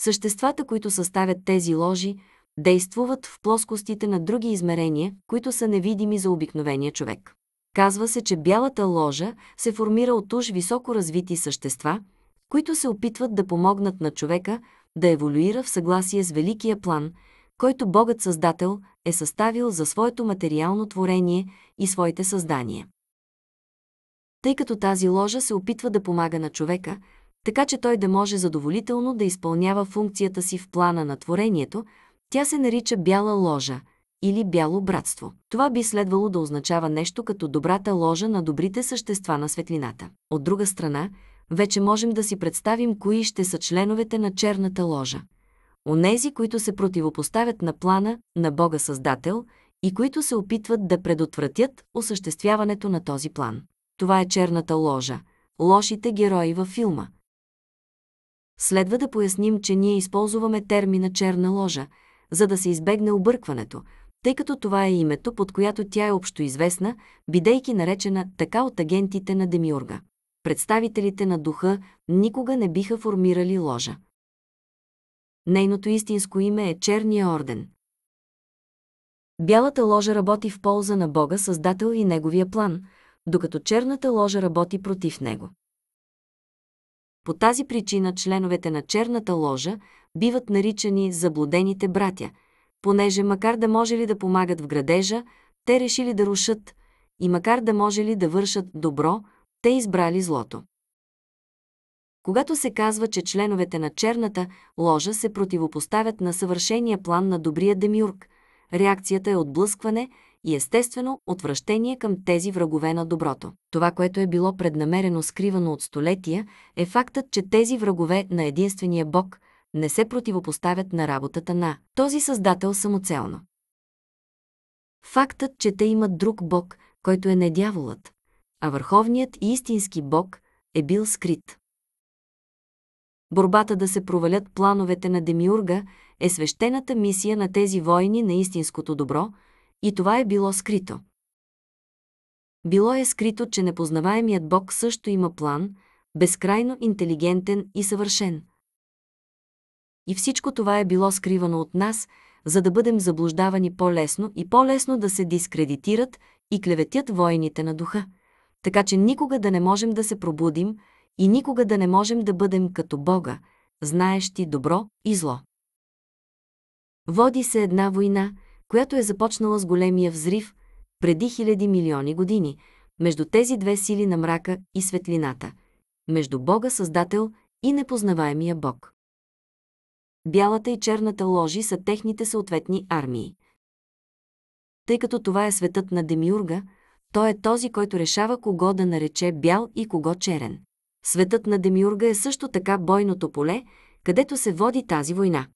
A: Съществата, които съставят тези ложи, действуват в плоскостите на други измерения, които са невидими за обикновения човек. Казва се, че бялата ложа се формира от уж високо развити същества, които се опитват да помогнат на човека да еволюира в съгласие с великия план, който Богът Създател е съставил за своето материално творение и своите създания. Тъй като тази ложа се опитва да помага на човека – така че той да може задоволително да изпълнява функцията си в плана на творението, тя се нарича бяла ложа или бяло братство. Това би следвало да означава нещо като добрата ложа на добрите същества на светлината. От друга страна, вече можем да си представим кои ще са членовете на черната ложа. Онези, които се противопоставят на плана на Бога Създател и които се опитват да предотвратят осъществяването на този план. Това е черната ложа, лошите герои във филма, Следва да поясним, че ние използваме термина черна ложа, за да се избегне объркването, тъй като това е името, под която тя е общо известна, бидейки наречена така от агентите на Демиурга. Представителите на духа никога не биха формирали ложа. Нейното истинско име е Черния орден. Бялата ложа работи в полза на Бога Създател и Неговия план, докато черната ложа работи против него. По тази причина членовете на черната ложа биват наричани заблудените братя, понеже макар да може ли да помагат в градежа, те решили да рушат, и макар да може ли да вършат добро, те избрали злото. Когато се казва, че членовете на черната ложа се противопоставят на съвършения план на добрия Демюрк, реакцията е отблъскване, и естествено отвращение към тези врагове на доброто. Това, което е било преднамерено скривано от столетия, е фактът, че тези врагове на единствения Бог не се противопоставят на работата на този Създател самоцелно.
B: Фактът, че те имат друг Бог, който е не дяволът, а върховният и истински Бог е бил скрит.
A: Борбата да се провалят плановете на Демиурга е свещената мисия на тези войни на истинското добро – и това е било скрито. Било е скрито, че непознаваемият Бог също има план, безкрайно интелигентен и съвършен. И всичко това е било скривано от нас, за да бъдем заблуждавани по-лесно и по-лесно да се дискредитират и клеветят войните на духа, така че никога да не можем да се пробудим и никога да не можем да бъдем като Бога, знаещи добро и зло. Води се една война, която е започнала с големия взрив преди хиляди милиони години, между тези две сили на мрака и светлината, между Бога Създател и непознаваемия Бог. Бялата и черната ложи са техните съответни армии. Тъй като това е светът на Демиурга, той е този, който решава кого да нарече бял и кого черен. Светът на Демиурга е също така бойното поле, където се води тази война.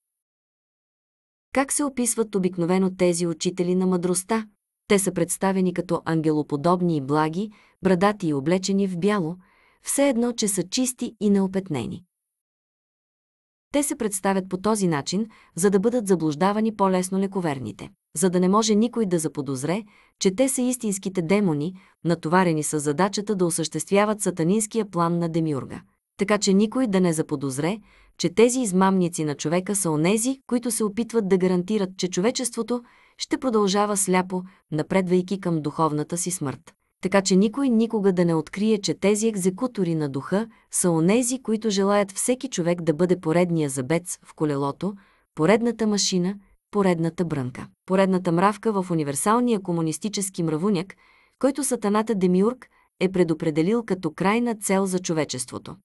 A: Как се описват обикновено тези учители на мъдростта? Те са представени като ангелоподобни и благи, брадати и облечени в бяло, все едно, че са чисти и неопетнени. Те се представят по този начин, за да бъдат заблуждавани по-лесно лековерните, за да не може никой да заподозре, че те са истинските демони, натоварени с задачата да осъществяват сатанинския план на Демюрга. Така че никой да не заподозре, че тези измамници на човека са онези, които се опитват да гарантират, че човечеството ще продължава сляпо, напредвайки към духовната си смърт. Така че никой никога да не открие, че тези екзекутори на духа са онези, които желаят всеки човек да бъде поредния забец в колелото, поредната машина, поредната брънка, поредната мравка в универсалния комунистически мравуняк, който сатаната Демиург е предопределил като крайна цел за човечеството.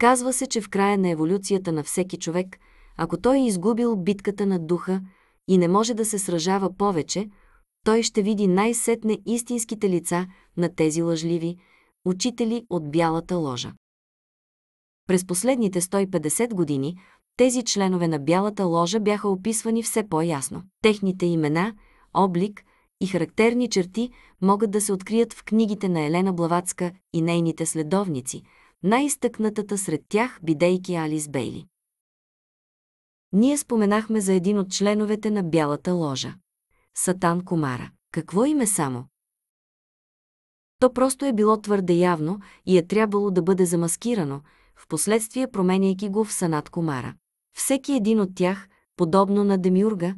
A: Казва се, че в края на еволюцията на всеки човек, ако той е изгубил битката на духа и не може да се сражава повече, той ще види най-сетне истинските лица на тези лъжливи, учители от бялата ложа. През последните 150 години тези членове на бялата ложа бяха описвани все по-ясно. Техните имена, облик и характерни черти могат да се открият в книгите на Елена Блаватска и нейните следовници – най-изтъкнатата сред тях, бидейки
B: Алис Бейли. Ние споменахме за един от членовете на Бялата ложа. Сатан Комара. Какво име само?
A: То просто е било твърде явно и е трябвало да бъде замаскирано, в последствие променяйки го в Санат Комара. Всеки един от тях, подобно на Демиурга,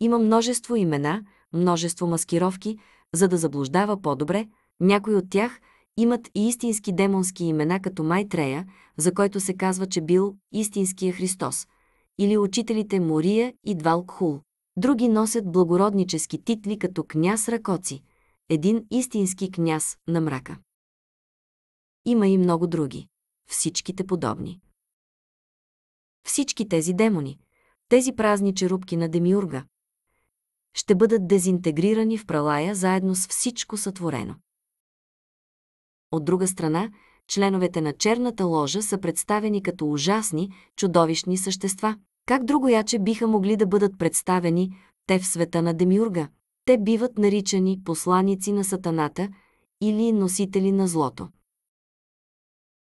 A: има множество имена, множество маскировки, за да заблуждава по-добре, някой от тях – имат и истински демонски имена като Майтрея, за който се казва, че бил истинския Христос, или учителите Мория и Двалкхул. Други носят благороднически титли като княз Ракоци, един истински княз
B: на мрака. Има и много други, всичките подобни. Всички тези демони, тези празни черупки на Демиурга,
A: ще бъдат дезинтегрирани в пралая заедно с всичко сътворено. От друга страна, членовете на черната ложа са представени като ужасни, чудовищни същества. Как другояче биха могли да бъдат представени те в света на Демиурга? Те биват наричани посланици на сатаната или носители на злото.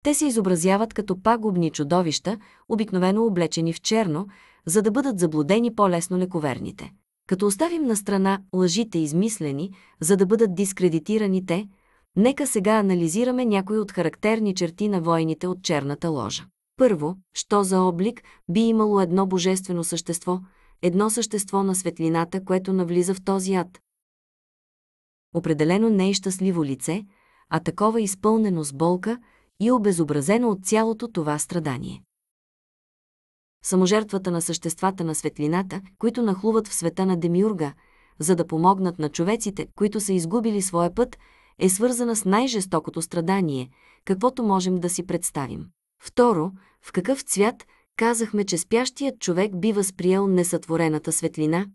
A: Те се изобразяват като пагубни чудовища, обикновено облечени в черно, за да бъдат заблудени по-лесно лековерните. Като оставим на страна лъжите измислени, за да бъдат дискредитирани те, Нека сега анализираме някои от характерни черти на войните от черната ложа. Първо, що за облик би имало едно божествено същество, едно същество на светлината, което навлиза в този ад. Определено не е щастливо лице, а такова изпълнено с болка и обезобразено от цялото това страдание. Саможертвата на съществата на светлината, които нахлуват в света на Демиурга, за да помогнат на човеците, които са изгубили своя път е свързана с най-жестокото страдание, каквото можем да си представим. Второ, в какъв цвят казахме, че спящият човек би възприел несътворената светлина?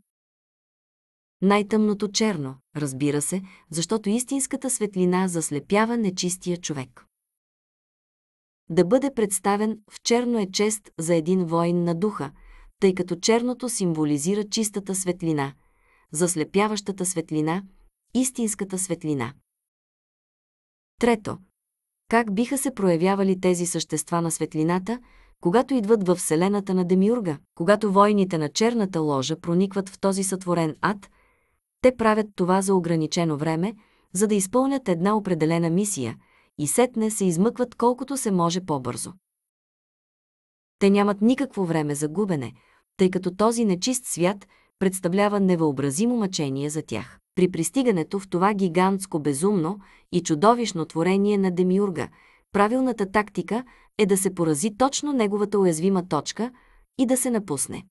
A: Най-тъмното черно, разбира се, защото истинската светлина заслепява нечистия човек. Да бъде представен в черно е чест за един воин на духа, тъй като черното символизира чистата светлина, заслепяващата светлина, истинската светлина. Трето. Как биха се проявявали тези същества на светлината, когато идват във вселената на Демиурга? Когато войните на черната ложа проникват в този сътворен ад, те правят това за ограничено време, за да изпълнят една определена мисия и сетне се измъкват колкото се може по-бързо. Те нямат никакво време за губене, тъй като този нечист свят – представлява невъобразимо мъчение за тях. При пристигането в това гигантско безумно и чудовищно творение на Демиурга, правилната тактика е да се порази точно неговата уязвима точка и да се напусне.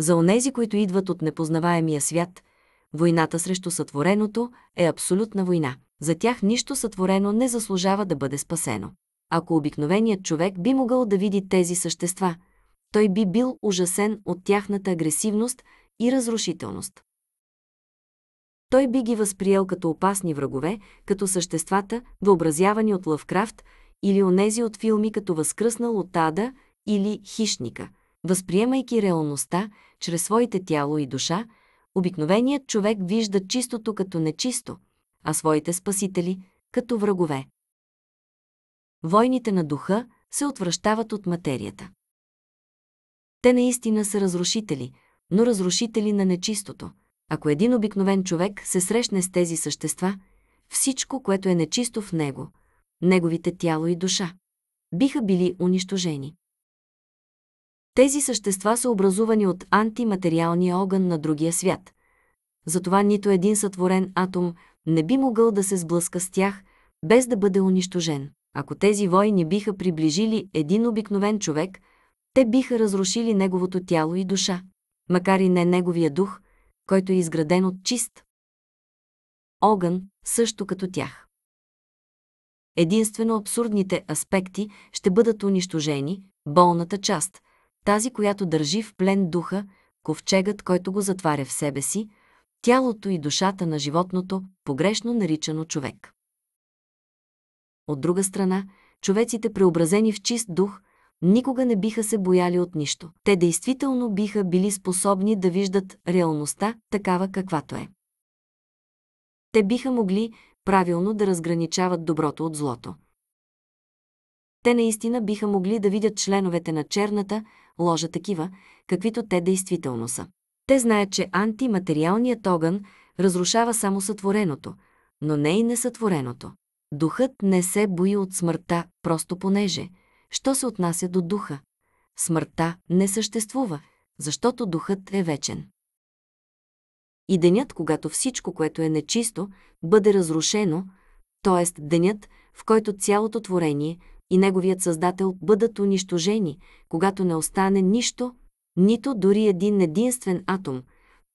A: За онези, които идват от непознаваемия свят, войната срещу сътвореното е абсолютна война. За тях нищо сътворено не заслужава да бъде спасено. Ако обикновеният човек би могъл да види тези същества – той би бил ужасен от тяхната агресивност и разрушителност. Той би ги възприел като опасни врагове, като съществата, въобразявани от Лъвкрафт или онези от филми като Възкръснал от Ада или Хищника. Възприемайки реалността чрез своите тяло и душа, обикновеният човек вижда чистото като нечисто, а своите
B: спасители – като врагове. Войните на духа се отвръщават от материята. Те наистина са разрушители, но разрушители
A: на нечистото. Ако един обикновен човек се срещне с тези същества, всичко, което е нечисто в него, неговите тяло и душа, биха били унищожени. Тези същества са образувани от антиматериалния огън на другия свят. Затова нито един сътворен атом не би могъл да се сблъска с тях, без да бъде унищожен. Ако тези войни биха приближили един обикновен човек, те биха разрушили неговото тяло и душа, макар и не неговия дух, който е изграден от чист огън, също като тях. Единствено абсурдните аспекти ще бъдат унищожени, болната част, тази, която държи в плен духа, ковчегът, който го затваря в себе си, тялото и душата на животното, погрешно наричано човек. От друга страна, човеците преобразени в чист дух – никога не биха се бояли от нищо. Те действително биха били способни да виждат реалността такава каквато е. Те биха могли правилно да разграничават доброто от злото. Те наистина биха могли да видят членовете на черната ложа такива, каквито те действително са. Те знаят, че антиматериалният огън разрушава само сътвореното, но не и несътвореното. Духът не се бои от смъртта, просто понеже – що се отнася до духа. Смъртта не съществува, защото духът е вечен. И денят, когато всичко, което е нечисто, бъде разрушено, т.е. денят, в който цялото творение и неговият Създател бъдат унищожени, когато не остане нищо, нито дори един единствен атом,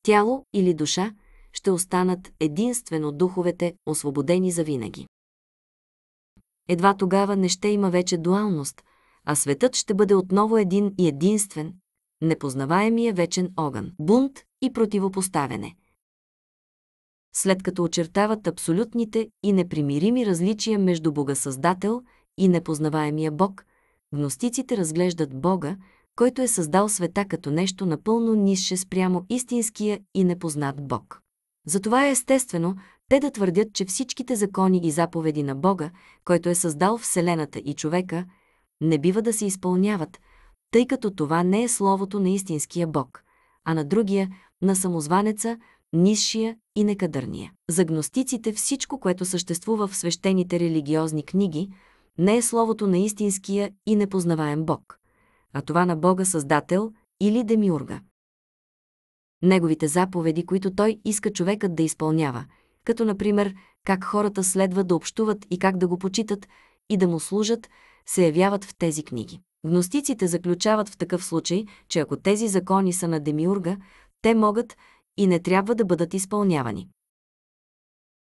A: тяло или душа, ще останат единствено духовете, освободени за винаги. Едва тогава не ще има вече дуалност, а светът ще бъде отново един и единствен, непознаваемия вечен огън, бунт и противопоставяне. След като очертават абсолютните и непримирими различия между Бога-създател и непознаваемия Бог, гностиците разглеждат Бога, който е създал света като нещо напълно нисше спрямо истинския и непознат Бог. Затова е естествено, те да твърдят, че всичките закони и заповеди на Бога, който е създал Вселената и човека, не бива да се изпълняват, тъй като това не е словото на истинския Бог, а на другия, на самозванеца, низшия и некадърния. За гностиците всичко, което съществува в свещените религиозни книги, не е словото на истинския и непознаваем Бог, а това на Бога Създател или Демиурга. Неговите заповеди, които той иска човекът да изпълнява – като например как хората следва да общуват и как да го почитат и да му служат, се явяват в тези книги. Гностиците заключават в такъв случай, че ако тези закони са на Демиурга, те могат и не трябва да бъдат изпълнявани.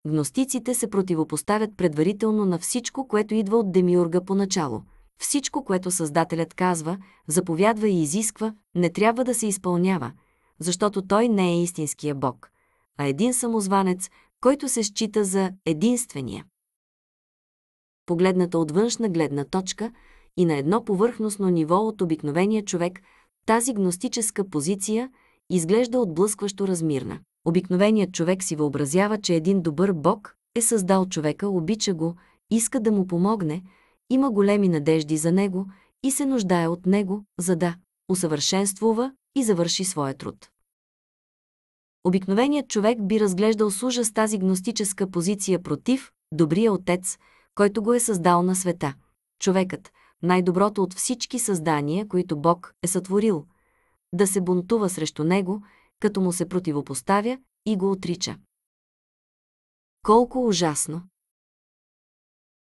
A: Гностиците се противопоставят предварително на всичко, което идва от Демиурга поначало. Всичко, което Създателят казва, заповядва и изисква, не трябва да се изпълнява, защото той не е истинския Бог, а един самозванец, който се счита за единствения. Погледната от външна гледна точка и на едно повърхностно ниво от обикновения човек, тази гностическа позиция изглежда отблъскващо размирна. Обикновеният човек си въобразява, че един добър Бог е създал човека, обича го, иска да му помогне, има големи надежди за него и се нуждае от него, за да усъвършенствува и завърши своя труд. Обикновеният човек би разглеждал с ужас тази гностическа позиция против добрия отец, който го е създал на света. Човекът, най-доброто от всички създания, които Бог е сътворил, да се бунтува срещу него, като му се противопоставя и го отрича. Колко ужасно!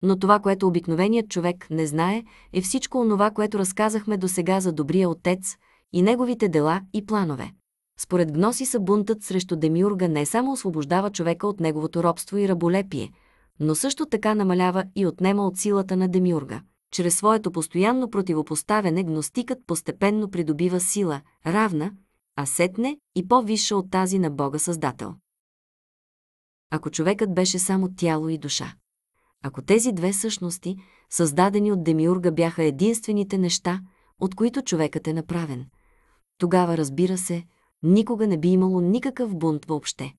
A: Но това, което обикновеният човек не знае, е всичко онова, което разказахме досега за добрия отец и неговите дела и планове. Според Гносиса бунтът срещу Демиурга не само освобождава човека от неговото робство и раболепие, но също така намалява и отнема от силата на Демиурга. Чрез своето постоянно противопоставяне гностикът постепенно придобива сила, равна, а сетне и по-висша от тази на Бога Създател. Ако човекът беше само тяло и душа. Ако тези две същности, създадени от Демиурга, бяха единствените неща, от които човекът е направен, тогава, разбира се, никога не би имало никакъв бунт въобще.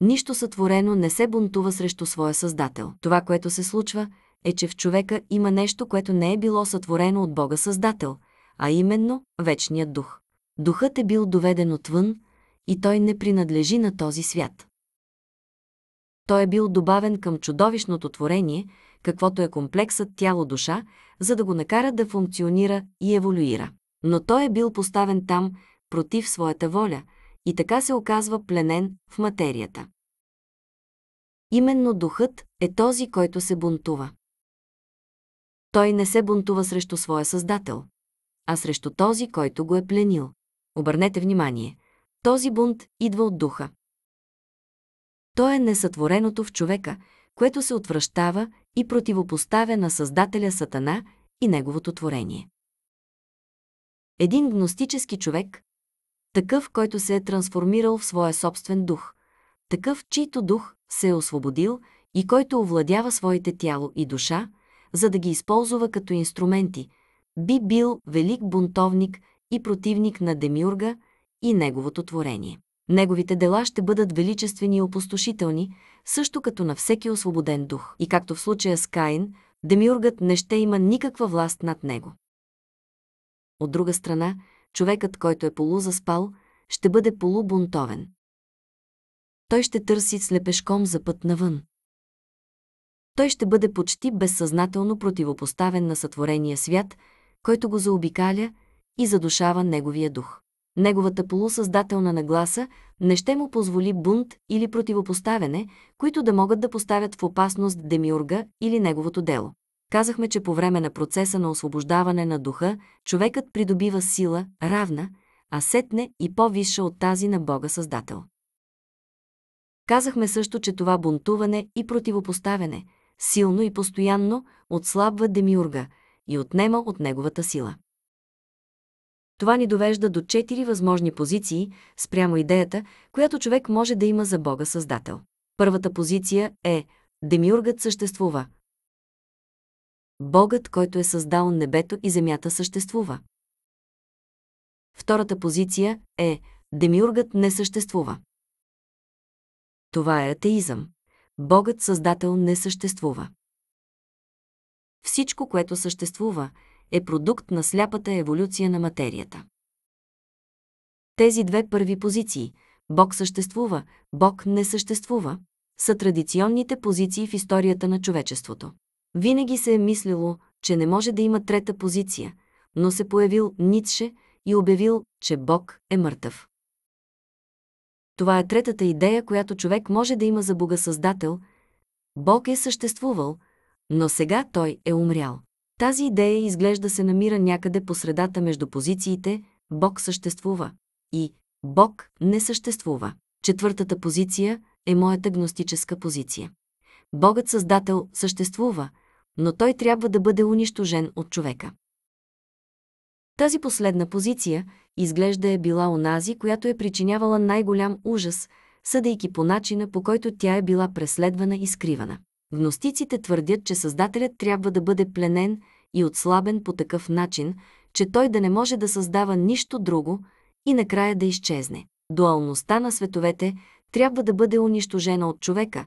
A: Нищо сътворено не се бунтува срещу своя създател. Това, което се случва, е, че в човека има нещо, което не е било сътворено от Бога Създател, а именно Вечният Дух. Духът е бил доведен отвън и той не принадлежи на този свят. Той е бил добавен към чудовищното творение, каквото е комплексът тяло-душа, за да го накара да функционира и еволюира. Но той е бил поставен там, против своята воля,
B: и така се оказва пленен в материята. Именно духът е този, който се бунтува. Той не се бунтува срещу
A: своя Създател, а срещу този, който го е пленил. Обърнете внимание, този бунт идва от духа. Той е несътвореното в човека, което се отвръщава и противопоставя на Създателя Сатана и неговото творение. Един гностически човек, такъв, който се е трансформирал в своя собствен дух, такъв, чийто дух се е освободил и който овладява своите тяло и душа, за да ги използва като инструменти, би бил велик бунтовник и противник на Демиурга и неговото творение. Неговите дела ще бъдат величествени и опустошителни, също като на всеки освободен дух. И както в случая с Каин, Демиургът не ще има никаква власт над
B: него. От друга страна, човекът, който е полузаспал, ще бъде полубунтовен. Той ще търси слепешком за път навън.
A: Той ще бъде почти безсъзнателно противопоставен на сътворения свят, който го заобикаля и задушава неговия дух. Неговата полусъздателна нагласа не ще му позволи бунт или противопоставяне, които да могат да поставят в опасност демиурга или неговото дело казахме, че по време на процеса на освобождаване на духа, човекът придобива сила, равна, а сетне и по-висша от тази на Бога Създател. Казахме също, че това бунтуване и противопоставяне, силно и постоянно, отслабва демиурга и отнема от неговата сила. Това ни довежда до четири възможни позиции спрямо идеята, която човек може да има за Бога Създател. Първата позиция е
B: Демиургът съществува, Богът, който е създал небето и земята, съществува. Втората позиция е Демиургът не съществува. Това е атеизъм. Богът Създател не съществува. Всичко, което съществува, е продукт на сляпата еволюция на материята. Тези две
A: първи позиции Бог съществува, Бог не съществува са традиционните позиции в историята на човечеството. Винаги се е мислило, че не може да има трета позиция, но се появил Ницше и обявил, че Бог е мъртъв. Това е третата идея, която човек може да има за Бога Създател. Бог е съществувал, но сега той е умрял. Тази идея изглежда се намира някъде по средата между позициите Бог съществува и Бог не съществува. Четвъртата позиция е моята гностическа позиция. Богът Създател съществува – но той трябва да бъде унищожен от човека. Тази последна позиция изглежда е била онази, която е причинявала най-голям ужас, съдейки по начина, по който тя е била преследвана и скривана. Гностиците твърдят, че Създателят трябва да бъде пленен и отслабен по такъв начин, че той да не може да създава нищо друго и накрая да изчезне. Дуалността на световете трябва да бъде унищожена от човека,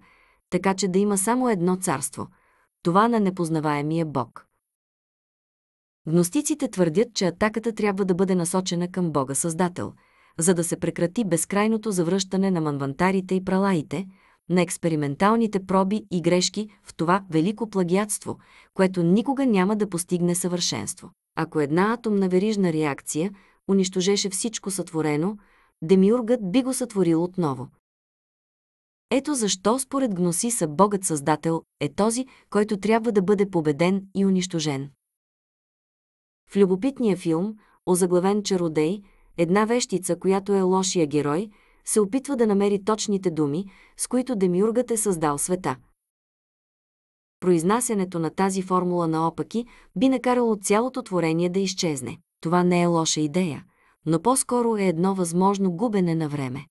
A: така че да има само едно царство – това на непознаваемия Бог. Гностиците твърдят, че атаката трябва да бъде насочена към Бога Създател, за да се прекрати безкрайното завръщане на манвантарите и пралаите, на експерименталните проби и грешки в това велико плагиатство, което никога няма да постигне съвършенство. Ако една атомна верижна реакция унищожеше всичко сътворено, демиургът би го сътворил отново. Ето защо според Гносиса Богът Създател е този, който трябва да бъде победен и унищожен. В любопитния филм, озаглавен Чародей, една вещица, която е лошия герой, се опитва да намери точните думи, с които Демиургът е създал света. Произнасянето на тази формула наопаки би накарало цялото творение да изчезне. Това не е лоша идея, но по-скоро е едно възможно губене на време.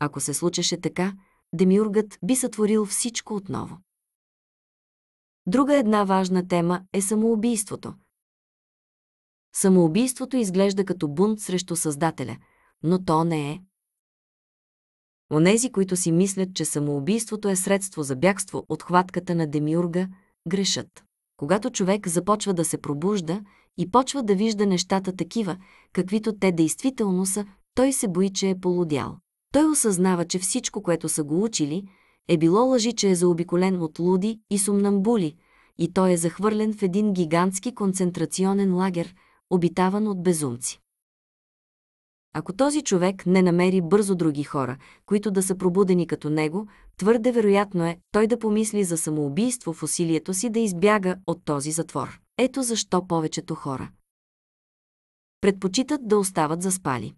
A: Ако се случеше така, Демиургът би сътворил всичко отново. Друга една важна тема е самоубийството. Самоубийството изглежда като бунт срещу Създателя, но то не е. Онези, които си мислят, че самоубийството е средство за бягство от хватката на Демиурга, грешат. Когато човек започва да се пробужда и почва да вижда нещата такива, каквито те действително са, той се бои, че е полудял. Той осъзнава, че всичко, което са го учили, е било лъжи, че е заобиколен от луди и сумнамбули, и той е захвърлен в един гигантски концентрационен лагер, обитаван от безумци. Ако този човек не намери бързо други хора, които да са пробудени като него, твърде вероятно е той да помисли за самоубийство в усилието си да избяга от този затвор. Ето защо повечето хора
B: предпочитат да остават заспали.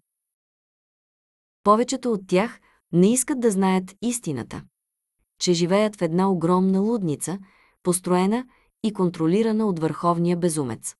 B: Повечето от тях не искат да знаят истината, че живеят в една огромна
A: лудница, построена и контролирана от върховния безумец.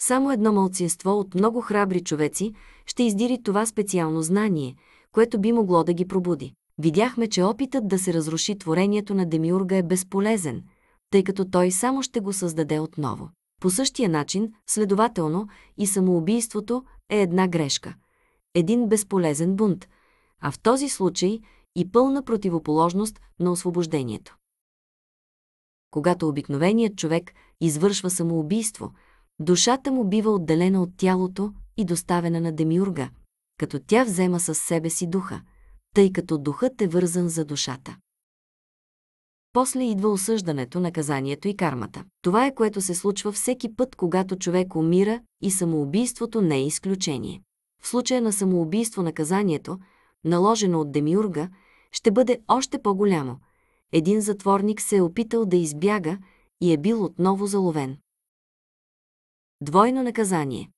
A: Само едно мълцинство от много храбри човеци ще издири това специално знание, което би могло да ги пробуди. Видяхме, че опитът да се разруши творението на Демиурга е безполезен, тъй като той само ще го създаде отново. По същия начин, следователно, и самоубийството е една грешка – един безполезен бунт, а в този случай и пълна противоположност на освобождението. Когато обикновеният човек извършва самоубийство, душата му бива отделена от тялото и доставена на демиурга, като тя взема със себе си духа, тъй като духът е вързан за душата. После идва осъждането, наказанието и кармата. Това е което се случва всеки път, когато човек умира и самоубийството не е изключение. В случая на самоубийство наказанието, наложено от Демиурга, ще бъде още по-голямо.
B: Един затворник се е опитал да избяга и е бил отново заловен. Двойно наказание.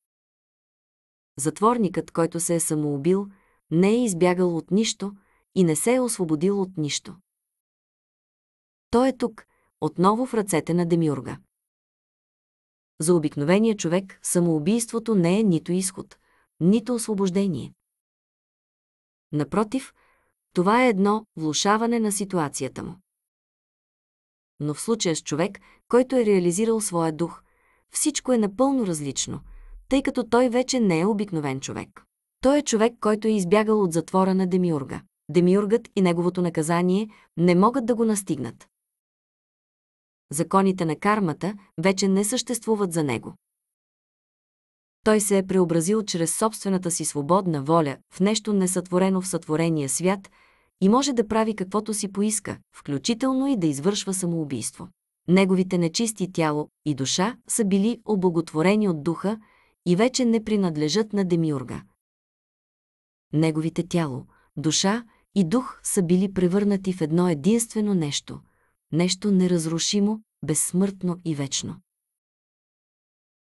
B: Затворникът, който се е самоубил, не е избягал от нищо и не се е освободил от нищо. Той е тук, отново в ръцете на Демиурга. За
A: обикновения човек самоубийството не е нито изход, нито освобождение. Напротив, това е едно влушаване на ситуацията му. Но в случая с човек, който е реализирал своя дух, всичко е напълно различно, тъй като той вече не е обикновен човек. Той е човек, който е избягал от затвора на Демиурга. Демиургът и неговото наказание не могат да го настигнат. Законите на кармата вече не съществуват за него. Той се е преобразил чрез собствената си свободна воля в нещо несътворено в сътворения свят и може да прави каквото си поиска, включително и да извършва самоубийство. Неговите нечисти тяло и душа са били обоготворени от духа и вече не принадлежат на Демиурга. Неговите тяло, душа и дух са били превърнати в едно единствено нещо – нещо неразрушимо, безсмъртно и вечно.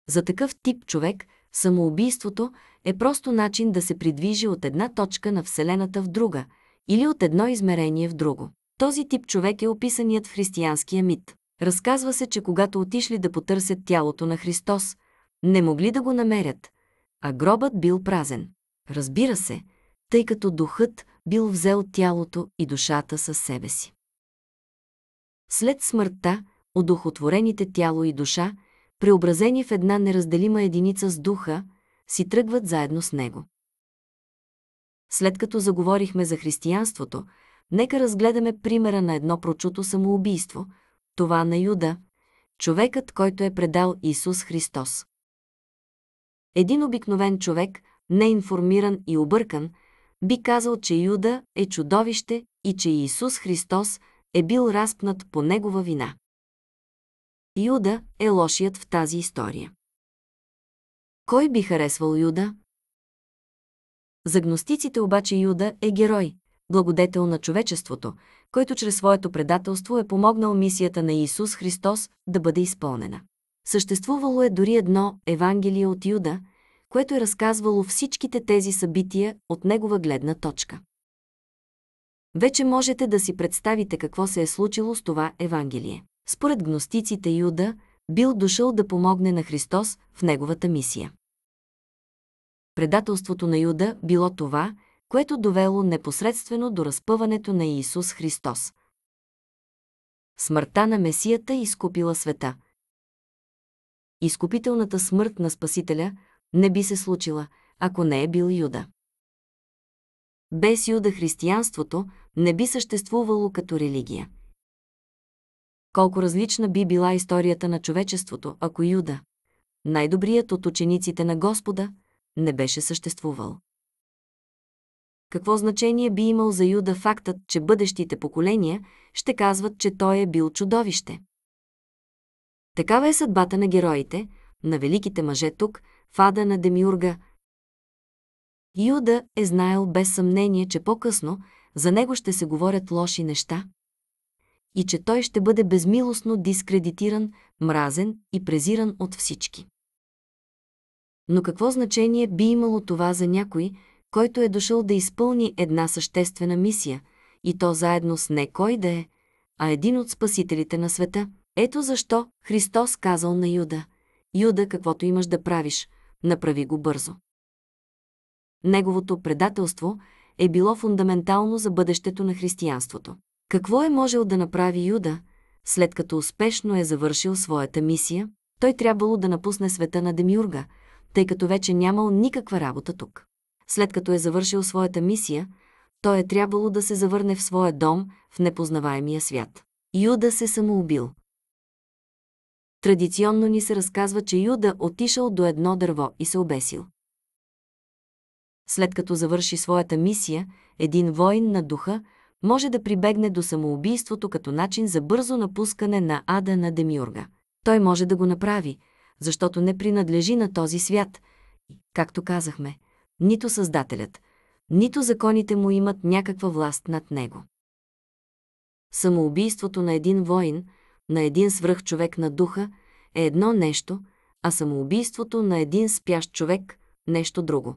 A: За такъв тип човек – Самоубийството е просто начин да се придвижи от една точка на Вселената в друга или от едно измерение в друго. Този тип човек е описаният в християнския мит. Разказва се, че когато отишли да потърсят тялото на Христос, не могли да го намерят, а гробът бил празен. Разбира се, тъй като духът бил взел тялото и душата със себе си. След смъртта, одухотворените тяло и душа – преобразени в една неразделима единица с духа, си тръгват заедно с него. След като заговорихме за християнството, нека разгледаме примера на едно прочуто самоубийство, това на Юда, човекът, който е предал Исус Христос. Един обикновен човек, неинформиран и объркан, би казал, че Юда е чудовище и че Исус Христос е бил
B: распнат по негова вина. Юда е лошият в тази история. Кой би харесвал Юда? За гностиците
A: обаче Юда е герой, благодетел на човечеството, който чрез своето предателство е помогнал мисията на Исус Христос да бъде изпълнена. Съществувало е дори едно Евангелие от Юда, което е разказвало всичките тези събития от негова гледна точка. Вече можете да си представите какво се е случило с това Евангелие според гностиците Юда, бил дошъл да помогне на Христос в неговата мисия. Предателството на Юда било това, което довело непосредствено до разпъването на Иисус Христос. Смъртта на Месията изкупила света. Изкупителната смърт на Спасителя не би се случила, ако не е бил Юда. Без Юда християнството не би съществувало като религия колко различна би била историята на човечеството, ако Юда, най-добрият от учениците на Господа, не беше съществувал. Какво значение би имал за Юда фактът, че бъдещите поколения ще казват,
B: че той е бил чудовище? Такава е съдбата на героите, на великите мъже тук, в ада на Демиурга. Юда е знаел
A: без съмнение, че по-късно за него ще се говорят лоши неща, и че той ще бъде безмилостно дискредитиран, мразен и презиран от всички. Но какво значение би имало това за някой, който е дошъл да изпълни една съществена мисия, и то заедно с не кой да е, а един от спасителите на света? Ето защо Христос казал на Юда – Юда, каквото имаш да правиш, направи го бързо. Неговото предателство е било фундаментално за бъдещето на християнството. Какво е можел да направи Юда, след като успешно е завършил своята мисия? Той трябвало да напусне света на Демиурга, тъй като вече нямал никаква работа тук. След като е завършил своята мисия, той е трябвало да се завърне в своя дом в непознаваемия свят. Юда се самоубил. Традиционно ни се разказва, че Юда отишъл до едно дърво и се обесил. След като завърши своята мисия, един воин на духа, може да прибегне до самоубийството като начин за бързо напускане на ада на Демиурга. Той може да го направи, защото не принадлежи на този свят. Както казахме, нито Създателят, нито законите му имат някаква власт над него. Самоубийството на един воин, на един свръхчовек на духа е едно нещо, а самоубийството на един спящ човек – нещо друго.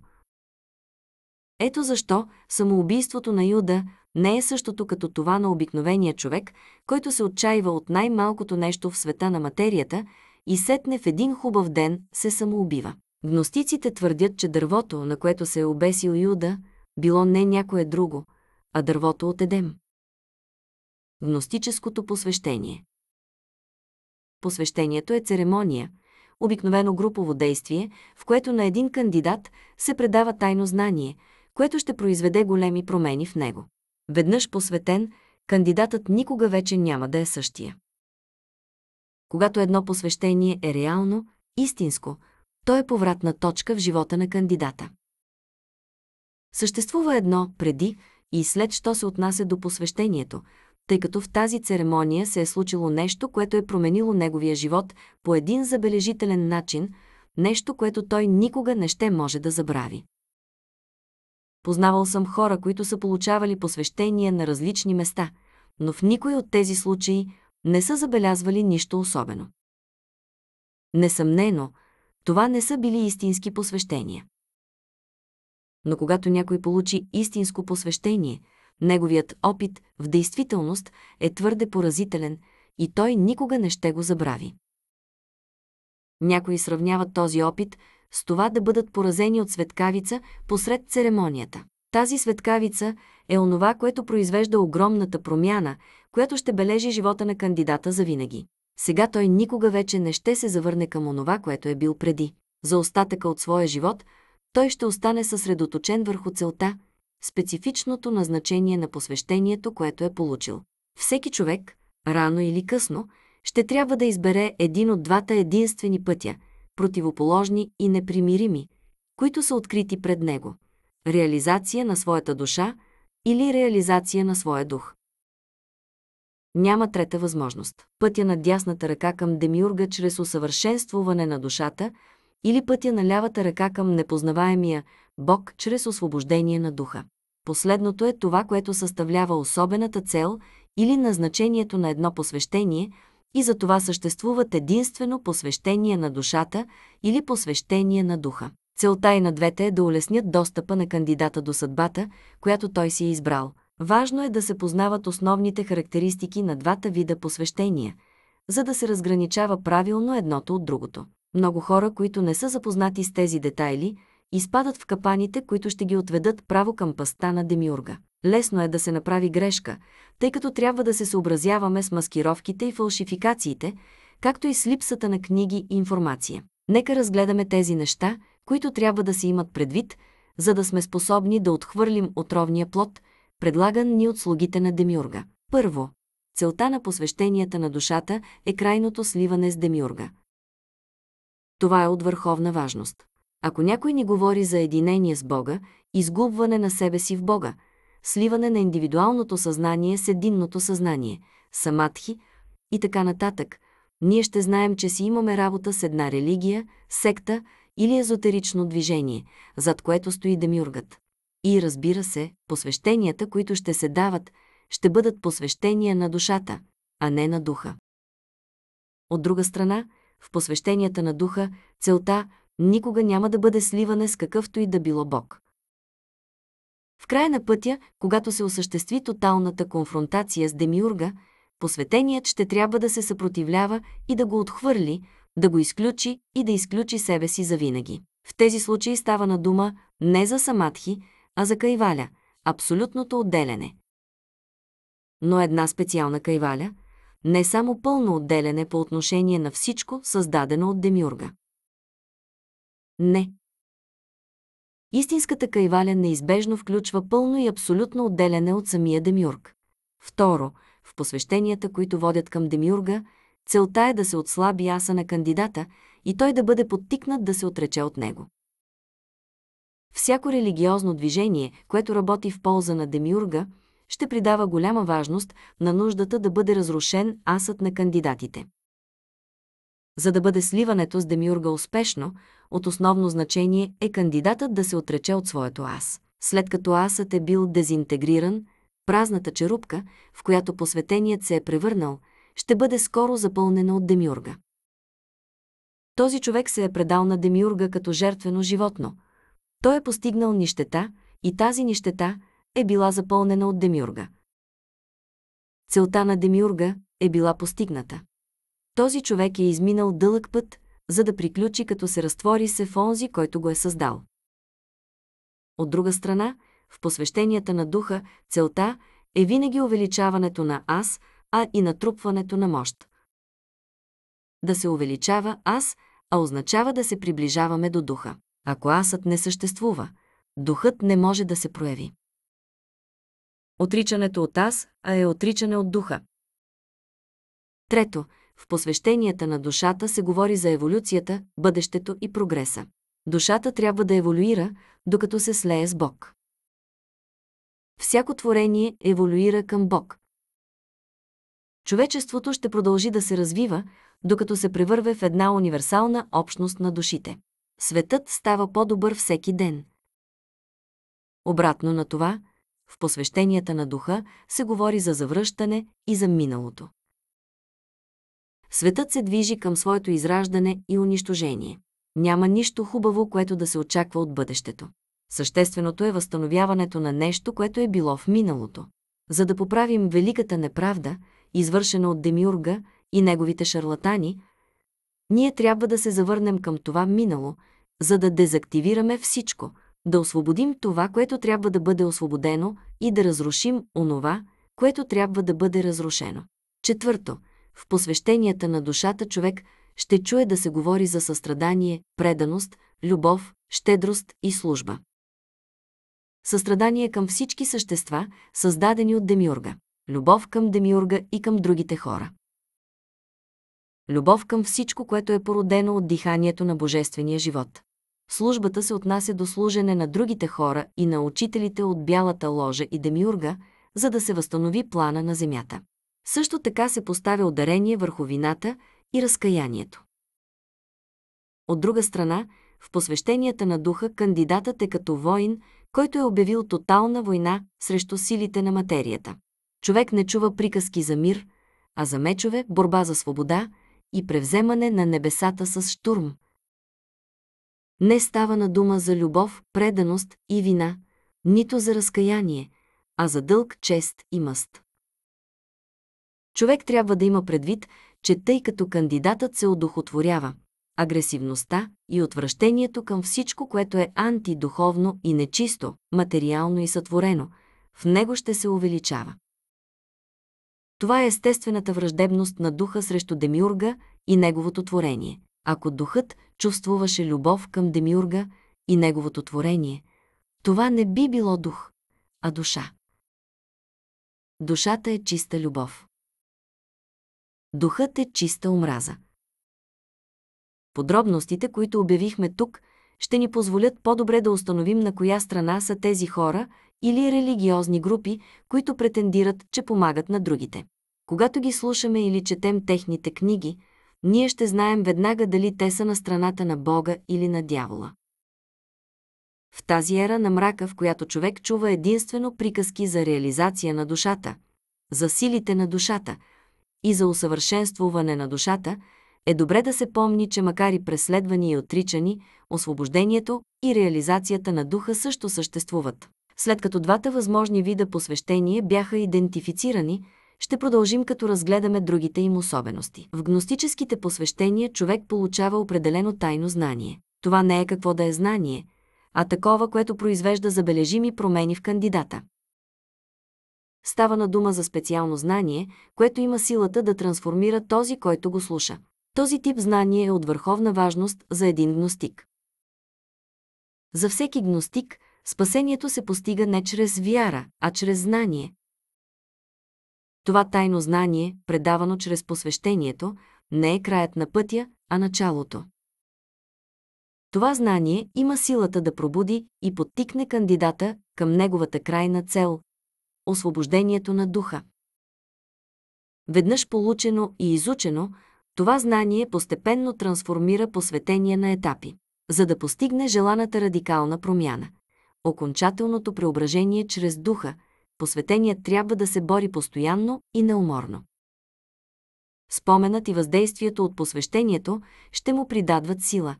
A: Ето защо самоубийството на Юда – не е същото като това на обикновения човек, който се отчаива от най-малкото нещо в света на материята и сетне в един хубав ден се самоубива. Гностиците твърдят, че дървото, на което се е обесил Юда, било не някое друго, а дървото от Едем. Гностическото посвещение Посвещението е церемония, обикновено групово действие, в което на един кандидат се предава тайно знание – което ще произведе големи промени в него. Веднъж посветен, кандидатът никога вече няма
B: да е същия. Когато едно посвещение е реално, истинско, то е повратна точка в живота на кандидата. Съществува
A: едно преди и след, що се отнася до посвещението, тъй като в тази церемония се е случило нещо, което е променило неговия живот по един забележителен начин, нещо, което той никога не ще може да забрави. Познавал съм хора, които са получавали посвещения на различни места, но в никой от тези случаи не са забелязвали нищо особено. Несъмнено, това не са били истински посвещения. Но когато някой получи истинско посвещение, неговият опит в действителност е твърде поразителен и той никога не ще го забрави. Някои сравняват този опит с това да бъдат поразени от светкавица посред церемонията. Тази светкавица е онова, което произвежда огромната промяна, която ще бележи живота на кандидата за винаги. Сега той никога вече не ще се завърне към онова, което е бил преди. За остатъка от своя живот той ще остане съсредоточен върху целта, специфичното назначение на посвещението, което е получил. Всеки човек, рано или късно, ще трябва да избере един от двата единствени пътя – противоположни и непримирими, които са открити пред него – реализация на своята душа или реализация на своя дух. Няма трета възможност. Пътя на дясната ръка към демиурга чрез усъвършенствуване на душата или пътя на лявата ръка към непознаваемия Бог чрез освобождение на духа. Последното е това, което съставлява особената цел или назначението на едно посвещение – и за това съществуват единствено посвещение на душата или посвещение на духа. Целта и е на двете е да улеснят достъпа на кандидата до съдбата, която той си е избрал. Важно е да се познават основните характеристики на двата вида посвещения, за да се разграничава правилно едното от другото. Много хора, които не са запознати с тези детайли, изпадат в капаните, които ще ги отведат право към паста на Демиурга. Лесно е да се направи грешка, тъй като трябва да се съобразяваме с маскировките и фалшификациите, както и с липсата на книги и информация. Нека разгледаме тези неща, които трябва да се имат предвид, за да сме способни да отхвърлим отровния плод, предлаган ни от слугите на Демиурга. Първо, целта на посвещенията на душата е крайното сливане с Демиурга. Това е от върховна важност. Ако някой ни говори за единение с Бога, изгубване на себе си в Бога, сливане на индивидуалното съзнание с единното съзнание, самадхи и така нататък, ние ще знаем, че си имаме работа с една религия, секта или езотерично движение, зад което стои демиургът. И разбира се, посвещенията, които ще се дават, ще бъдат посвещения на душата, а не на духа. От друга страна, в посвещенията на духа, целта, никога няма да бъде сливане с какъвто и да било Бог. В края на пътя, когато се осъществи тоталната конфронтация с Демиурга, посветеният ще трябва да се съпротивлява и да го отхвърли, да го изключи и да изключи себе си завинаги. В тези случаи става на дума не за самадхи, а за кайваля – абсолютното отделене. Но една специална кайваля
B: – не само пълно отделене по отношение на всичко, създадено от Демиурга. Не. Истинската кайваля неизбежно включва
A: пълно и абсолютно отделяне от самия Демюрг. Второ, в посвещенията, които водят към Демюрга, целта е да се отслаби аса на кандидата и той да бъде подтикнат да се отрече от него. Всяко религиозно движение, което работи в полза на Демюрга, ще придава голяма важност на нуждата да бъде разрушен асът на кандидатите. За да бъде сливането с Демюрга успешно, от основно значение е кандидатът да се отрече от своето аз. След като асът е бил дезинтегриран, празната черупка, в която посветеният се е превърнал, ще бъде скоро запълнена от демиурга. Този човек се е предал на демиурга като жертвено животно. Той е постигнал нищета и тази нищета е била запълнена от демиурга. Целта на демиурга е била постигната. Този човек е изминал дълъг път, за да приключи като се разтвори се в онзи, който го е създал. От друга страна, в посвещенията на духа, целта е винаги увеличаването на аз, а и натрупването на мощ. Да се увеличава аз, а означава да се приближаваме до духа. Ако асът не съществува, духът не може да се прояви. Отричането от аз, а е отричане от духа. Трето, в посвещенията на душата се говори за еволюцията, бъдещето и прогреса. Душата трябва да еволюира, докато се слее с Бог. Всяко творение еволюира към Бог. Човечеството ще продължи да се развива, докато се превърве в една универсална общност на душите. Светът става по-добър всеки ден. Обратно на това, в посвещенията на духа се говори за завръщане и за миналото. Светът се движи към своето израждане и унищожение. Няма нищо хубаво, което да се очаква от бъдещето. Същественото е възстановяването на нещо, което е било в миналото. За да поправим великата неправда, извършена от Демиурга и неговите шарлатани, ние трябва да се завърнем към това минало, за да дезактивираме всичко, да освободим това, което трябва да бъде освободено и да разрушим онова, което трябва да бъде разрушено. Четвърто – в посвещенията на душата човек ще чуе да се говори за състрадание, преданост, любов, щедрост и служба. Състрадание към всички същества, създадени от Демиурга. Любов към Демиурга и към другите хора. Любов към всичко, което е породено от диханието на божествения живот. Службата се отнася до служене на другите хора и на учителите от Бялата ложа и Демиурга, за да се възстанови плана на Земята. Също така се поставя ударение върху вината и разкаянието. От друга страна, в посвещенията на духа кандидатът е като воин, който е обявил тотална война срещу силите на материята. Човек не чува приказки за мир, а за мечове, борба за свобода и превземане на небесата с штурм. Не става на дума за любов, преданост и вина, нито за разкаяние, а за дълг, чест и мъст. Човек трябва да има предвид, че тъй като кандидатът се одухотворява, агресивността и отвращението към всичко, което е антидуховно и нечисто, материално и сътворено, в него ще се увеличава. Това е естествената враждебност на духа срещу Демиурга и неговото творение. Ако духът чувствуваше
B: любов към Демиурга и неговото творение, това не би било дух, а душа. Душата е чиста любов. Духът е чиста омраза. Подробностите, които
A: обявихме тук, ще ни позволят по-добре да установим на коя страна са тези хора или религиозни групи, които претендират, че помагат на другите. Когато ги слушаме или четем техните книги, ние ще знаем веднага дали те са на страната на Бога или на дявола. В тази ера на мрака, в която човек чува единствено приказки за реализация на душата, за силите на душата – и за усъвършенствуване на душата, е добре да се помни, че макар и преследвани и отричани, освобождението и реализацията на духа също съществуват. След като двата възможни вида посвещение бяха идентифицирани, ще продължим като разгледаме другите им особености. В гностическите посвещения човек получава определено тайно знание. Това не е какво да е знание, а такова, което произвежда забележими промени в кандидата. Става на дума за специално знание, което има силата да трансформира този, който го слуша. Този тип знание е от върховна важност за един гностик. За всеки гностик спасението се постига не чрез вяра, а чрез знание. Това тайно знание, предавано чрез посвещението, не е краят на пътя, а началото. Това знание има силата да пробуди и подтикне кандидата към неговата крайна цел освобождението на духа. Веднъж получено и изучено, това знание постепенно трансформира посветение на етапи, за да постигне желаната радикална промяна. Окончателното преображение чрез духа, посветеният трябва да се бори постоянно и неуморно. Споменът и въздействието от посвещението ще му придадват сила,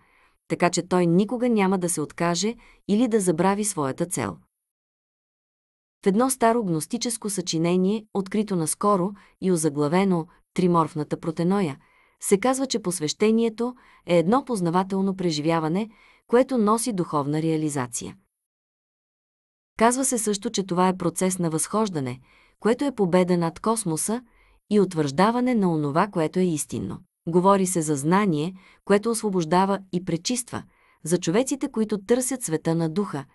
A: така че той никога няма да се откаже или да забрави своята цел в едно старо гностическо съчинение, открито наскоро и озаглавено «Триморфната протеноя», се казва, че посвещението е едно познавателно преживяване, което носи духовна реализация. Казва се също, че това е процес на възхождане, което е победа над космоса и утвърждаване на онова, което е истинно. Говори се за знание, което освобождава и пречиства, за човеците, които търсят света на духа,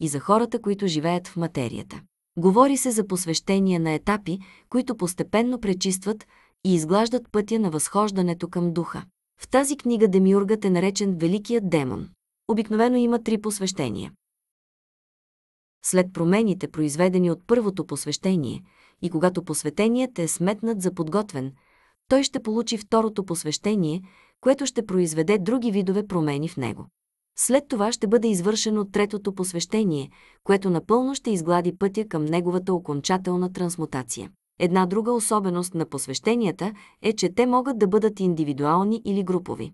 A: и за хората, които живеят в материята. Говори се за посвещение на етапи, които постепенно пречистват и изглаждат пътя на възхождането към духа. В тази книга Демиургът е наречен Великият демон. Обикновено има три посвещения. След промените, произведени от първото посвещение, и когато посветеният е сметнат за подготвен, той ще получи второто посвещение, което ще произведе други видове промени в него. След това ще бъде извършено третото посвещение, което напълно ще изглади пътя към неговата окончателна трансмутация. Една друга особеност на посвещенията е, че те могат да бъдат индивидуални или групови.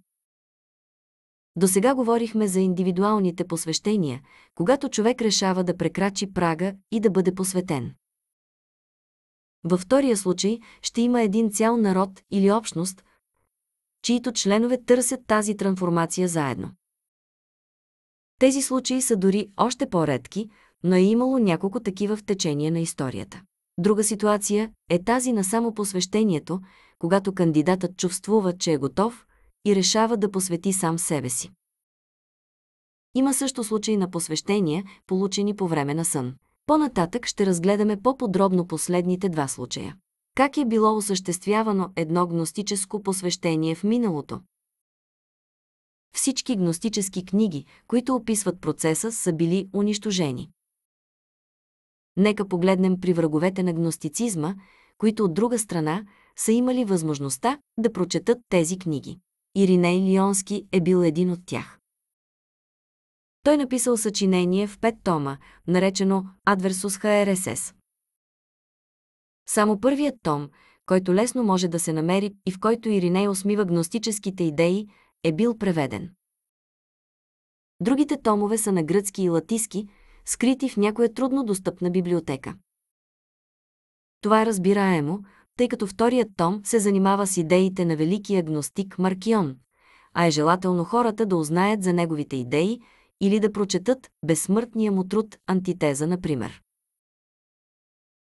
A: До сега говорихме за индивидуалните посвещения, когато човек решава да прекрачи прага и да бъде посветен. Във втория случай ще има един цял народ или общност, чието членове търсят тази трансформация заедно. Тези случаи са дори още по-редки, но е имало няколко такива в течение на историята. Друга ситуация е тази на самопосвещението, когато кандидатът чувствува, че е готов и решава да посвети сам себе си. Има също случаи на посвещения, получени по време на сън. По-нататък ще разгледаме по-подробно последните два случая. Как е било осъществявано едно гностическо посвещение в миналото? Всички гностически книги, които описват процеса, са били унищожени. Нека погледнем при враговете на гностицизма, които от друга страна са имали възможността да прочетат тези книги. Ириней Лионски е бил един от тях. Той написал съчинение в пет тома, наречено Адверсус ХРСС. Само първият том, който лесно може да се намери и в който Ириней усмива гностическите идеи, е бил преведен. Другите томове са на гръцки и латиски, скрити в някоя трудно достъпна библиотека. Това е разбираемо, тъй като вторият том се занимава с идеите на великия гностик Маркион, а е желателно хората да узнаят за неговите идеи или да прочетат безсмъртния му труд Антитеза, например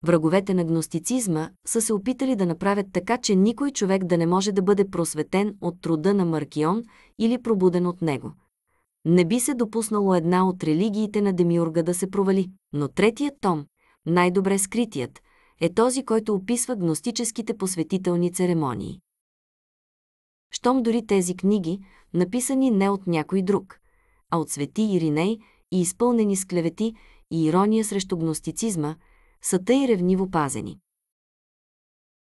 A: враговете на гностицизма са се опитали да направят така, че никой човек да не може да бъде просветен от труда на Маркион или пробуден от него. Не би се допуснало една от религиите на Демиурга да се провали, но третият том, най-добре скритият, е този, който описва гностическите посветителни церемонии. Щом дори тези книги, написани не от някой друг, а от свети Ириней и изпълнени с клевети и ирония срещу гностицизма – са тъй ревниво пазени.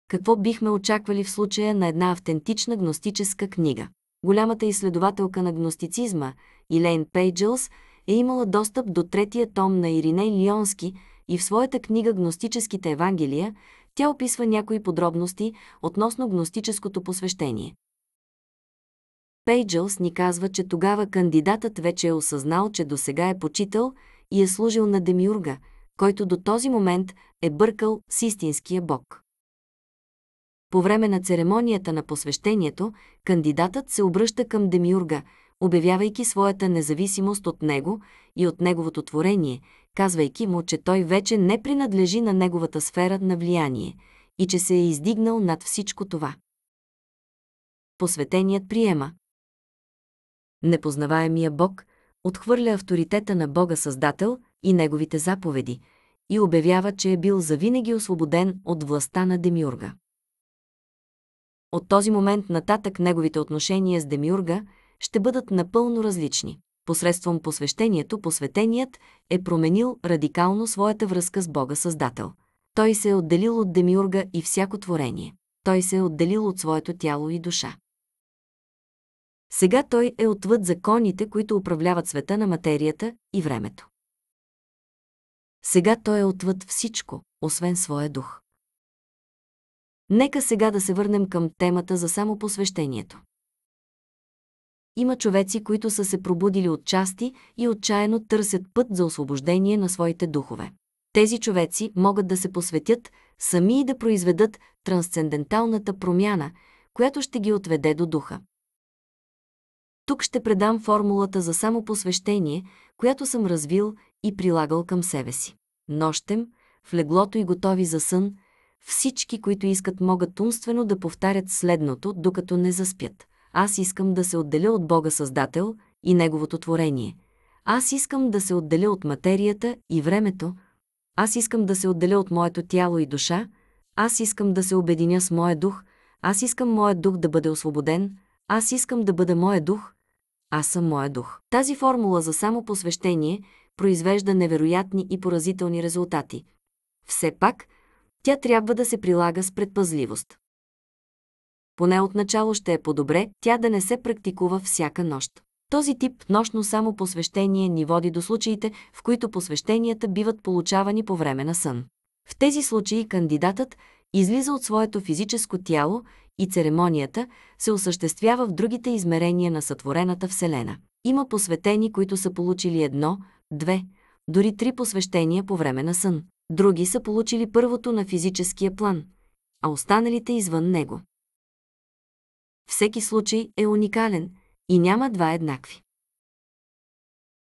A: Какво бихме очаквали в случая на една автентична гностическа книга? Голямата изследователка на гностицизма, Илейн Пейджелс, е имала достъп до третия том на Ириней Лионски и в своята книга «Гностическите евангелия» тя описва някои подробности относно гностическото посвещение. Пейджелс ни казва, че тогава кандидатът вече е осъзнал, че досега е почитал и е служил на Демиурга – който до този момент е бъркал с истинския Бог. По време на церемонията на посвещението, кандидатът се обръща към Демиурга, обявявайки своята независимост от него и от неговото творение, казвайки му, че той вече не принадлежи на неговата сфера на влияние и че се е издигнал над всичко това.
B: Посветеният приема. Непознаваемия Бог отхвърля авторитета на Бога Създател – и неговите заповеди и
A: обявява, че е бил завинаги освободен от властта на Демиурга. От този момент нататък неговите отношения с Демиурга ще бъдат напълно различни. Посредством посвещението, посветеният е променил радикално своята връзка с Бога Създател. Той се е отделил от Демиурга и всяко творение. Той се е отделил
B: от своето тяло и душа. Сега той е отвъд законите, които управляват света на материята и времето. Сега той е отвъд всичко, освен своя дух. Нека сега да се върнем към
A: темата за самопосвещението. Има човеци, които са се пробудили от части и отчаяно търсят път за освобождение на своите духове. Тези човеци могат да се посветят сами и да произведат трансценденталната промяна, която ще ги отведе до духа. Тук ще предам формулата за самопосвещение, която съм развил и прилагал към себе си. Нощем, в леглото и готови за сън, всички, които искат, могат умствено да повтарят следното, докато не заспят. Аз искам да се отделя от Бога Създател и Неговото творение. Аз искам да се отделя от материята и времето. Аз искам да се отделя от моето тяло и душа. Аз искам да се обединя с моя дух. Аз искам моят дух да бъде освободен. Аз искам да бъда моя дух. Аз съм моя дух. Тази формула за самопосвещение – произвежда невероятни и поразителни резултати. Все пак, тя трябва да се прилага с предпазливост. Поне отначало ще е по-добре тя да не се практикува всяка нощ. Този тип нощно само посвещение ни води до случаите, в които посвещенията биват получавани по време на сън. В тези случаи кандидатът излиза от своето физическо тяло и церемонията се осъществява в другите измерения на сътворената Вселена. Има посветени, които са получили едно – две, дори три посвещения по време на сън. Други са получили първото на физическия план, а останалите извън него. Всеки случай е уникален и няма два еднакви.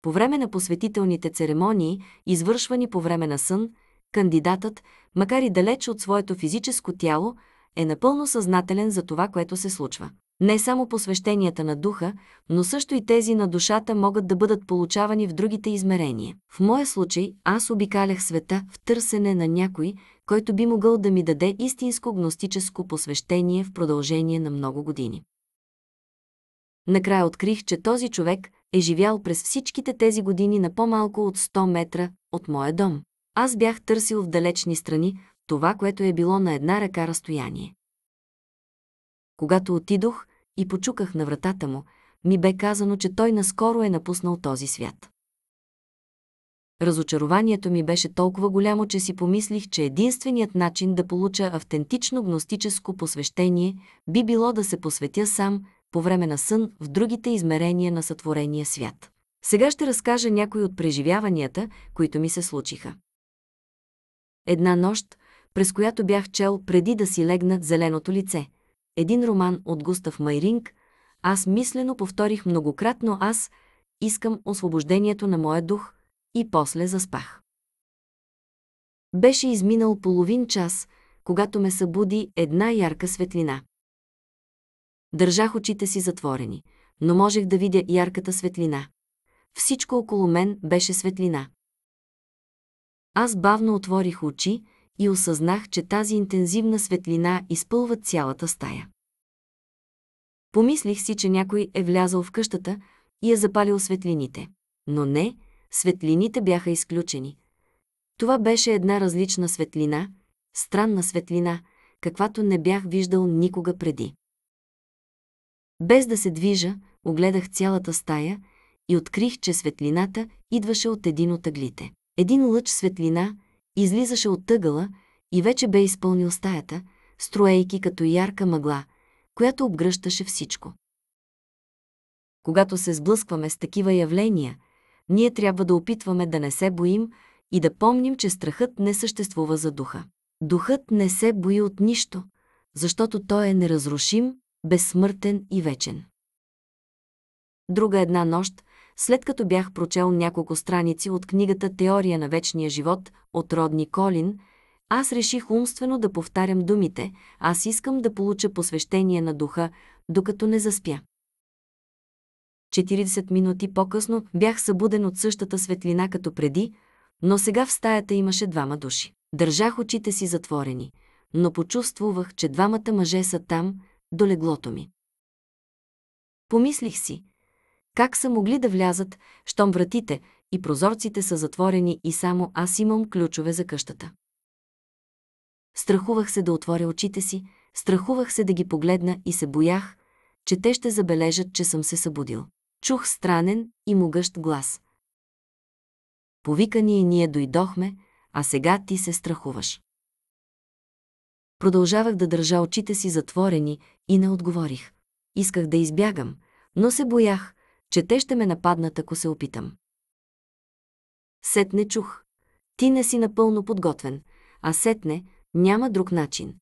A: По време на посветителните церемонии, извършвани по време на сън, кандидатът, макар и далеч от своето физическо тяло, е напълно съзнателен за това, което се случва. Не само посвещенията на духа, но също и тези на душата могат да бъдат получавани в другите измерения. В моя случай аз обикалях света в търсене на някой, който би могъл да ми даде истинско гностическо посвещение в продължение на много години. Накрая открих, че този човек е живял през всичките тези години на по-малко от 100 метра от моя дом. Аз бях търсил в далечни страни това, което е било на една ръка разстояние. Когато отидох, и почуках на вратата му, ми бе казано, че той наскоро е напуснал този свят. Разочарованието ми беше толкова голямо, че си помислих, че единственият начин да получа автентично гностическо посвещение би било да се посветя сам по време на сън в другите измерения на сътворения свят. Сега ще разкажа някои от преживяванията, които ми се случиха. Една нощ, през която бях чел преди да си легнат зеленото лице – един роман от Густав Майринг, аз мислено повторих многократно аз искам освобождението на моя дух и после заспах. Беше изминал половин час, когато ме събуди една ярка светлина. Държах очите си затворени, но можех да видя ярката светлина. Всичко около мен беше светлина. Аз бавно отворих очи, и осъзнах, че тази интензивна светлина изпълва цялата стая. Помислих си, че някой е влязал в къщата и е запалил светлините. Но не, светлините бяха изключени. Това беше една различна светлина, странна светлина, каквато не бях виждал никога преди. Без да се движа, огледах цялата стая и открих, че светлината идваше от един от аглите. Един лъч светлина – Излизаше от тъгъла и вече бе изпълнил стаята, строейки като ярка мъгла, която обгръщаше всичко. Когато се сблъскваме с такива явления, ние трябва да опитваме да не се боим и да помним, че страхът не съществува за духа. Духът не се бои от нищо, защото той е неразрушим, безсмъртен и вечен. Друга една нощ, след като бях прочел няколко страници от книгата «Теория на вечния живот» от Родни Колин, аз реших умствено да повтарям думите «Аз искам да получа посвещение на духа, докато не заспя». 40 минути по-късно бях събуден от същата светлина като преди, но сега в стаята имаше двама души. Държах очите си затворени, но почувствувах, че двамата мъже са там, до леглото ми. Помислих си, как са могли да влязат, щом вратите и прозорците са затворени и само аз имам ключове за къщата? Страхувах се да отворя очите си, страхувах се да ги погледна и се боях, че те ще забележат, че съм се събудил. Чух странен и
B: могъщ глас. Повика ни и ние дойдохме, а сега ти се страхуваш. Продължавах да държа очите си затворени
A: и не отговорих. Исках да избягам, но се боях, че те ще ме нападнат,
B: ако се опитам. Сетне чух. Ти не си напълно подготвен, а сетне няма друг начин.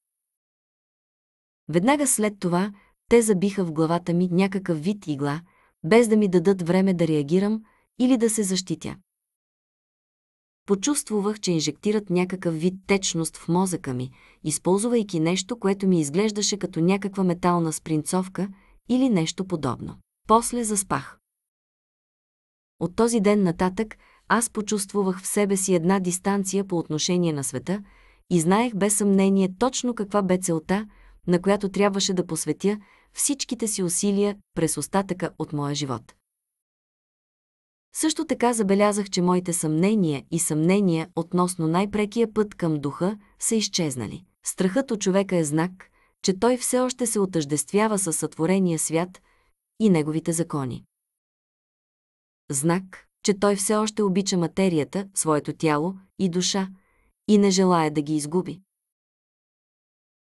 B: Веднага след
A: това те забиха в главата ми някакъв вид игла, без да ми дадат време да реагирам или да се защитя. Почувствувах, че инжектират някакъв вид течност в мозъка ми, използвайки нещо, което ми изглеждаше като някаква метална спринцовка или нещо подобно. После заспах. От този ден нататък аз почувствах в себе си една дистанция по отношение на света и знаех без съмнение точно каква бе целта, на която трябваше да посветя всичките си усилия през остатъка от моя живот. Също така забелязах, че моите съмнения и съмнения относно най-прекия път към духа са изчезнали. Страхът от човека е знак, че той все още се отъждествява със сътворения свят и неговите закони знак, че той все още обича материята, своето тяло и душа и не желая да ги изгуби.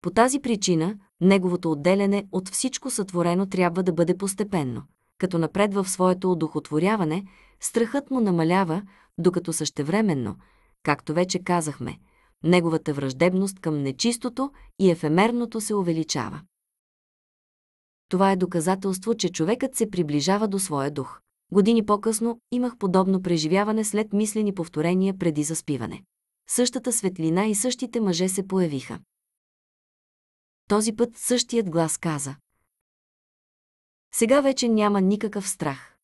A: По тази причина, неговото отделяне от всичко сътворено трябва да бъде постепенно. Като напредва в своето одухотворяване, страхът му намалява, докато същевременно, както вече казахме, неговата враждебност към нечистото и ефемерното се увеличава. Това е доказателство, че човекът се приближава до своя дух. Години по-късно имах подобно преживяване след мислени повторения преди заспиване. Същата светлина
B: и същите мъже се появиха. Този път същият глас каза. Сега вече няма никакъв страх.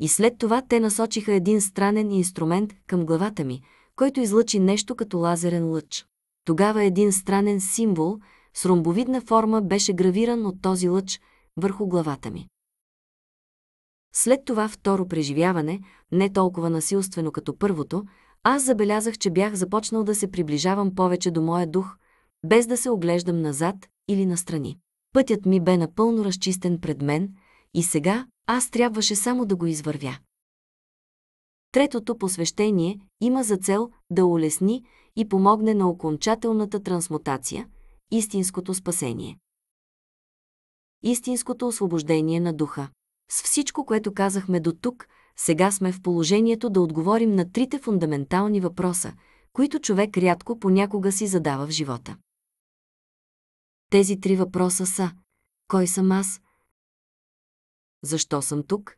A: И след това те насочиха един странен инструмент към главата ми, който излъчи нещо като лазерен лъч. Тогава един странен символ с ромбовидна форма беше гравиран от този лъч върху главата ми. След това второ преживяване, не толкова насилствено като първото, аз забелязах, че бях започнал да се приближавам повече до моя дух, без да се оглеждам назад или настрани. Пътят ми бе напълно разчистен пред мен и сега аз трябваше само да го извървя. Третото посвещение има за цел да улесни и помогне на окончателната трансмутация, истинското спасение. Истинското освобождение на духа. С всичко, което казахме до тук, сега сме в положението да отговорим на трите фундаментални въпроса,
B: които човек рядко понякога си задава в живота. Тези три въпроса са «Кой съм аз?» «Защо съм тук?»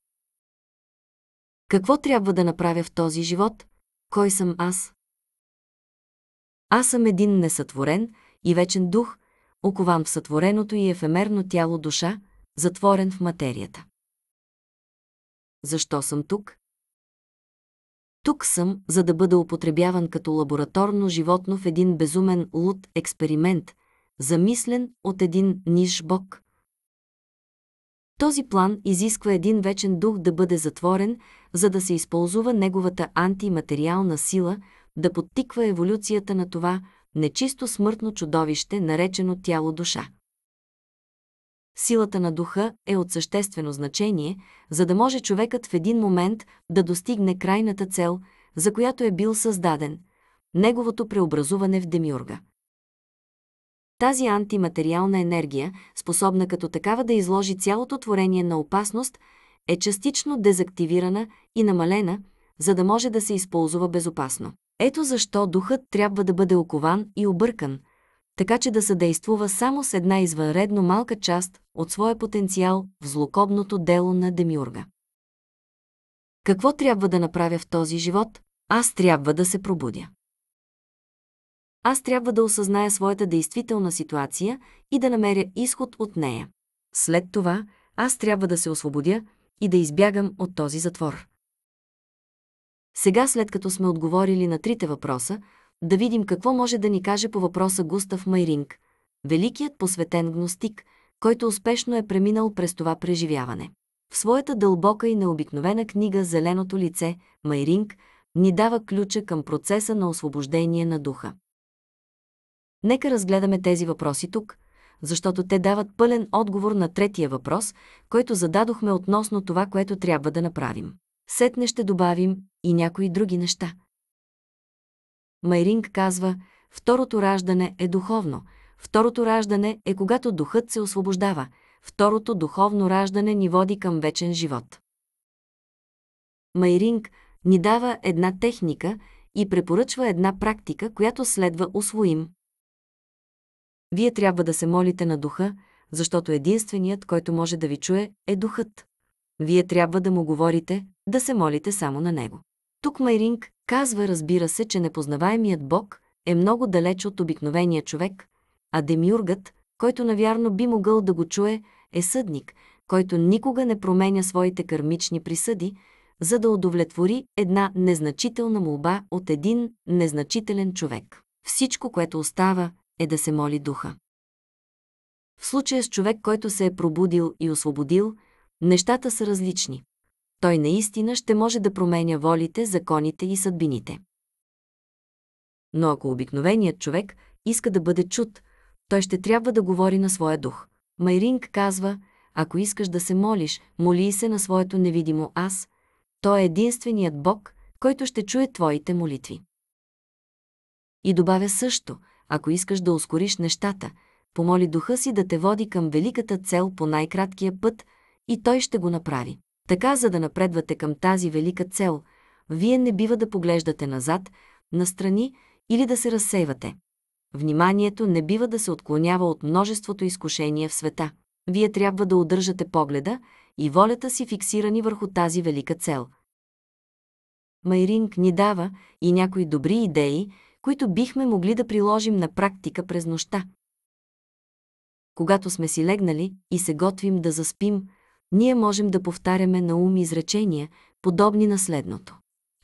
B: Какво трябва да направя в този живот? Кой съм аз?
A: Аз съм един несътворен и вечен дух, окован в сътвореното
B: и ефемерно тяло душа, затворен в материята. Защо съм тук? Тук съм, за да бъда употребяван като
A: лабораторно животно в един безумен луд експеримент, замислен от един ниш бог. Този план изисква един вечен дух да бъде затворен, за да се използва неговата антиматериална сила, да подтиква еволюцията на това нечисто смъртно чудовище, наречено тяло-душа силата на духа е от съществено значение, за да може човекът в един момент да достигне крайната цел, за която е бил създаден – неговото преобразуване в демиурга. Тази антиматериална енергия, способна като такава да изложи цялото творение на опасност, е частично дезактивирана и намалена, за да може да се използва безопасно. Ето защо духът трябва да бъде окован и объркан, така че да съдействува само с една извънредно малка част от своя потенциал в злокобното дело на Демиурга. Какво трябва да направя в този живот? Аз трябва да се пробудя. Аз трябва да осъзная своята действителна ситуация и да намеря изход от нея. След това, аз трябва да се освободя и да избягам от този затвор. Сега, след като сме отговорили на трите въпроса, да видим какво може да ни каже по въпроса Густав Майринг, великият посветен гностик, който успешно е преминал през това преживяване. В своята дълбока и необикновена книга «Зеленото лице» Майринг ни дава ключа към процеса на освобождение на духа. Нека разгледаме тези въпроси тук, защото те дават пълен отговор на третия въпрос, който зададохме относно това, което трябва да направим. Сетне ще добавим и някои други неща – Майринг казва, второто раждане е духовно, второто раждане е когато духът се освобождава, второто духовно раждане ни води към вечен живот. Майринг ни дава една техника и препоръчва една практика, която следва усвоим. Вие трябва да се молите на духа, защото единственият, който може да ви чуе, е духът. Вие трябва да му говорите, да се молите само на него. Тук Майринг Казва, разбира се, че непознаваемият Бог е много далеч от обикновения човек, а демиургът, който навярно би могъл да го чуе, е съдник, който никога не променя своите кърмични присъди, за да удовлетвори една незначителна молба от един незначителен човек. Всичко, което остава, е да се моли духа. В случая с човек, който се е пробудил и освободил, нещата са различни той наистина ще може да променя волите, законите и съдбините. Но ако обикновеният човек иска да бъде чут, той ще трябва да говори на своя дух. Майринг казва, ако искаш да се молиш, моли се на своето невидимо аз. Той е единственият Бог, който ще чуе твоите молитви. И добавя също, ако искаш да ускориш нещата, помоли духа си да те води към великата цел по най-краткия път и той ще го направи. Така, за да напредвате към тази велика цел, вие не бива да поглеждате назад, настрани или да се разсейвате. Вниманието не бива да се отклонява от множеството изкушения в света. Вие трябва да удържате погледа и волята си фиксирани върху тази велика цел. Майринг ни дава и някои добри идеи, които бихме могли да приложим на практика през нощта. Когато сме си легнали и се готвим да заспим, ние можем да повтаряме на ум изречения, подобни на следното.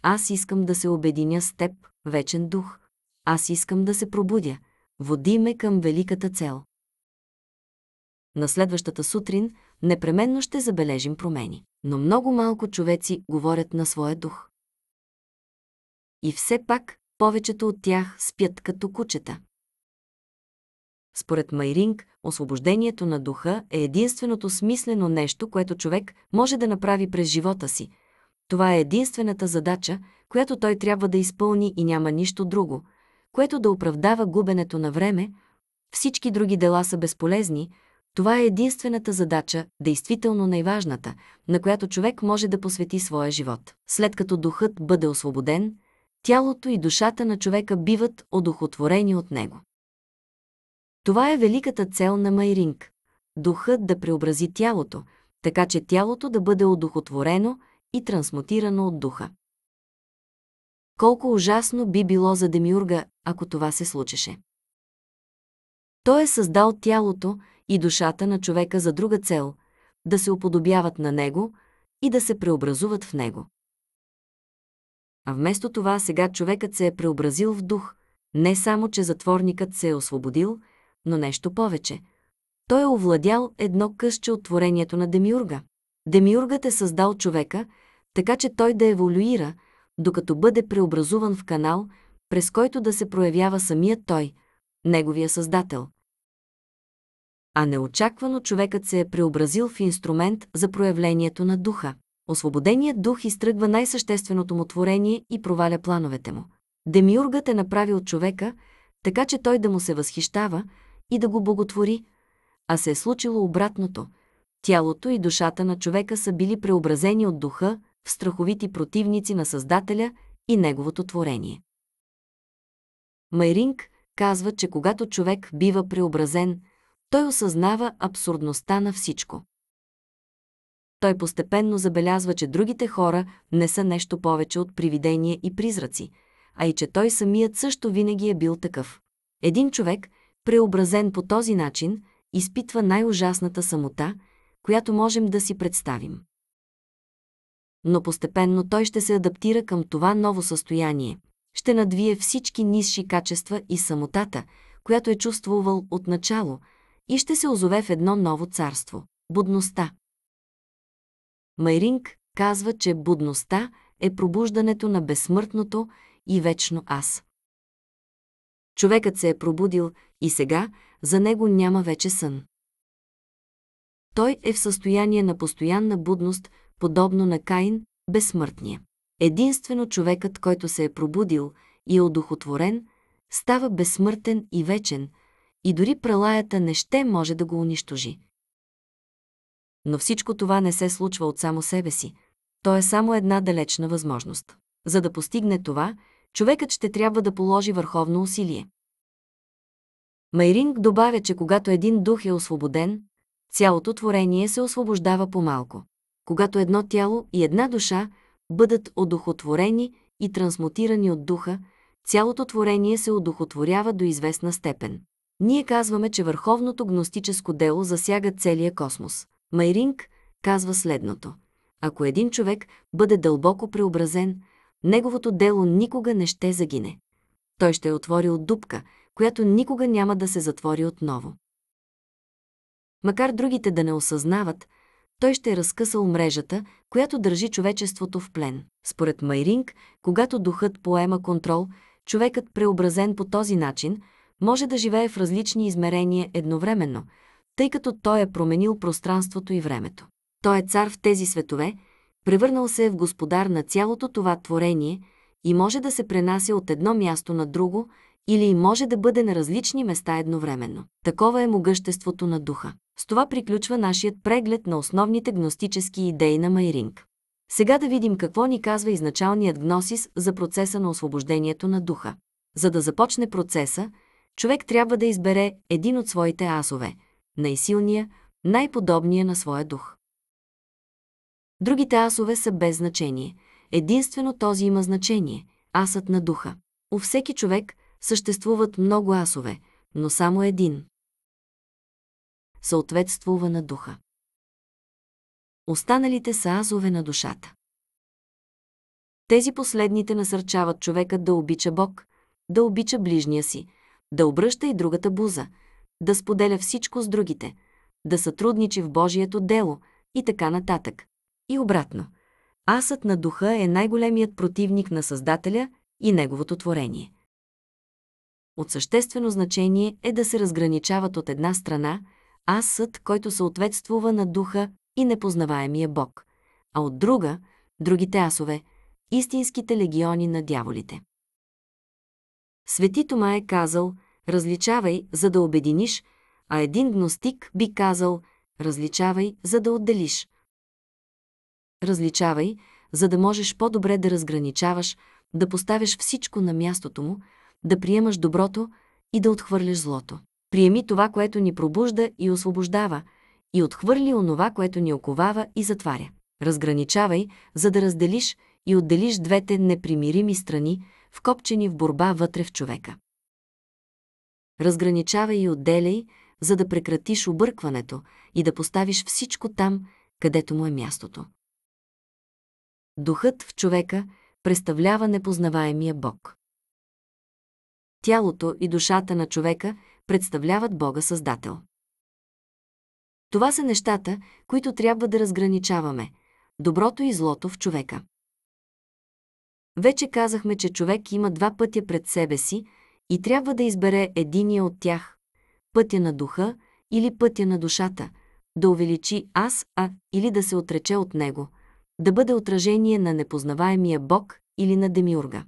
A: Аз искам да се обединя с теб, вечен дух. Аз искам да се пробудя. Води ме към великата цел. На следващата сутрин непременно ще забележим промени. Но много малко
B: човеци говорят на своя дух. И все пак повечето от тях спят като кучета. Според Майринг, освобождението
A: на духа е единственото смислено нещо, което човек може да направи през живота си. Това е единствената задача, която той трябва да изпълни и няма нищо друго, което да оправдава губенето на време. Всички други дела са безполезни. Това е единствената задача, действително най-важната, на която човек може да посвети своя живот. След като духът бъде освободен, тялото и душата на човека биват одухотворени от него. Това е великата цел на Майринг. Духът да преобрази тялото, така че тялото да бъде одухотворено
B: и трансмутирано от духа. Колко ужасно би било за Демиурга, ако това се случеше. Той е създал тялото и
A: душата на човека за друга цел – да се уподобяват на него и да се преобразуват в него. А вместо това сега човекът се е преобразил в дух, не само, че затворникът се е освободил – но нещо повече. Той е овладял едно късче от творението на Демиурга. Демиургът е създал човека, така че той да еволюира, докато бъде преобразуван в канал, през който да се проявява самият той, неговия създател. А неочаквано човекът се е преобразил в инструмент за проявлението на духа. Освободеният дух изтръгва най-същественото му творение и проваля плановете му. Демиургът е направил човека, така че той да му се възхищава, и да го боготвори, а се е случило обратното. Тялото и душата на човека са били преобразени от духа в страховити противници на Създателя и неговото творение. Майринг казва, че когато човек бива преобразен, той осъзнава абсурдността на всичко. Той постепенно забелязва, че другите хора не са нещо повече от привидения и призраци, а и че той самият също винаги е бил такъв. Един човек – преобразен по този начин, изпитва най-ужасната самота, която можем да си представим. Но постепенно той ще се адаптира към това ново състояние, ще надвие всички низши качества и самотата, която е чувствувал от начало, и ще се озове в едно ново царство – будността. Майринг казва, че будността е пробуждането на безсмъртното и вечно аз. Човекът се е пробудил и сега за него няма вече сън. Той е в състояние на постоянна будност, подобно на Каин, безсмъртния. Единствено човекът, който се е пробудил и е одухотворен, става безсмъртен и вечен, и дори пралаята не ще може да го унищожи. Но всичко това не се случва от само себе си. То е само една далечна възможност. За да постигне това, човекът ще трябва да положи върховно усилие. Майринг добавя, че когато един дух е освободен, цялото творение се освобождава по-малко. Когато едно тяло и една душа бъдат одухотворени и трансмутирани от духа, цялото творение се одухотворява до известна степен. Ние казваме, че върховното гностическо дело засяга целия космос. Майринг казва следното. Ако един човек бъде дълбоко преобразен, неговото дело никога не ще загине. Той ще е отворил дупка – която никога няма да се затвори отново. Макар другите да не осъзнават, той ще е разкъсал мрежата, която държи човечеството в плен. Според Майринг, когато духът поема контрол, човекът преобразен по този начин може да живее в различни измерения едновременно, тъй като той е променил пространството и времето. Той е цар в тези светове, превърнал се е в господар на цялото това творение и може да се пренася от едно място на друго или може да бъде на различни места едновременно. Такова е могъществото на духа. С това приключва нашият преглед на основните гностически идеи на Майринг. Сега да видим какво ни казва изначалният гносис за процеса на освобождението на духа. За да започне процеса, човек трябва да избере един от своите асове – най-силния, най-подобния на своя дух. Другите асове са без значение. Единствено този има значение – асът на духа. У всеки човек –
B: Съществуват много асове, но само един. Съответствува на духа. Останалите са азове на душата.
A: Тези последните насърчават човека да обича Бог, да обича ближния си, да обръща и другата буза, да споделя всичко с другите, да сътрудничи в Божието дело и така нататък. И обратно. Асът на духа е най-големият противник на Създателя и неговото творение. От съществено значение е да се разграничават от една страна аз съд, който съответствува на духа и непознаваемия Бог, а от друга – другите асове – истинските легиони на дяволите. Свети Тома е казал «Различавай, за да обединиш», а един гностик би казал «Различавай, за да отделиш». Различавай, за да можеш по-добре да разграничаваш, да поставяш всичко на мястото му – да приемаш доброто и да отхвърлиш злото. Приеми това, което ни пробужда и освобождава, и отхвърли онова, което ни оковава и затваря. Разграничавай, за да разделиш и отделиш двете непримирими страни, вкопчени в борба вътре в човека.
B: Разграничавай и отделяй, за да прекратиш объркването и да поставиш всичко там, където му е мястото. Духът в човека представлява непознаваемия Бог
A: тялото и душата на човека представляват Бога Създател. Това са нещата, които трябва да разграничаваме – доброто и злото в човека. Вече казахме, че човек има два пътя пред себе си и трябва да избере единия от тях – пътя на духа или пътя на душата, да увеличи аз, а или да се отрече от него, да бъде отражение
B: на непознаваемия Бог или на Демиурга.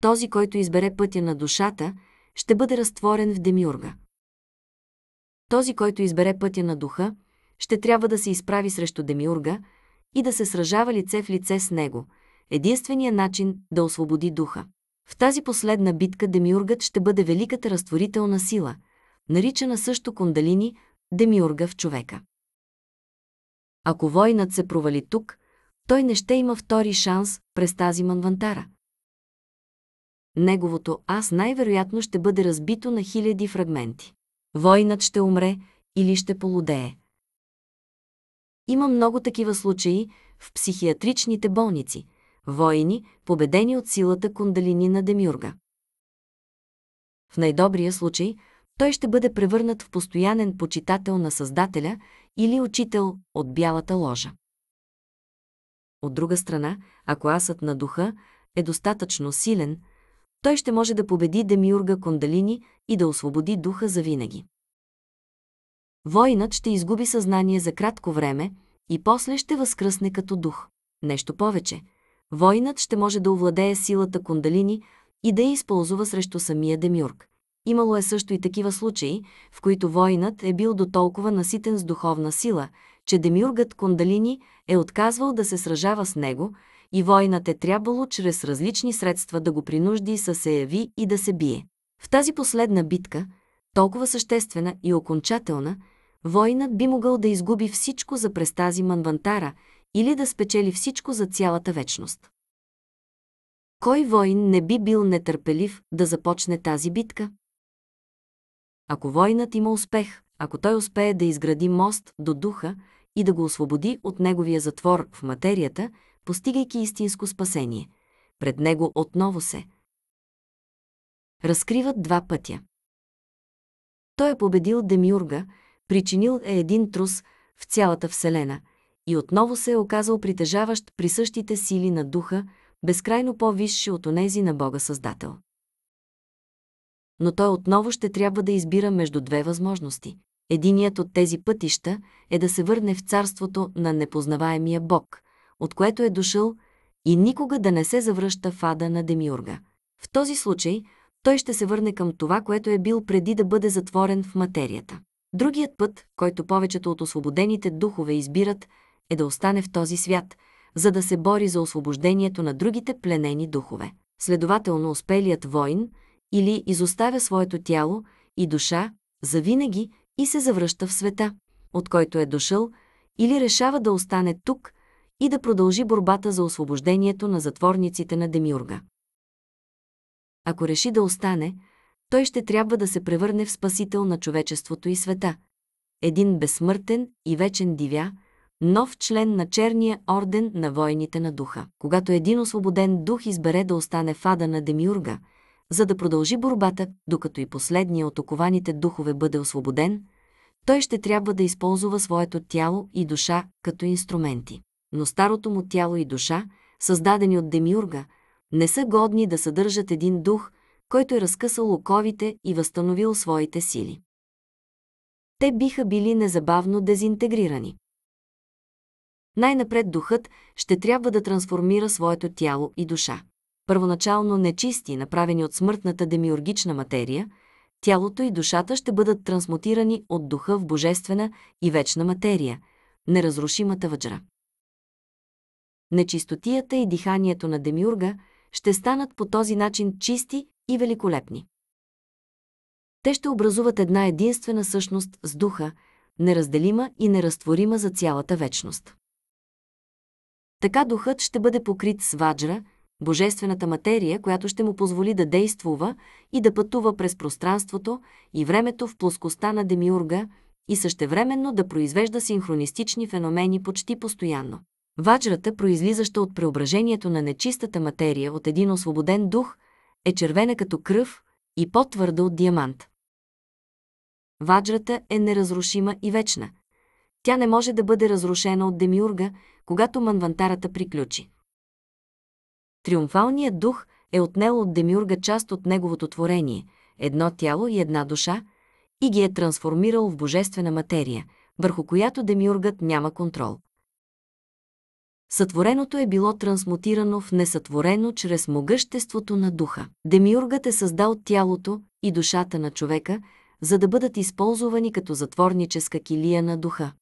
B: Този, който избере пътя на душата, ще бъде разтворен в демиурга. Този,
A: който избере пътя на духа, ще трябва да се изправи срещу демиурга и да се сражава лице в лице с него. Единственият начин да освободи духа. В тази последна битка демиургът ще бъде великата разтворителна сила, наричана също кундалини
B: демиурга в човека. Ако войнат се провали тук, той не ще има втори шанс през тази манвантара –
A: неговото аз най-вероятно ще бъде разбито на хиляди фрагменти. Войнат ще умре или ще полудее. Има много такива случаи в психиатричните болници. Войни, победени от силата кундалини на Демюрга. В най-добрия случай той ще бъде превърнат в постоянен почитател на Създателя или учител от бялата ложа. От друга страна, ако асът на духа е достатъчно силен – той ще може да победи Демиурга Кондалини и да освободи духа за винаги. Войнат ще изгуби съзнание за кратко време и после ще възкръсне като дух. Нещо повече. Войнат ще може да овладее силата Кондалини и да я използва срещу самия Демиург. Имало е също и такива случаи, в които войнат е бил до толкова наситен с духовна сила, че Демиургът Кондалини е отказвал да се сражава с него – и войнат е трябвало чрез различни средства да го принужди са се яви и да се бие. В тази последна битка, толкова съществена и окончателна, войнат би могъл да изгуби всичко за през тази манвантара или да спечели
B: всичко за цялата вечност. Кой войн не би бил нетърпелив да започне тази битка? Ако войнат има успех, ако
A: той успее да изгради мост до духа и да го освободи от неговия затвор в материята
B: – постигайки истинско спасение. Пред него отново се разкриват два пътя. Той е победил Демиурга,
A: причинил е един трус в цялата Вселена и отново се е оказал притежаващ при същите сили на духа, безкрайно по-висши от онези на Бога Създател. Но той отново ще трябва да избира между две възможности. Единият от тези пътища е да се върне в царството на непознаваемия Бог – от което е дошъл, и никога да не се завръща в ада на Демиурга. В този случай той ще се върне към това, което е бил преди да бъде затворен в материята. Другият път, който повечето от освободените духове избират, е да остане в този свят, за да се бори за освобождението на другите пленени духове. Следователно, успелият войн или изоставя своето тяло и душа завинаги и се завръща в света, от който е дошъл, или решава да остане тук и да продължи борбата за освобождението на затворниците на Демиурга. Ако реши да остане, той ще трябва да се превърне в спасител на човечеството и света. Един безсмъртен и вечен дивя, нов член на черния орден на войните на духа. Когато един освободен дух избере да остане в ада на Демиурга, за да продължи борбата, докато и последния от окованите духове бъде освободен, той ще трябва да използва своето тяло и душа като инструменти но старото му тяло и душа, създадени от Демиурга, не са годни да съдържат един дух, който е разкъсал оковите и възстановил своите сили. Те биха били незабавно дезинтегрирани. Най-напред духът ще трябва да трансформира своето тяло и душа. Първоначално нечисти, направени от смъртната демиургична материя, тялото и душата ще бъдат трансмутирани от духа в божествена и вечна материя, неразрушимата въджра нечистотията и диханието на Демиурга ще станат по този начин чисти
B: и великолепни. Те ще образуват една единствена същност с духа, неразделима и неразтворима за цялата вечност.
A: Така духът ще бъде покрит с ваджра, божествената материя, която ще му позволи да действува и да пътува през пространството и времето в плоскостта на Демиурга и същевременно да произвежда синхронистични феномени почти постоянно. Ваджрата, произлизаща от преображението на нечистата материя от един освободен дух, е червена като кръв и по-твърда от диамант. Ваджрата е неразрушима и вечна. Тя не може да бъде разрушена от демиурга, когато манвантарата приключи. Триумфалният дух е отнел от демиурга част от неговото творение, едно тяло и една душа, и ги е трансформирал в божествена материя, върху която демиургът няма контрол. Сътвореното е било трансмутирано в несътворено чрез могъществото на духа. Демиургът е създал тялото и душата на човека, за да бъдат използвани като затворническа килия на духа.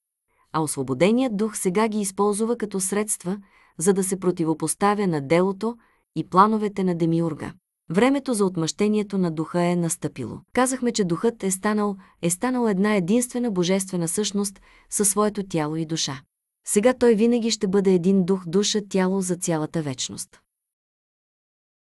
A: А освободеният дух сега ги използва като средства, за да се противопоставя на делото и плановете на Демиурга. Времето за отмъщението на духа е настъпило. Казахме, че духът е станал, е станал една единствена божествена същност със своето тяло и душа. Сега той винаги ще бъде един дух, душа, тяло за цялата вечност.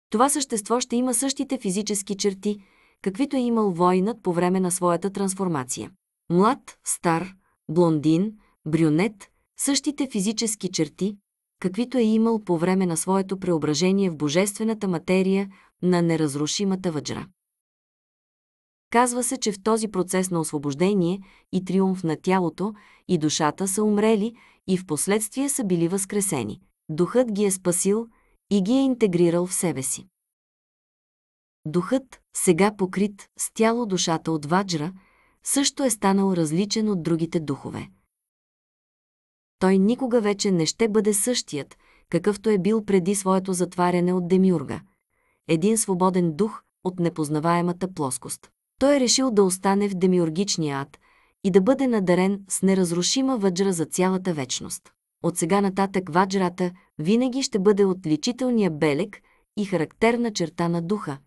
A: Това същество ще има същите физически черти, каквито е имал войнат по време на своята трансформация. Млад, стар, блондин, брюнет, същите физически черти, каквито е имал по време на своето преображение в божествената материя на неразрушимата въджра. Казва се, че в този процес на освобождение и триумф на тялото и душата са умрели и в последствие са били възкресени. Духът ги е спасил и ги е интегрирал в себе си. Духът, сега покрит с тяло душата от ваджра, също е станал различен от другите духове. Той никога вече не ще бъде същият, какъвто е бил преди своето затваряне от Демюрга. Един свободен дух от непознаваемата плоскост. Той е решил да остане в демиургичния ад, и да бъде надарен с неразрушима ваджра за цялата вечност. От сега нататък ваджрата винаги ще бъде отличителния белег и характерна черта на духа,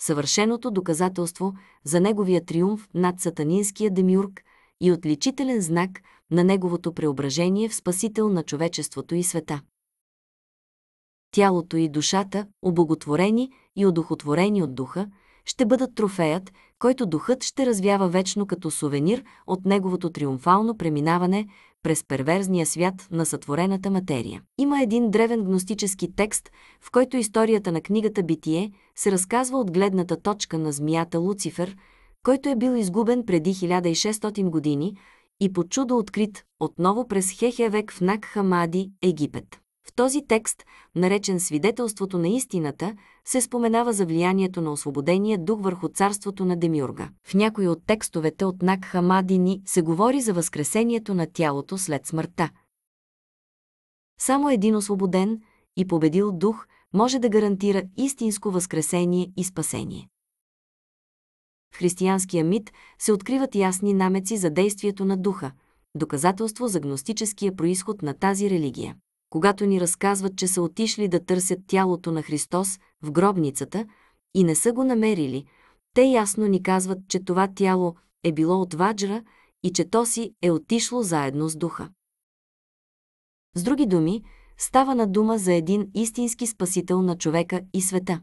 A: съвършеното доказателство за неговия триумф над сатанинския демюрк и отличителен знак на неговото преображение в спасител на човечеството и света. Тялото и душата, обоготворени и одухотворени от духа, ще бъдат трофеят, който духът ще развява вечно като сувенир от неговото триумфално преминаване през перверзния свят на сътворената материя. Има един древен гностически текст, в който историята на книгата Битие се разказва от гледната точка на змията Луцифер, който е бил изгубен преди 1600 години и по чудо открит отново през Хехевек в Накхамади, Египет. В този текст, наречен Свидетелството на истината, се споменава за влиянието на освободения дух върху царството на Демиурга. В някои от текстовете от Нак Хамадини се говори за възкресението на тялото след смъртта. Само един освободен и победил дух може да гарантира истинско възкресение и спасение. В християнския мит се откриват ясни намеци за действието на духа, доказателство за гностическия происход на тази религия когато ни разказват, че са отишли да търсят тялото на Христос в гробницата и не са го намерили, те ясно ни казват, че това тяло е било от ваджра и че то си е отишло заедно с духа. С други думи, става на дума за един истински спасител на човека и света.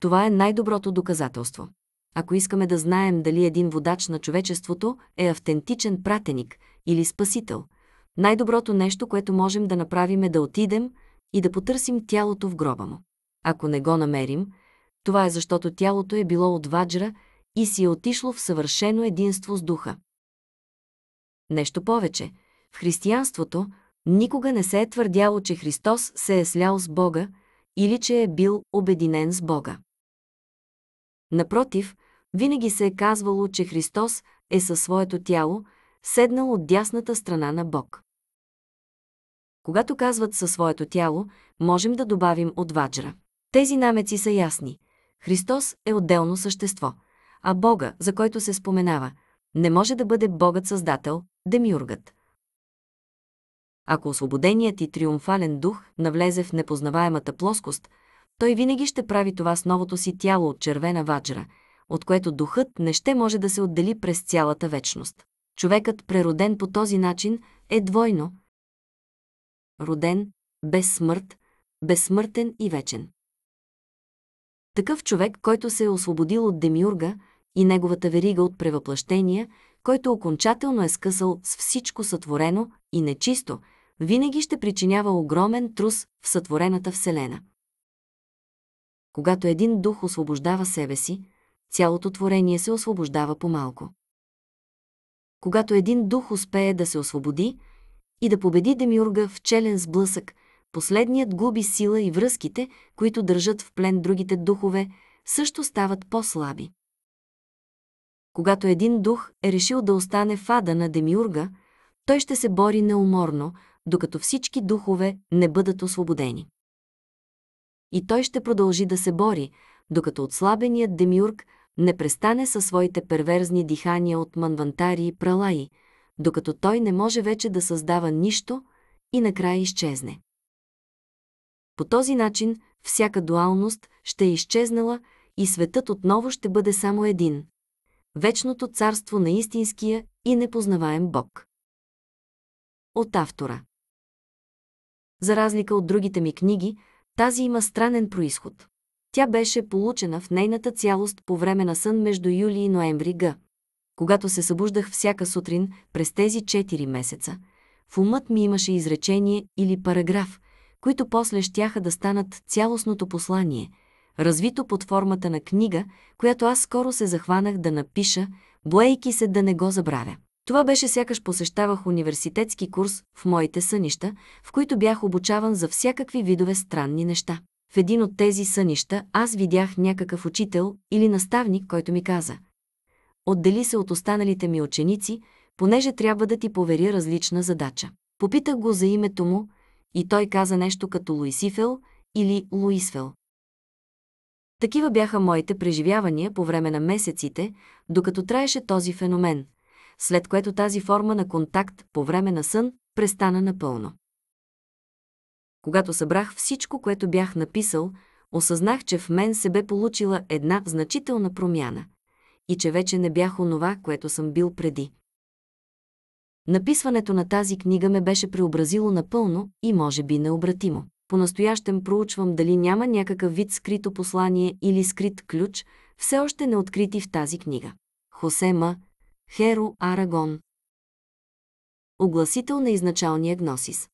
A: Това е най-доброто доказателство. Ако искаме да знаем дали един водач на човечеството е автентичен пратеник или спасител – най-доброто нещо, което можем да направим е да отидем и да потърсим тялото в гроба му. Ако не го намерим, това е защото тялото е било от ваджра и си е отишло в съвършено единство с духа. Нещо повече, в християнството никога не се е твърдяло, че Христос се е слял с Бога или че е бил обединен с Бога. Напротив, винаги се е казвало, че Христос е със своето тяло, седнал от дясната страна на Бог. Когато казват със своето тяло, можем да добавим от ваджра. Тези намеци са ясни. Христос е отделно същество, а Бога, за който се споменава, не може да бъде Богът Създател, Демиургът. Ако освободеният и триумфален дух навлезе в непознаваемата плоскост, той винаги ще прави това с новото си тяло от червена ваджра, от което духът не ще може да се отдели през цялата вечност.
B: Човекът, прероден по този начин, е двойно. Роден, без смърт, безсмъртен и вечен. Такъв човек,
A: който се е освободил от демиурга и неговата верига от превъплъщения, който окончателно е скъсал с всичко сътворено и нечисто, винаги ще причинява
B: огромен трус в сътворената Вселена. Когато един дух освобождава себе си, цялото творение се освобождава по-малко
A: когато един дух успее да се освободи и да победи Демиурга в челен сблъсък, последният губи сила и връзките, които държат в плен другите духове, също стават по-слаби. Когато един дух е решил да остане в ада на Демиурга, той ще се бори неуморно, докато всички духове не бъдат освободени. И той ще продължи да се бори, докато отслабеният Демиург не престане със своите перверзни дихания от манвантари и пралаи, докато той не може вече да създава нищо и накрая изчезне. По този начин всяка дуалност ще е изчезнала
B: и светът отново ще бъде само един – вечното царство на истинския и непознаваем Бог. От автора За разлика от другите ми книги, тази има странен происход. Тя беше получена в
A: нейната цялост по време на сън между юли и ноември г. Когато се събуждах всяка сутрин през тези 4 месеца, в умът ми имаше изречение или параграф, които после щяха да станат цялостното послание, развито под формата на книга, която аз скоро се захванах да напиша, боейки се да не го забравя. Това беше сякаш посещавах университетски курс в моите сънища, в които бях обучаван за всякакви видове странни неща в един от тези сънища аз видях някакъв учител или наставник, който ми каза «Отдели се от останалите ми ученици, понеже трябва да ти поверя различна задача». Попитах го за името му и той каза нещо като Луисифел или Луисфел. Такива бяха моите преживявания по време на месеците, докато траеше този феномен, след което тази форма на контакт по време на сън престана напълно. Когато събрах всичко, което бях написал, осъзнах, че в мен се бе получила една значителна промяна и че вече не бях онова, което съм бил преди. Написването на тази книга ме беше преобразило напълно и може би необратимо. По-настоящем проучвам дали няма някакъв вид скрито послание или скрит ключ, все още не открити в тази книга. Хосема Херо Арагон
B: Огласител на изначалния гносис